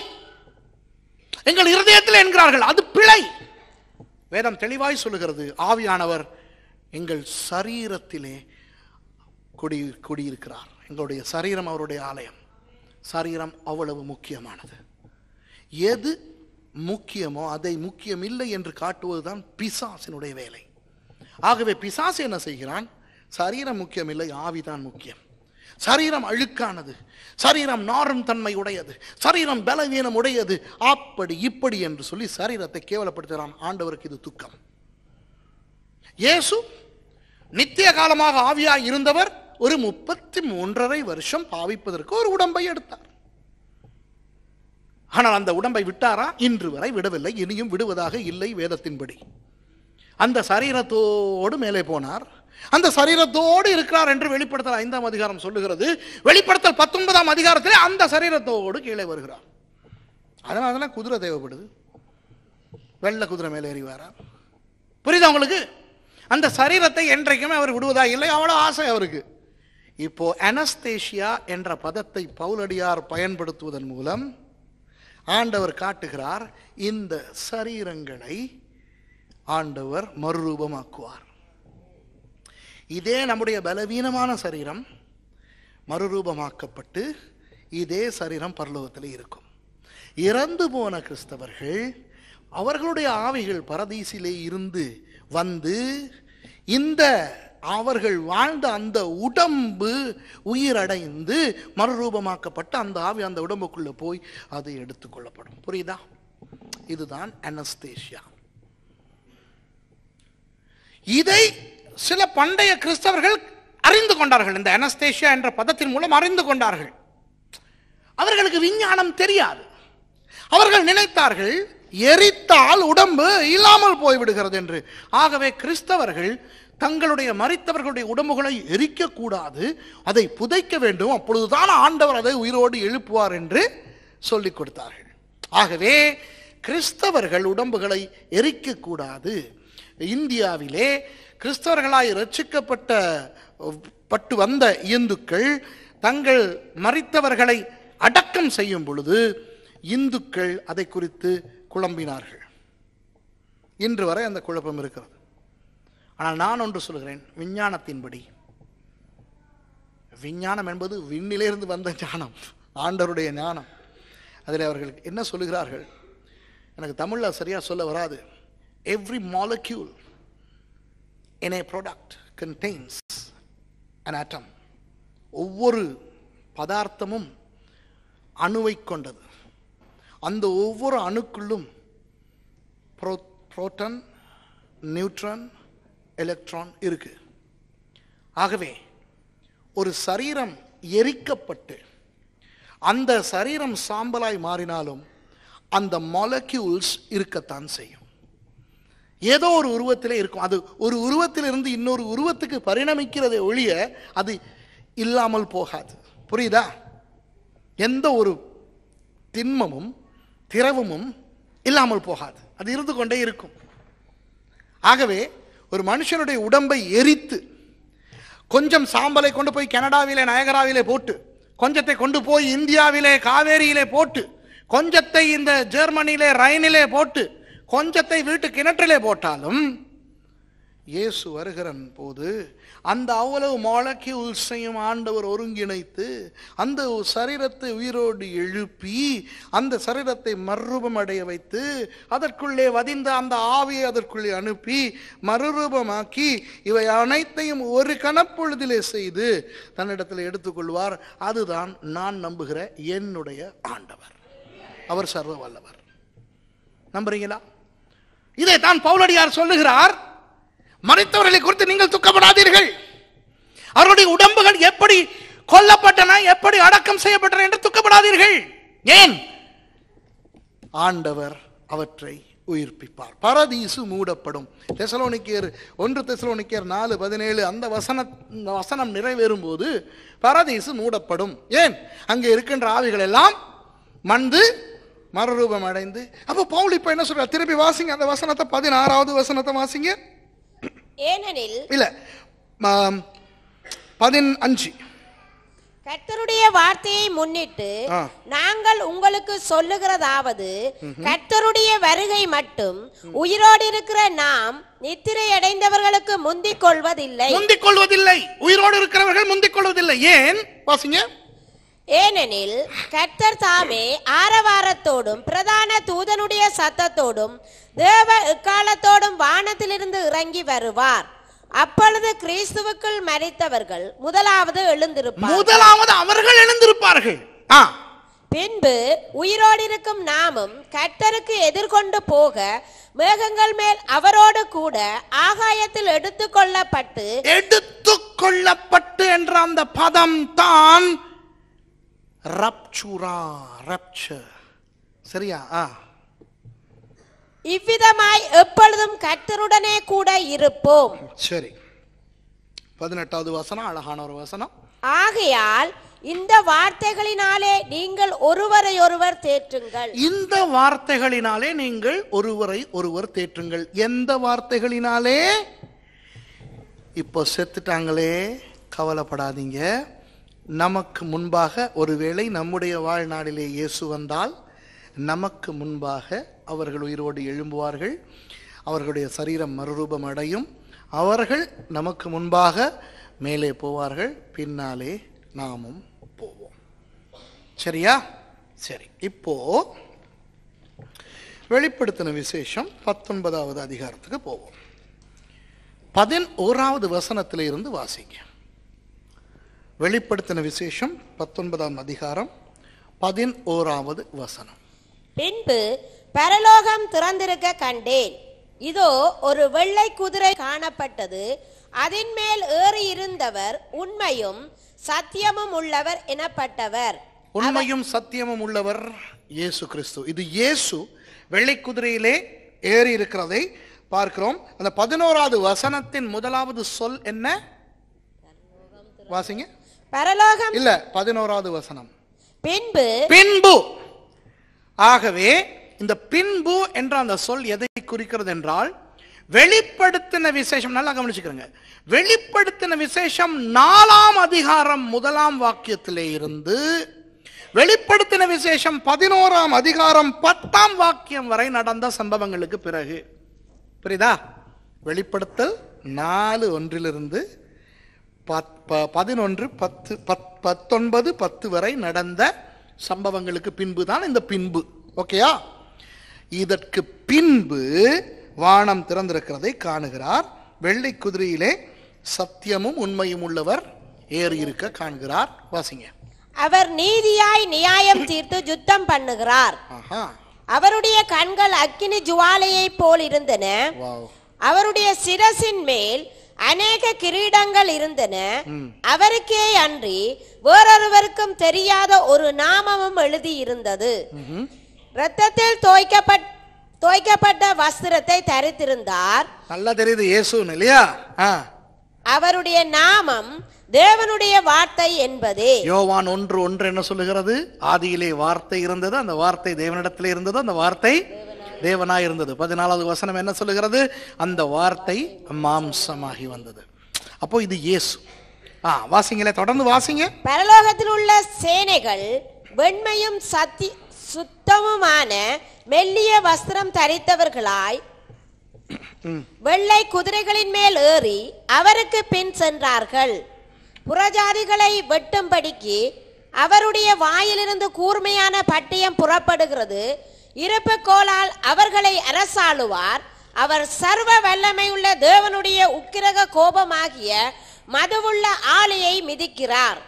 எங்கள் இருதயத்தில் என்கிறார்கள் அது பிழை வேதம் தெளிவாய் சொல்லுகிறது ஆவியானவர் எங்கள் சரீரத்திலே குடி குடியிருக்கிறார் எங்களுடைய சரீரம் அவருடைய ஆலயம் சரீரம் அவ்வளவு முக்கியமானது எது முக்கியமோ அதை முக்கியம் இல்லை என்று காட்டுவதுதான் பிசாசினுடைய வேலை ஆகவே பிசாசு என்ன செய்கிறான் சரீரம் முக்கியம் இல்லை ஆவிதான் முக்கியம் சரீரம் அழுக்கானது சரீரம் நாரும் தன்மை உடையது சரீரம் பலவீனம் உடையது அப்படி இப்படி என்று சொல்லி சரீரத்தை கேவலப்படுத்துகிறான் ஆண்டவருக்கு இது துக்கம் இயேசு நித்திய காலமாக ஆவியாய் இருந்தவர் ஒரு முப்பத்தி மூன்றரை வருஷம் பாவிப்பதற்கு ஒரு உடம்பை எடுத்தார் ஆனால் அந்த உடம்பை விட்டாரா இன்று வரை விடவில்லை இனியும் விடுவதாக இல்லை வேதத்தின்படி அந்த சரீரத்தோடு மேலே போனார் அந்த சரீரத்தோடு இருக்கிறார் என்று வெளிப்படுத்தல் ஐந்தாம் அதிகாரம் சொல்லுகிறது வெளிப்படுத்தல் பத்தொன்பதாம் அதிகாரத்தில் அந்த சரீரத்தோடு கீழே வருகிறார் அதனால தான் குதிரை தேவைப்படுது வெள்ளை குதிரை மேலே ஏறிவாரா புரியுது அவங்களுக்கு அந்த சரீரத்தை என்றைக்குமே அவர் விடுவதா இல்லை அவ்வளோ ஆசை அவருக்கு இப்போ அனஸ்தேஷியா என்ற பதத்தை பவுலடியார் பயன்படுத்துவதன் மூலம் ஆண்டவர் காட்டுகிறார் இந்த சரீரங்களை ஆண்டவர் மறுரூபமாக்குவார் இதே நம்முடைய பலவீனமான சரீரம் மறுரூபமாக்கப்பட்டு இதே சரீரம் பரலோகத்தில் இருக்கும் இறந்து போன கிறிஸ்தவர்கள் அவர்களுடைய ஆவிகள் பரதீசிலே இருந்து வந்து இந்த அவர்கள் வாழ்ந்த அந்த உடம்பு உயிரடைந்து மறுரூபமாக்கப்பட்ட அந்த ஆவி அந்த உடம்புக்குள்ள போய் அது எடுத்துக்கொள்ளப்படும் புரியுதா இதுதான் அனஸ்தேஷியா இதை சில பண்டைய கிறிஸ்தவர்கள் அறிந்து கொண்டார்கள் இந்த அனஸ்தேஷியா என்ற பதத்தின் மூலம் அறிந்து கொண்டார்கள் அவர்களுக்கு விஞ்ஞானம் தெரியாது அவர்கள் நினைத்தார்கள் எரித்தால் உடம்பு இல்லாமல் போய்விடுகிறது என்று ஆகவே கிறிஸ்தவர்கள் தங்களுடைய மறைத்தவர்களுடைய உடம்புகளை எரிக்கக்கூடாது அதை புதைக்க வேண்டும் அப்பொழுதுதான் ஆண்டவர் அதை உயிரோடு எழுப்புவார் என்று சொல்லிக் கொடுத்தார்கள் ஆகவே கிறிஸ்தவர்கள் உடம்புகளை எரிக்கக்கூடாது இந்தியாவிலே கிறிஸ்தவர்களாய் ரட்சிக்கப்பட்ட பட்டு வந்த இந்துக்கள் தங்கள் மறித்தவர்களை அடக்கம் செய்யும் பொழுது இந்துக்கள் அதை குறித்து குழம்பினார்கள் இன்று வரை அந்த குழப்பம் இருக்கிறது ஆனால் நான் ஒன்று சொல்கிறேன் விஞ்ஞானத்தின்படி விஞ்ஞானம் என்பது விண்ணிலிருந்து வந்த ஞானம் ஆண்டருடைய ஞானம் அதில் அவர்கள் என்ன சொல்லுகிறார்கள் எனக்கு தமிழில் சரியாக சொல்ல வராது every molecule in a product contains an atom ஒவ்வொரு பதார்த்தமும் அணுவை கொண்டது அந்த ஒவ்வொரு அணுக்குள்ளும் ப்ரோ ப்ரோட்டன் நியூட்ரன் எலக்ட்ரான் இருக்கு ஆகவே ஒரு சரீரம் எரிக்கப்பட்டு அந்த சரீரம் சாம்பலாய் மாறினாலும் அந்த மொலக்யூல்ஸ் இருக்கத்தான் செய்யும் ஏதோ ஒரு உருவத்திலே இருக்கும் அது ஒரு உருவத்திலிருந்து இன்னொரு உருவத்துக்கு பரிணமிக்கிறது ஒழிய அது இல்லாமல் போகாது புரியுதா எந்த ஒரு திண்மமும் திரவமும் இல்லாமல் போகாது அது இருந்து கொண்டே இருக்கும் ஆகவே ஒரு மனுஷனுடைய உடம்பை எரித்து கொஞ்சம் சாம்பலை கொண்டு போய் கனடாவிலே நயகராவிலே போட்டு கொஞ்சத்தை கொண்டு போய் இந்தியாவிலே காவேரியிலே போட்டு கொஞ்சத்தை இந்த ஜெர்மனியிலே ரயினிலே போட்டு கொஞ்சத்தை வீட்டு கிணற்றிலே போட்டாலும் இயேசு வருகிற போது அந்த அவ்வளவு உசையும் ஆண்டவர் ஒருங்கிணைத்து அந்த சரீரத்தை உயிரோடு எழுப்பி அந்த சரீரத்தை மறுரூபம் அடைய வைத்து அதற்குள்ளே வதிந்த அந்த ஆவியை அதற்குள்ளே அனுப்பி மறுரூபமாக்கி இவை அனைத்தையும் ஒரு கணப்பொழுதிலே செய்து தன்னிடத்தில் எடுத்துக்கொள்வார் அதுதான் நான் நம்புகிற என்னுடைய ஆண்டவர் அவர் சர்வ வல்லவர் நம்புறீங்களா இதைத்தான் பவுலடியார் சொல்லுகிறார் மறைத்தவர்களை குறித்து நீங்கள் துக்கப்படாதீர்கள் அவருடைய உடம்புகள் எப்படி கொல்லப்பட்டன எப்படி அடக்கம் செய்யப்பட்டன என்று துக்கப்படாதீர்கள் ஏன் ஆண்டவர் அவற்றை உயிர்ப்பிப்பார் பரதீசு மூடப்படும் தெசலோனிக்கியர் ஒன்று தெசலோனிக்கியர் நாலு பதினேழு அந்த வசன வசனம் நிறைவேறும் போது பரதீசு மூடப்படும் ஏன் அங்கே இருக்கின்ற ஆவிகள் எல்லாம் மந்து மறுரூபம் அடைந்து அப்போ பவுல் இப்போ என்ன சொல்றார் திருப்பி வாசிங்க அந்த வசனத்தை பதினாறாவது வசனத்தை வாசிங்க ஏனெனில் இல்ல பதினஞ்சு கர்த்தருடைய வார்த்தையை முன்னிட்டு நாங்கள் உங்களுக்கு சொல்லுகிறதாவது கர்த்தருடைய வருகை மட்டும் உயிரோடு இருக்கிற நாம் நித்திரை அடைந்தவர்களுக்கு முந்திக் கொள்வதில்லை முந்திக் கொள்வதில்லை உயிரோடு இருக்கிறவர்கள் முந்திக் கொள்வதில்லை ஏன் வாசிங்க ஏனெனில் கர்த்தர் தாமே ஆரவாரத்தோடும் பிரதான தூதனுடைய சத்தத்தோடும் தேவ இக்காலத்தோடும் வானத்திலிருந்து இறங்கி வருவார் அப்பொழுது கிறிஸ்துவுக்குள் மறித்தவர்கள் முதலாவது எழுந்திருப்பார் முதலாவது அவர்கள் எழுந்திருப்பார்கள் பின்பு உயிரோடு இருக்கும் நாமும் கர்த்தருக்கு எதிர்கொண்டு போக மேகங்கள் மேல் அவரோடு கூட ஆகாயத்தில் எடுத்துக்கொள்ளப்பட்டு எடுத்துக்கொள்ளப்பட்டு என்ற அந்த பதம் தான் ரப்சூரா ரப்சர் சரியா ஆ இவ்விதமாய் எப்பொழுதும் கர்த்தருடனே கூட இருப்போம் சரி பதினெட்டாவது வசனம் அழகான ஒரு வசனம் ஆகையால் இந்த வார்த்தைகளினாலே நீங்கள் ஒருவரை ஒருவர் தேற்றுங்கள் இந்த வார்த்தைகளினாலே நீங்கள் ஒருவரை ஒருவர் தேற்றுங்கள் எந்த வார்த்தைகளினாலே இப்போ செத்துட்டாங்களே கவலைப்படாதீங்க நமக்கு முன்பாக ஒருவேளை நம்முடைய வாழ்நாளிலே இயேசு வந்தால் நமக்கு முன்பாக அவர்கள் உயிரோடு எழும்புவார்கள் அவர்களுடைய சரீரம் மறுரூபம் அடையும் அவர்கள் நமக்கு முன்பாக மேலே போவார்கள் பின்னாலே நாமும் போவோம் சரியா சரி இப்போ வெளிப்படுத்தின விசேஷம் பத்தொன்பதாவது அதிகாரத்துக்கு போவோம் ஓராவது வசனத்திலிருந்து வாசிக்கும் வெளிப்படுத்தின விசேஷம் பத்தொன்பதாம் அதிகாரம் பதினோராவது வசனம் பின்பு பரலோகம் திறந்திருக்க கண்டேன் இதோ ஒரு வெள்ளை குதிரை காணப்பட்டது அதன் மேல் ஏறி இருந்தவர் உண்மையும் சத்தியமும் உள்ளவர் எனப்பட்டவர் உண்மையும் சத்தியமும் உள்ளவர் இயேசு கிறிஸ்து இது இயேசு வெள்ளை குதிரையிலே ஏறி இருக்கிறதை பார்க்கிறோம் அந்த பதினோராவது வசனத்தின் முதலாவது சொல் என்ன வாசிங்க பரலோகம் இல்ல பதினோராவது வசனம் பின்பு பின்பு ஆகவே இந்த பின்பு என்ற அந்த சொல் எதை குறிக்கிறது என்றால் வெளிப்படுத்தின விசேஷம் நல்லா கவனிச்சுக்கிறேங்க வெளிப்படுத்தின விசேஷம் நாலாம் அதிகாரம் முதலாம் வாக்கியத்திலே இருந்து வெளிப்படுத்தின விசேஷம் பதினோராம் அதிகாரம் பத்தாம் வாக்கியம் வரை நடந்த சம்பவங்களுக்கு பிறகு புரியுதா வெளிப்படுத்தல் நாலு ஒன்றிலிருந்து பதினொன்று பத்து பத் பத்தொன்பது பத்து வரை நடந்த சம்பவங்களுக்கு பின்பு தான் இந்த பின்பு ஓகேயா இதற்கு பின்பு வானம் திறந்திருக்கிறதை காணுகிறார் வெள்ளை குதிரையிலே சத்தியமும் உண்மையும் உள்ளவர் ஏறி இருக்க காண்கிறார் வாசிங்க அவர் நீதியாய் நியாயம் தீர்த்து யுத்தம் பண்ணுகிறார் அவருடைய கண்கள் அக்கினி ஜுவாலையை போல் இருந்தன அவருடைய சிரசின் மேல் அநேக கிரீடங்கள் இருந்தன அவருக்கே அன்றி வேறொருவருக்கும் தெரியாத ஒரு நாமமும் எழுதி இருந்தது ரத்தத்தில் தோய்க்கப்பட்ட வஸ்திரத்தை தரித்திருந்தார் நல்லா தெரியுது இயேசுன்னு இல்லையா அவருடைய நாமம் தேவனுடைய வார்த்தை என்பதே யோவான் ஒன்று ஒன்று என்ன சொல்லுகிறது ஆதியிலே வார்த்தை இருந்தது அந்த வார்த்தை தேவனிடத்தில் இருந்தது அந்த வார்த்தை தேவனாக இருந்தது பதினாலாவது வசனம் என்ன சொல்லுகிறது அந்த வார்த்தை மாம்சமாகி வந்தது அப்போ இது இயேசு ஆ வாசிங்களே தொடர்ந்து வாசிங்க பரலோகத்தில் உள்ள சேனைகள் வெண்மையும் சத்தி சுத்தமுமான மெல்லிய வஸ்திரம் தரித்தவர்களாய் வெள்ளை குதிரைகளின் மேல் ஏறி அவருக்கு பின் சென்றார்கள் புறஜாதிகளை வெட்டும்படிக்கு அவருடைய வாயிலிருந்து கூர்மையான பட்டயம் புறப்படுகிறது இறப்பு கோலால் அவர்களை அரசாளுவார் அவர் சர்வ வல்லமையுள்ள தேவனுடைய உக்கிரக கோபமாகிய மதுவுள்ள ஆலையை மிதிக்கிறார்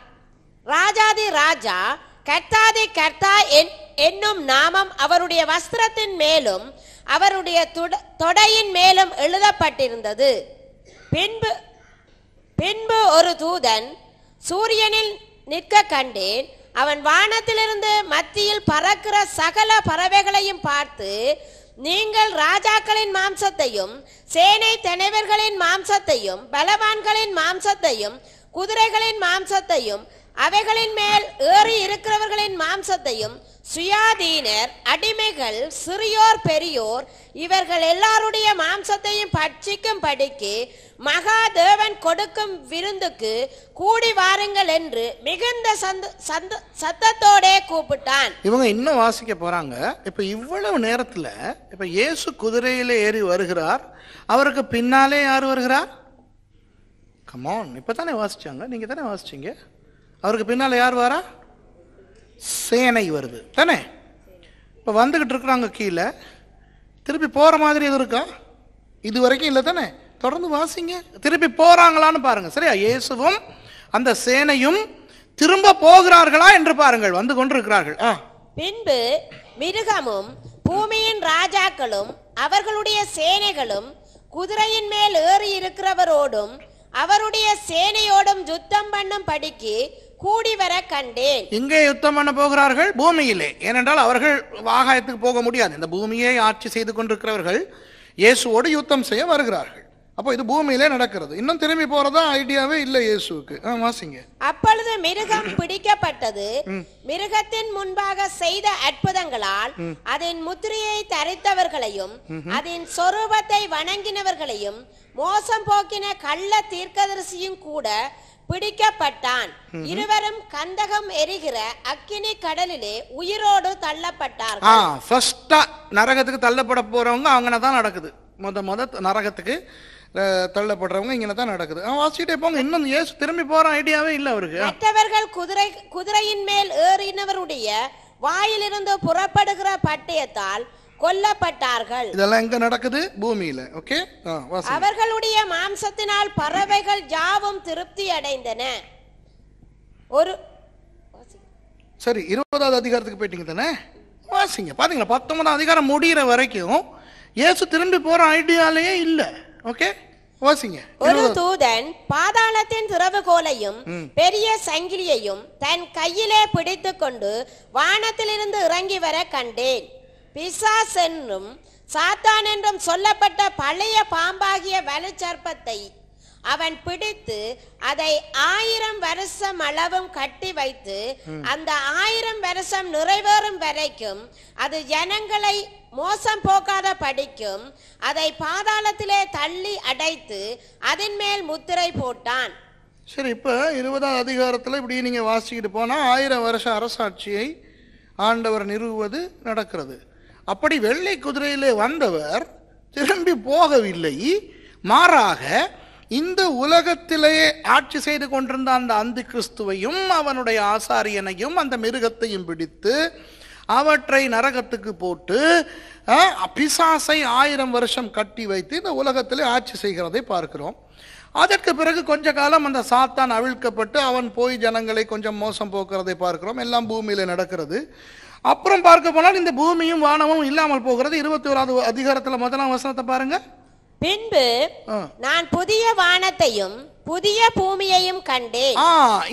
ராஜாதி ராஜா கர்த்தாதி கர்த்தா என்னும் நாமம் அவருடைய வஸ்திரத்தின் மேலும் அவருடைய தொடையின் மேலும் எழுதப்பட்டிருந்தது பின்பு பின்பு ஒரு தூதன் சூரியனில் நிற்க கண்டேன் அவன் வானத்திலிருந்து மத்தியில் பறக்கிற சகல பறவைகளையும் பார்த்து நீங்கள் ராஜாக்களின் மாம்சத்தையும் சேனை தலைவர்களின் மாம்சத்தையும் பலவான்களின் மாம்சத்தையும் குதிரைகளின் மாம்சத்தையும் அவைகளின் மேல் ஏறி இருக்கிறவர்களின் மாம்சத்தையும் சுயாதீனர் அடிமைகள் சிறியோர் பெரியோர் இவர்கள் எல்லாருடைய மாம்சத்தையும் பட்சிக்கும் படிக்கு மகா தேவன் கொடுக்கும் விருந்துக்கு கூடி வாருங்கள் என்று மிகுந்த சந்த சத்தத்தோடே கூப்பிட்டான் இவங்க இன்னும் வாசிக்க போறாங்க இப்ப இவ்வளவு நேரத்துல இப்ப இயேசு குதிரையில ஏறி வருகிறார் அவருக்கு பின்னாலே யார் வருகிறார் கமான் இப்ப தானே வாசிச்சாங்க நீங்க தானே வாசிச்சீங்க அவருக்கு பின்னால் யார் வாரா சேனை வருது தானே இப்போ வந்துக்கிட்டு இருக்கிறாங்க கீழே திருப்பி போகிற மாதிரி எதுவும் இருக்கா இது வரைக்கும் இல்லை தானே தொடர்ந்து வாசிங்க திருப்பி போகிறாங்களான்னு பாருங்கள் சரியா இயேசுவும் அந்த சேனையும் திரும்ப போகிறார்களா என்று பாருங்கள் வந்து கொண்டிருக்கிறார்கள் பின்பு மிருகமும் பூமியின் ராஜாக்களும் அவர்களுடைய சேனைகளும் குதிரையின் மேல் ஏறி இருக்கிறவரோடும் அவருடைய சேனையோடும் யுத்தம் பண்ணும் படிக்கு கூடி வர கண்டேன் இங்கே யுத்தம் பண்ண போகிறார்கள் பூமியிலே ஏனென்றால் அவர்கள் ஆகாயத்துக்கு போக முடியாது இந்த பூமியை ஆட்சி செய்து கொண்டிருக்கிறவர்கள் இயேசுவோடு யுத்தம் செய்ய வருகிறார்கள் அப்போ இது பூமியிலே நடக்கிறது இன்னும் திரும்பி போறதா ஐடியாவே இல்ல இயேசுக்கு வாசிங்க அப்பொழுது மிருகம் பிடிக்கப்பட்டது மிருகத்தின் முன்பாக செய்த அற்புதங்களால் அதன் முத்திரையை தரித்தவர்களையும் அதன் சொரூபத்தை வணங்கினவர்களையும் மோசம் போக்கின கள்ள தீர்க்கதரிசியும் கூட பிடிக்கப்பட்டான் இருவரும் கந்தகம் எரிகிற அக்கினி கடலிலே உயிரோடு தள்ளப்பட்டார்கள் நரகத்துக்கு தள்ளப்பட போறவங்க அங்கே தான் நடக்குது முத முத நரகத்துக்கு தள்ளப்படுறவங்க இங்கே தான் நடக்குது அவன் வாசிக்கிட்டே போங்க இன்னும் ஏசு திரும்பி போற ஐடியாவே இல்ல அவருக்கு மற்றவர்கள் குதிரை குதிரையின் மேல் ஏறினவருடைய வாயிலிருந்து புறப்படுகிற பட்டயத்தால் கொல்லப்பட்டார்கள் இதெல்லாம் எங்க நடக்குது பூமியில ஓகே அவர்களுடைய மாம்சத்தினால் பறவைகள் ஜாவும் திருப்தி அடைந்தன ஒரு சரி இருபதாவது அதிகாரத்துக்கு போயிட்டீங்க தானே வாசிங்க பாத்தீங்களா பத்தொன்பதாம் அதிகாரம் முடிகிற வரைக்கும் இயேசு திரும்பி போற ஐடியாலேயே இல்லை ஓகே வாசிங்க ஒரு தூதன் பாதாளத்தின் திறவுகோலையும் பெரிய சங்கிலியையும் தன் கையிலே பிடித்துக்கொண்டு வானத்திலிருந்து இறங்கி வர கண்டேன் பிசாஸ் என்றும் சாத்தான் என்றும் சொல்லப்பட்ட பழைய பாம்பாகிய வலுச்சர்ப்பத்தை அவன் பிடித்து அதை ஆயிரம் வருஷம் அளவும் கட்டி வைத்து அந்த ஆயிரம் வருஷம் நிறைவேறும் வரைக்கும் அது ஜனங்களை மோசம் போக்காத படிக்கும் அதை பாதாளத்திலே தள்ளி அடைத்து அதன் மேல் முத்திரை போட்டான் சரி இப்ப இருபதாம் அதிகாரத்தில் இப்படி நீங்கள் வாசிக்கிட்டு போனால் ஆயிரம் வருஷ அரசாட்சியை ஆண்டவர் நிறுவுவது நடக்கிறது அப்படி வெள்ளை குதிரையிலே வந்தவர் திரும்பி போகவில்லை மாறாக இந்த உலகத்திலேயே ஆட்சி செய்து கொண்டிருந்த அந்த அந்தி கிறிஸ்துவையும் அவனுடைய ஆசாரியனையும் அந்த மிருகத்தையும் பிடித்து அவற்றை நரகத்துக்கு போட்டு பிசாசை ஆயிரம் வருஷம் கட்டி வைத்து இந்த உலகத்தில் ஆட்சி செய்கிறதை பார்க்கிறோம் அதற்கு பிறகு கொஞ்ச காலம் அந்த சாத்தான் அவிழ்க்கப்பட்டு அவன் போய் ஜனங்களை கொஞ்சம் மோசம் போக்குறதை பார்க்கிறோம் எல்லாம் பூமியில் நடக்கிறது அப்புறம் பார்க்க போனால் இந்த பூமியும் வானமும் இல்லாமல் போகிறது இருபத்தி ஓராவது அதிகாரத்தில் முதலாம் வசனத்தை பாருங்க பின்பு நான் புதிய வானத்தையும் புதிய பூமியையும் கண்டேன்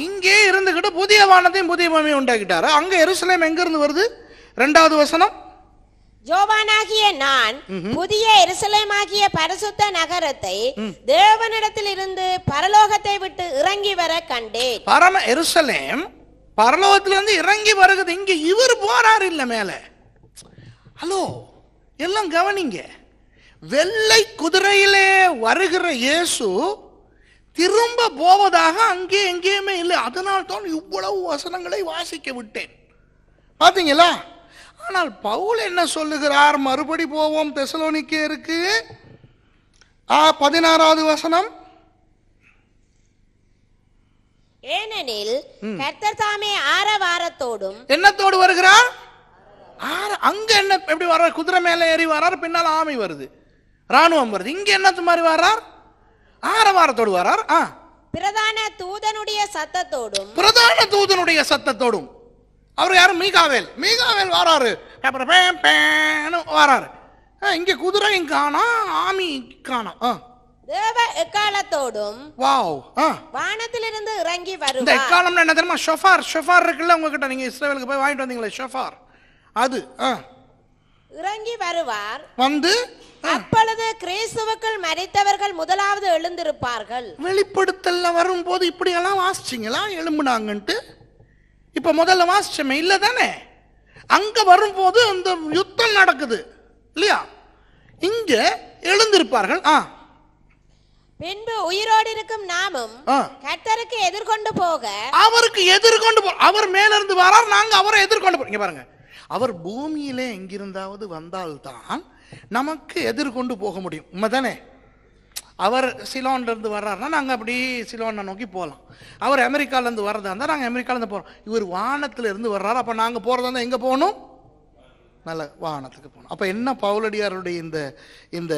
இங்கே இருந்துகிட்டு புதிய வானத்தையும் புதிய பூமியும் உண்டாக்கிட்டாரு அங்க எருசலேம் எங்க இருந்து வருது ரெண்டாவது வசனம் ஜோவானாகிய நான் புதிய எருசலேமாகிய பரிசுத்த நகரத்தை தேவனிடத்தில் இருந்து பரலோகத்தை விட்டு இறங்கி வர கண்டேன் பரம எருசலேம் பரலோகத்திலேருந்து இறங்கி வருகிறது இங்கே இவர் போறாரு இல்லை மேலே ஹலோ எல்லாம் கவனிங்க வெள்ளை குதிரையிலே வருகிற இயேசு திரும்ப போவதாக அங்கே எங்கேயுமே இல்லை அதனால் தான் இவ்வளவு வசனங்களை வாசிக்க விட்டேன் பார்த்தீங்களா ஆனால் பவுல் என்ன சொல்லுகிறார் மறுபடி போவோம் தெசலோனிக்கே இருக்கு பதினாறாவது வசனம் ஏனெனில் கர்த்தர் தாமே ஆரவாரத்தோடும் என்னத்தோடு வருகிறார் ஆற அங்க என்ன எப்படி வர்றார் குதிரை மேல ஏறி வர்றார் பின்னால் ஆமை வருது ராணுவம் வருது இங்க என்னத்து மாதிரி வர்றார் ஆரவாரத்தோடு வர்றார் ஆ பிரதான தூதனுடைய சத்தத்தோடும் பிரதான தூதனுடைய சத்தத்தோடும் அவர் யாரும் மீகாவேல் மீகாவேல் வராரு அப்புறம் வராரு இங்க குதிரை காணா ஆமி காணா தேவ எக்காலத்தோடும் வாவ் வானத்திலிருந்து இறங்கி வரும் இந்த எக்காலம்னா என்ன தெரியுமா ஷொஃபார் ஷொஃபார் இருக்குல்ல உங்ககிட்ட நீங்க இஸ்ரேலுக்கு போய் வாங்கிட்டு வந்தீங்களே ஷொஃபார் அது இறங்கி வருவார் வந்து அப்பொழுது கிறிஸ்துவுக்குள் மறைத்தவர்கள் முதலாவது எழுந்திருப்பார்கள் வெளிப்படுத்தல்ல வரும்போது இப்படியெல்லாம் வாசிச்சிங்களா எழும்புனாங்கன்ட்டு இப்போ முதல்ல வாசிச்சமே இல்லை தானே அங்கே வரும்போது அந்த யுத்தம் நடக்குது இல்லையா இங்கே எழுந்திருப்பார்கள் ஆ பின்பு உயிரோடு இருக்கும் நாமும் கர்த்தருக்கு எதிர்கொண்டு போக அவருக்கு எதிர்கொண்டு போ அவர் மேல இருந்து வரார் நாங்க அவரை எதிர்கொண்டு போறீங்க பாருங்க அவர் பூமியிலே எங்கிருந்தாவது வந்தால்தான் நமக்கு எதிர்கொண்டு போக முடியும் உண்மைதானே அவர் இருந்து வர்றாருனா நாங்கள் அப்படி சிலோனை நோக்கி போகலாம் அவர் அமெரிக்காலேருந்து வர்றதா இருந்தால் நாங்கள் அமெரிக்காலேருந்து போகிறோம் இவர் இருந்து வர்றாரு அப்போ நாங்கள் போகிறதா இருந்தால் எங்கே போகணும் நல்ல வாகனத்துக்கு போகணும் அப்போ என்ன பவுலடியாருடைய இந்த இந்த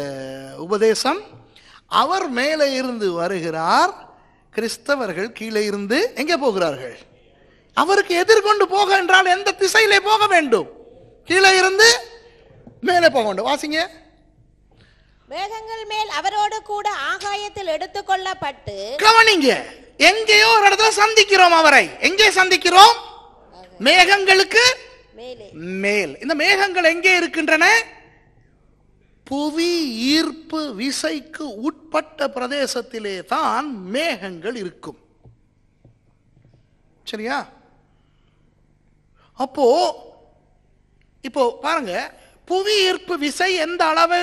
உபதேசம் அவர் மேலே இருந்து வருகிறார் கிறிஸ்தவர்கள் கீழே இருந்து எங்கே போகிறார்கள் அவருக்கு எதிர்கொண்டு போக என்றால் எந்த திசையிலே போக வேண்டும் கீழே இருந்து மேலே போக வேண்டும் வாசிங்க மேகங்கள் மேல் அவரோடு கூட ஆகாயத்தில் எடுத்துக்கொள்ளப்பட்டு கவனிங்க எங்கேயோ ஒரு இடத்துல சந்திக்கிறோம் அவரை எங்கே சந்திக்கிறோம் மேகங்களுக்கு மேல் இந்த மேகங்கள் எங்கே இருக்கின்றன புவி ஈர்ப்பு விசைக்கு உட்பட்ட பிரதேசத்திலே தான் மேகங்கள் இருக்கும் சரியா அப்போ இப்போ பாருங்க புவி ஈர்ப்பு விசை எந்த அளவு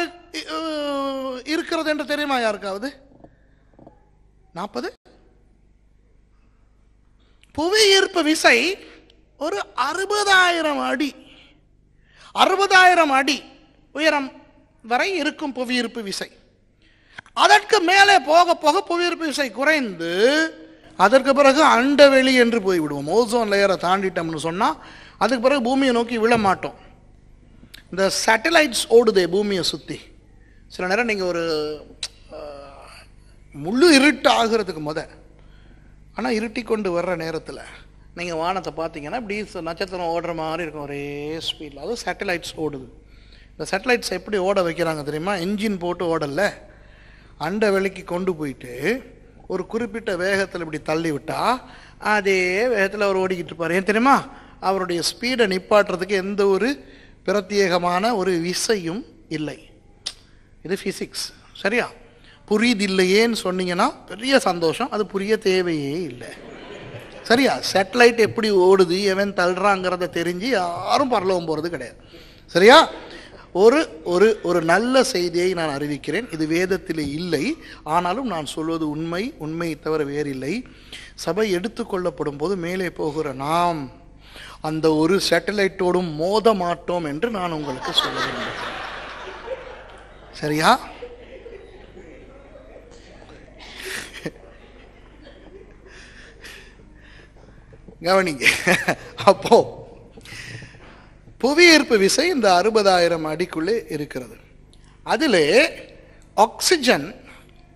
இருக்கிறது என்று தெரியுமா யாருக்காவது நாற்பது புவி ஈர்ப்பு விசை ஒரு அறுபதாயிரம் அடி அறுபதாயிரம் அடி உயரம் வரை இருக்கும் புவியிருப்பு விசை அதற்கு மேலே போக போக புவியிருப்பு விசை குறைந்து அதற்கு பிறகு அண்டவெளி என்று போய்விடுவோம் ஓசோன் லேயரை தாண்டிட்டோம்னு சொன்னால் அதுக்கு பிறகு பூமியை நோக்கி விழ மாட்டோம் இந்த சேட்டலைட்ஸ் ஓடுதே பூமியை சுற்றி சில நேரம் நீங்கள் ஒரு முழு இருட்டு ஆகிறதுக்கு முத ஆனால் இருட்டி கொண்டு வர்ற நேரத்தில் நீங்கள் வானத்தை பார்த்தீங்கன்னா இப்படி நட்சத்திரம் ஓடுற மாதிரி இருக்கும் ஒரே ஸ்பீடில் அதுவும் சேட்டலைட்ஸ் ஓடுது இந்த சேட்டலைட்ஸ் எப்படி ஓட வைக்கிறாங்க தெரியுமா என்ஜின் போட்டு ஓடல அண்டை விலைக்கு கொண்டு போயிட்டு ஒரு குறிப்பிட்ட வேகத்தில் இப்படி தள்ளி விட்டால் அதே வேகத்தில் அவர் ஓடிக்கிட்டு இருப்பார் ஏன் தெரியுமா அவருடைய ஸ்பீடை நிப்பாட்டுறதுக்கு எந்த ஒரு பிரத்யேகமான ஒரு விசையும் இல்லை இது ஃபிசிக்ஸ் சரியா புரியுதில்லையேன்னு சொன்னீங்கன்னா பெரிய சந்தோஷம் அது புரிய தேவையே இல்லை சரியா சேட்டலைட் எப்படி ஓடுது எவன் தள்ளுறாங்கிறத தெரிஞ்சு யாரும் பரலவும் போகிறது கிடையாது சரியா ஒரு ஒரு ஒரு நல்ல செய்தியை நான் அறிவிக்கிறேன் இது வேதத்தில் இல்லை ஆனாலும் நான் சொல்வது உண்மை உண்மையை தவிர வேறில்லை சபை எடுத்துக்கொள்ளப்படும் போது மேலே போகிற நாம் அந்த ஒரு சேட்டலைட்டோடும் மோத மாட்டோம் என்று நான் உங்களுக்கு சொல்ல சரியா கவனிங்க அப்போ புவியீர்ப்பு விசை இந்த அறுபதாயிரம் அடிக்குள்ளே இருக்கிறது அதில் ஆக்சிஜன்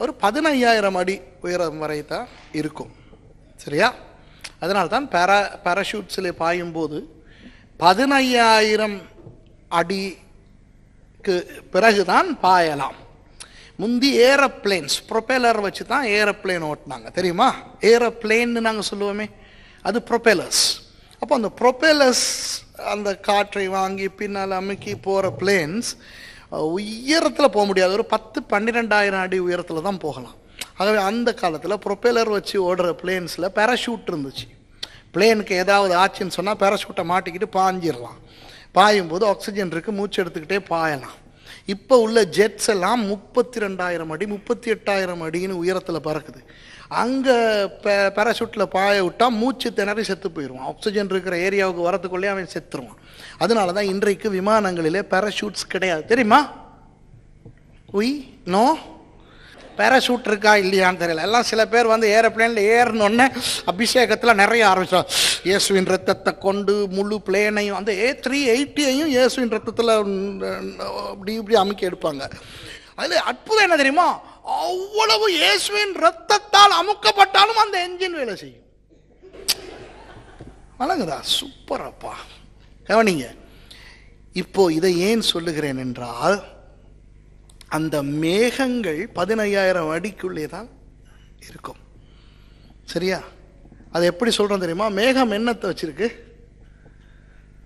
ஒரு பதினையாயிரம் அடி உயரம் வரை தான் இருக்கும் சரியா அதனால தான் பேரா பேராஷூட்ஸில் பாயும்போது பதினையாயிரம் அடிக்கு பிறகு தான் பாயலாம் முந்தி ஏரோப்ளேன்ஸ் ப்ரொபெலர் வச்சு தான் ஏரோப்ளேன் ஓட்டினாங்க தெரியுமா ஏரோப்ளேன்னு நாங்கள் சொல்லுவோமே அது ப்ரொபெலர்ஸ் அப்போ அந்த ப்ரொபெலர்ஸ் அந்த காற்றை வாங்கி பின்னால் அமுக்கி போகிற பிளேன்ஸ் உயரத்தில் போக முடியாது ஒரு பத்து பன்னிரெண்டாயிரம் அடி உயரத்தில் தான் போகலாம் ஆகவே அந்த காலத்தில் ப்ரொப்பேலர் வச்சு ஓடுற பிளேன்ஸில் பேராஷூட் இருந்துச்சு பிளேனுக்கு ஏதாவது ஆச்சுன்னு சொன்னால் பேராஷூட்டை மாட்டிக்கிட்டு பாஞ்சிடலாம் பாயும் போது ஆக்சிஜன் இருக்குது மூச்சு எடுத்துக்கிட்டே பாயலாம் இப்போ உள்ள ஜெட்ஸ் எல்லாம் முப்பத்தி ரெண்டாயிரம் அடி முப்பத்தி எட்டாயிரம் அடின்னு உயரத்தில் பறக்குது அங்கே பேராஷூட்டில் பாய விட்டால் மூச்சு திணறி செத்து போயிடுவான் ஆக்சிஜன் இருக்கிற ஏரியாவுக்கு வரத்துக்குள்ளேயே அவன் செத்துருவான் அதனால தான் இன்றைக்கு விமானங்களிலே பேராஷூட்ஸ் கிடையாது தெரியுமா உய் நோ பேராஷூட் இருக்கா இல்லையான்னு தெரியல எல்லாம் சில பேர் வந்து ஏரோப்ளேனில் ஏறினோடனே அபிஷேகத்தில் நிறைய ஆரம்பித்தோம் இயேசுவின் ரத்தத்தை கொண்டு முழு பிளேனையும் அந்த ஏ த்ரீ எயிட்டியையும் இயேசுவின் ரத்தத்தில் அப்படி இப்படி அமைக்க எடுப்பாங்க அதில் அற்புதம் என்ன தெரியுமா அவ்வளவு இயேசுவின் ரத்தத்தால் அமுக்கப்பட்டாலும் அந்த என்ஜின் வேலை செய்யும் வணங்குதா சூப்பரப்பா கவனிங்க இப்போ இதை ஏன் சொல்லுகிறேன் என்றால் அந்த மேகங்கள் பதினையாயிரம் அடிக்குள்ளே தான் இருக்கும் சரியா அது எப்படி சொல்கிறோம் தெரியுமா மேகம் என்னத்தை வச்சிருக்கு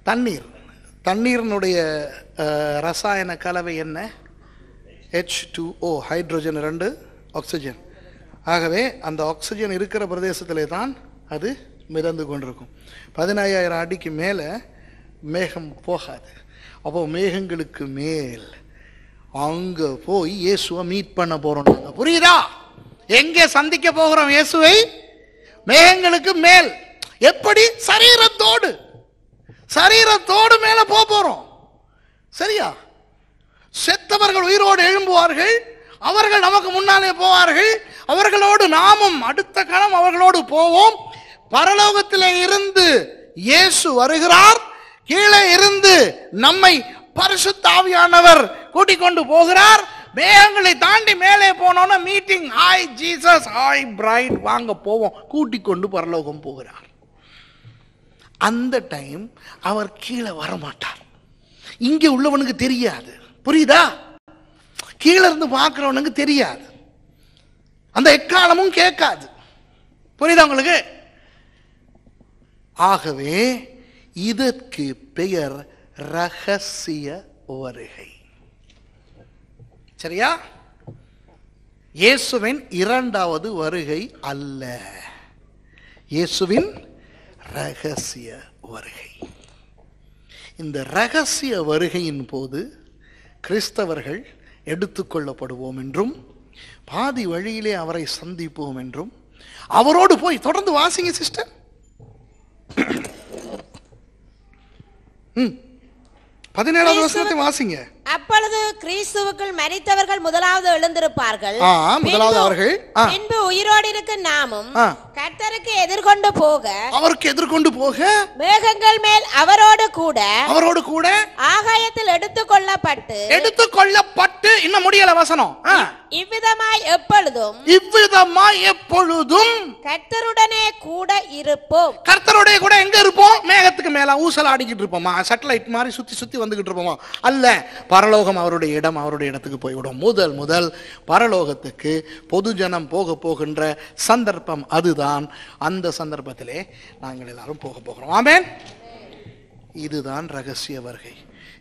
தண்ணீர் தண்ணீரினுடைய ரசாயன கலவை என்ன ஹெச் டூ ஓ ஹைட்ரஜன் ரெண்டு ஆக்சிஜன் ஆகவே அந்த ஆக்சிஜன் இருக்கிற பிரதேசத்திலே தான் அது மிதந்து கொண்டிருக்கும் பதினாயிரம் அடிக்கு மேலே மேகம் போகாது அப்போது மேகங்களுக்கு மேல் அங்கே போய் இயேசுவை மீட் பண்ண போகிறோம் நாங்கள் புரியுதா எங்கே சந்திக்க போகிறோம் இயேசுவை மேகங்களுக்கு மேல் எப்படி சரீரத்தோடு சரீரத்தோடு மேலே போக போகிறோம் சரியா செத்தவர்கள் உயிரோடு எழும்புவார்கள் அவர்கள் நமக்கு முன்னாலே போவார்கள் அவர்களோடு நாமும் அடுத்த கணம் அவர்களோடு போவோம் பரலோகத்தில் இருந்து இயேசு வருகிறார் கீழே இருந்து நம்மை பரிசுத்தாவியானவர் கூட்டிக் கொண்டு போகிறார் மேகங்களை தாண்டி மேலே போனோம்னா meeting hi Jesus hi bride வாங்க போவோம் கூட்டிக் கொண்டு பரலோகம் போகிறார் அந்த டைம் அவர் கீழே வரமாட்டார் இங்கே உள்ளவனுக்கு தெரியாது புரியுதா கீழே இருந்து பார்க்குறவனுக்கு தெரியாது அந்த எக்காலமும் கேட்காது புரியுதா உங்களுக்கு ஆகவே இதற்கு பெயர் ரகசிய வருகை சரியா இயேசுவின் இரண்டாவது வருகை அல்ல இயேசுவின் ரகசிய வருகை இந்த ரகசிய வருகையின் போது கிறிஸ்தவர்கள் எடுத்துக்கொள்ளப்படுவோம் என்றும் பாதி வழியிலே அவரை சந்திப்போம் என்றும் அவரோடு போய் தொடர்ந்து வாசிங்க சிஸ்டர் பதினேழாவது வசனத்தை வாசிங்க அப்பொழுது கிறிஸ்துவுக்குள் மரித்தவர்கள் முதலாவது எழுந்திருப்பார்கள் முதலாவது அவர்கள் பின்பு உயிரோடு இருக்க நாமும் கர்த்தருக்கு எதிர்கொண்டு போக அவருக்கு எதிர்கொண்டு போக மேகங்கள் மேல் அவரோடு கூட அவரோடு கூட ஆகாயத்தில் எடுத்துக் கொள்ளப்பட்டு இன்னும் முடியல வசனம் இவ்விதமாய் எப்பொழுதும் இவ்விதமாய் எப்பொழுதும் கர்த்தருடனே கூட இருப்போம் கர்த்தருடைய கூட எங்க இருப்போம் மேகத்துக்கு மேல ஊசல் ஆடிக்கிட்டு இருப்போமா சட்டலைட் மாதிரி சுத்தி சுத்தி வந்துகிட்டு இருப்போமா அல்ல பரலோகம் அவருடைய இடம் அவருடைய இடத்துக்கு போய்விடும் முதல் முதல் பரலோகத்துக்கு பொது ஜனம் போக போகின்ற சந்தர்ப்பம் அதுதான் அந்த சந்தர்ப்பத்திலே நாங்கள் எல்லாரும் போக போகிறோம் ஆமேன் இதுதான் ரகசிய வருகை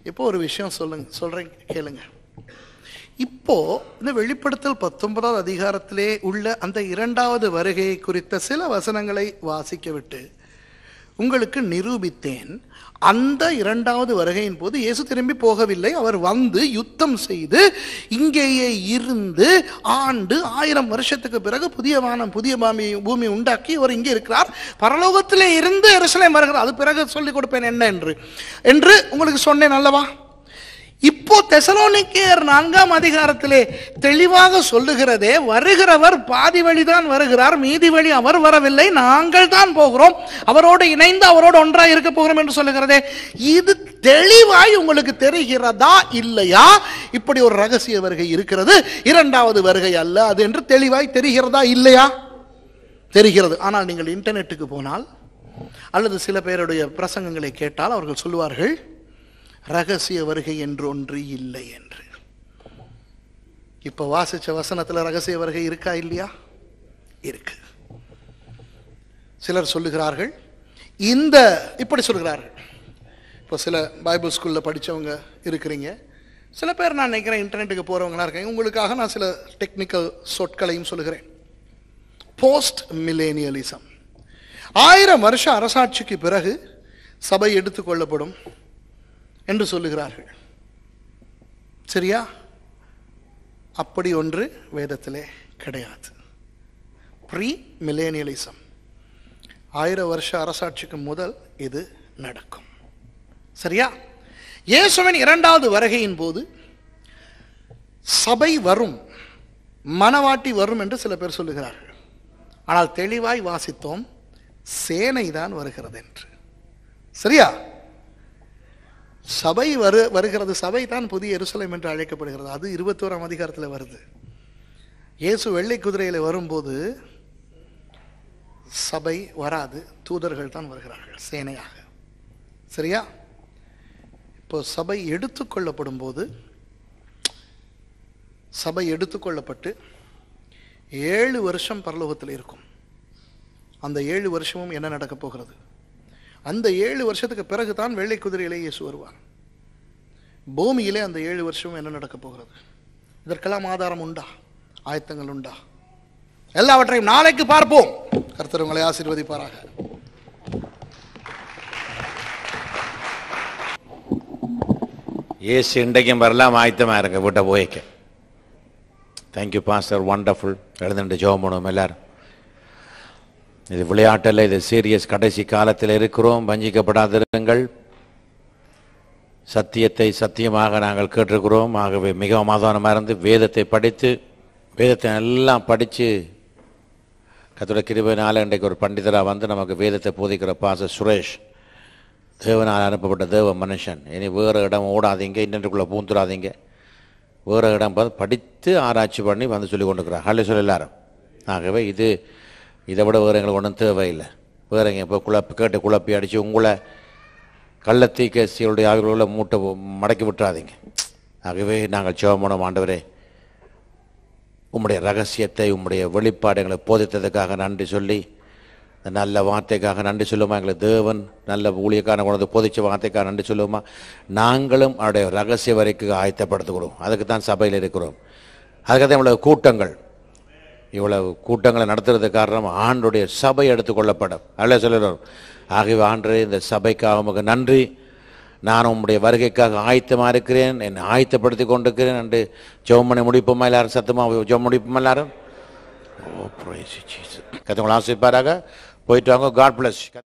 இப்போ ஒரு விஷயம் சொல்லுங்க சொல்கிறேன் கேளுங்க இப்போ இந்த வெளிப்படுத்தல் பத்தொன்பதாவது அதிகாரத்திலே உள்ள அந்த இரண்டாவது வருகை குறித்த சில வசனங்களை வாசிக்க விட்டு உங்களுக்கு நிரூபித்தேன் அந்த இரண்டாவது வருகையின் போது இயேசு திரும்பி போகவில்லை அவர் வந்து யுத்தம் செய்து இங்கேயே இருந்து ஆண்டு ஆயிரம் வருஷத்துக்கு பிறகு புதிய வானம் புதிய பூமி பூமி உண்டாக்கி அவர் இங்கே இருக்கிறார் பரலோகத்திலே இருந்து எருசலேம் வருகிறார் அது பிறகு சொல்லிக் கொடுப்பேன் என்ன என்று என்று உங்களுக்கு சொன்னேன் அல்லவா இப்போ தெசலோனிக்கேர் நான்காம் அதிகாரத்திலே தெளிவாக சொல்லுகிறதே வருகிறவர் பாதி வழிதான் வருகிறார் மீதி வழி அவர் வரவில்லை நாங்கள் தான் போகிறோம் அவரோடு இணைந்து அவரோடு ஒன்றாக இருக்க போகிறோம் என்று சொல்லுகிறதே இது தெளிவாய் உங்களுக்கு தெரிகிறதா இல்லையா இப்படி ஒரு ரகசிய வருகை இருக்கிறது இரண்டாவது வருகை அல்ல அது என்று தெளிவாய் தெரிகிறதா இல்லையா தெரிகிறது ஆனால் நீங்கள் இன்டர்நெட்டுக்கு போனால் அல்லது சில பேருடைய பிரசங்கங்களை கேட்டால் அவர்கள் சொல்லுவார்கள் ரகசிய வருகை என்று ஒன்று இல்லை என்று இப்போ வாசித்த வசனத்தில் ரகசிய வருகை இருக்கா இல்லையா இருக்கு சிலர் சொல்லுகிறார்கள் இந்த இப்படி சொல்கிறார்கள் இப்போ சில பைபிள் ஸ்கூலில் படித்தவங்க இருக்கிறீங்க சில பேர் நான் நினைக்கிறேன் இன்டர்நெட்டுக்கு போகிறவங்களாம் இருக்கேன் உங்களுக்காக நான் சில டெக்னிக்கல் சொற்களையும் சொல்கிறேன் போஸ்ட் மில்லேனியலிசம் ஆயிரம் வருஷம் அரசாட்சிக்கு பிறகு சபை எடுத்துக்கொள்ளப்படும் என்று சொல்லுகிறார்கள் சரியா அப்படி ஒன்று வேதத்திலே கிடையாது ப்ரீ மில்லேனியலிசம் ஆயிரம் வருஷ அரசாட்சிக்கு முதல் இது நடக்கும் சரியா இயேசுவின் இரண்டாவது வருகையின் போது சபை வரும் மனவாட்டி வரும் என்று சில பேர் சொல்லுகிறார்கள் ஆனால் தெளிவாய் வாசித்தோம் சேனை தான் வருகிறது என்று சரியா சபை வரு வருகிறது சபை தான் புதிய எருசலம் என்று அழைக்கப்படுகிறது அது இருபத்தோராம் அதிகாரத்தில் வருது இயேசு வெள்ளை குதிரையில் வரும்போது சபை வராது தூதர்கள் தான் வருகிறார்கள் சேனையாக சரியா இப்போ சபை எடுத்துக்கொள்ளப்படும் போது சபை எடுத்துக்கொள்ளப்பட்டு ஏழு வருஷம் பரலோகத்தில் இருக்கும் அந்த ஏழு வருஷமும் என்ன நடக்கப் போகிறது அந்த ஏழு வருஷத்துக்கு பிறகு தான் வெள்ளை குதிரையிலே இயேசு வருவார் பூமியிலே அந்த ஏழு வருஷம் என்ன நடக்கப் போகிறது இதற்கெல்லாம் ஆதாரம் உண்டா ஆயத்தங்கள் உண்டா எல்லாவற்றையும் நாளைக்கு பார்ப்போம் கர்த்தர் உங்களை ஆசீர்வதிப்பாராக ஏசு இன்றைக்கும் வரலாம் ஆயத்தமாக இருங்க வீட்டை போய்க்க தேங்க்யூ பாஸ்டர் ஒண்டர்ஃபுல் எழுந்துட்டு ஜோம் பண்ணுவோம் எல்லாரும் இது விளையாட்டில் இது சீரியஸ் கடைசி காலத்தில் இருக்கிறோம் வஞ்சிக்கப்படாதிருங்கள் சத்தியத்தை சத்தியமாக நாங்கள் கேட்டிருக்கிறோம் ஆகவே மிக மாதானமாக இருந்து வேதத்தை படித்து வேதத்தை எல்லாம் படித்து கத்தோட நாள் இன்றைக்கு ஒரு பண்டிதராக வந்து நமக்கு வேதத்தை போதிக்கிற பாச சுரேஷ் தேவனால் அனுப்பப்பட்ட தேவ மனுஷன் இனி வேறு இடம் ஓடாதீங்க இன்னென்றுக்குள்ளே பூந்துடாதீங்க வேறு இடம் பார்த்து படித்து ஆராய்ச்சி பண்ணி வந்து சொல்லி கொண்டுக்கிறார் ஹலோ சொல்லலாரம் ஆகவே இது இதை விட வேறு எங்களுக்கு ஒன்றும் தேவையில்லை வேறு எங்கே இப்போ குழப்பி கேட்டு குழப்பி அடித்து உங்களை கள்ளத்தீ கேசிகளுடைய ஆவிகளுள்ள மூட்டை மடக்கி விட்டுறாதீங்க ஆகவே நாங்கள் சிவமனம் ஆண்டவரே உம்முடைய ரகசியத்தை உம்முடைய வெளிப்பாடு எங்களை போதித்ததுக்காக நன்றி சொல்லி நல்ல வார்த்தைக்காக நன்றி சொல்லுமா எங்களை தேவன் நல்ல ஊழியக்கான கொண்டு போதிச்ச வார்த்தைக்காக நன்றி சொல்லுமா நாங்களும் அவருடைய ரகசிய வரைக்கும் ஆயத்தப்படுத்துகிறோம் அதுக்கு தான் சபையில் இருக்கிறோம் அதுக்கு தான் நம்மளோட கூட்டங்கள் இவ்வளவு கூட்டங்களை நடத்துறது காரணம் ஆண்டுடைய சபை எடுத்துக்கொள்ளப்படும் அல்ல சொல்லுறோம் ஆகிய ஆண்டு இந்த சபைக்காக உமக்கு நன்றி நான் உம்முடைய வருகைக்காக ஆயத்தமாக இருக்கிறேன் என்னை ஆயத்தப்படுத்தி கொண்டிருக்கிறேன் என்று ஜெவமனை முடிப்போமா எல்லாரும் சத்தமாக ஜெவம் முடிப்போமா எல்லாரும் கத்தவங்களை ஆசிப்பாராக போயிட்டு வாங்க காட் பிளஸ்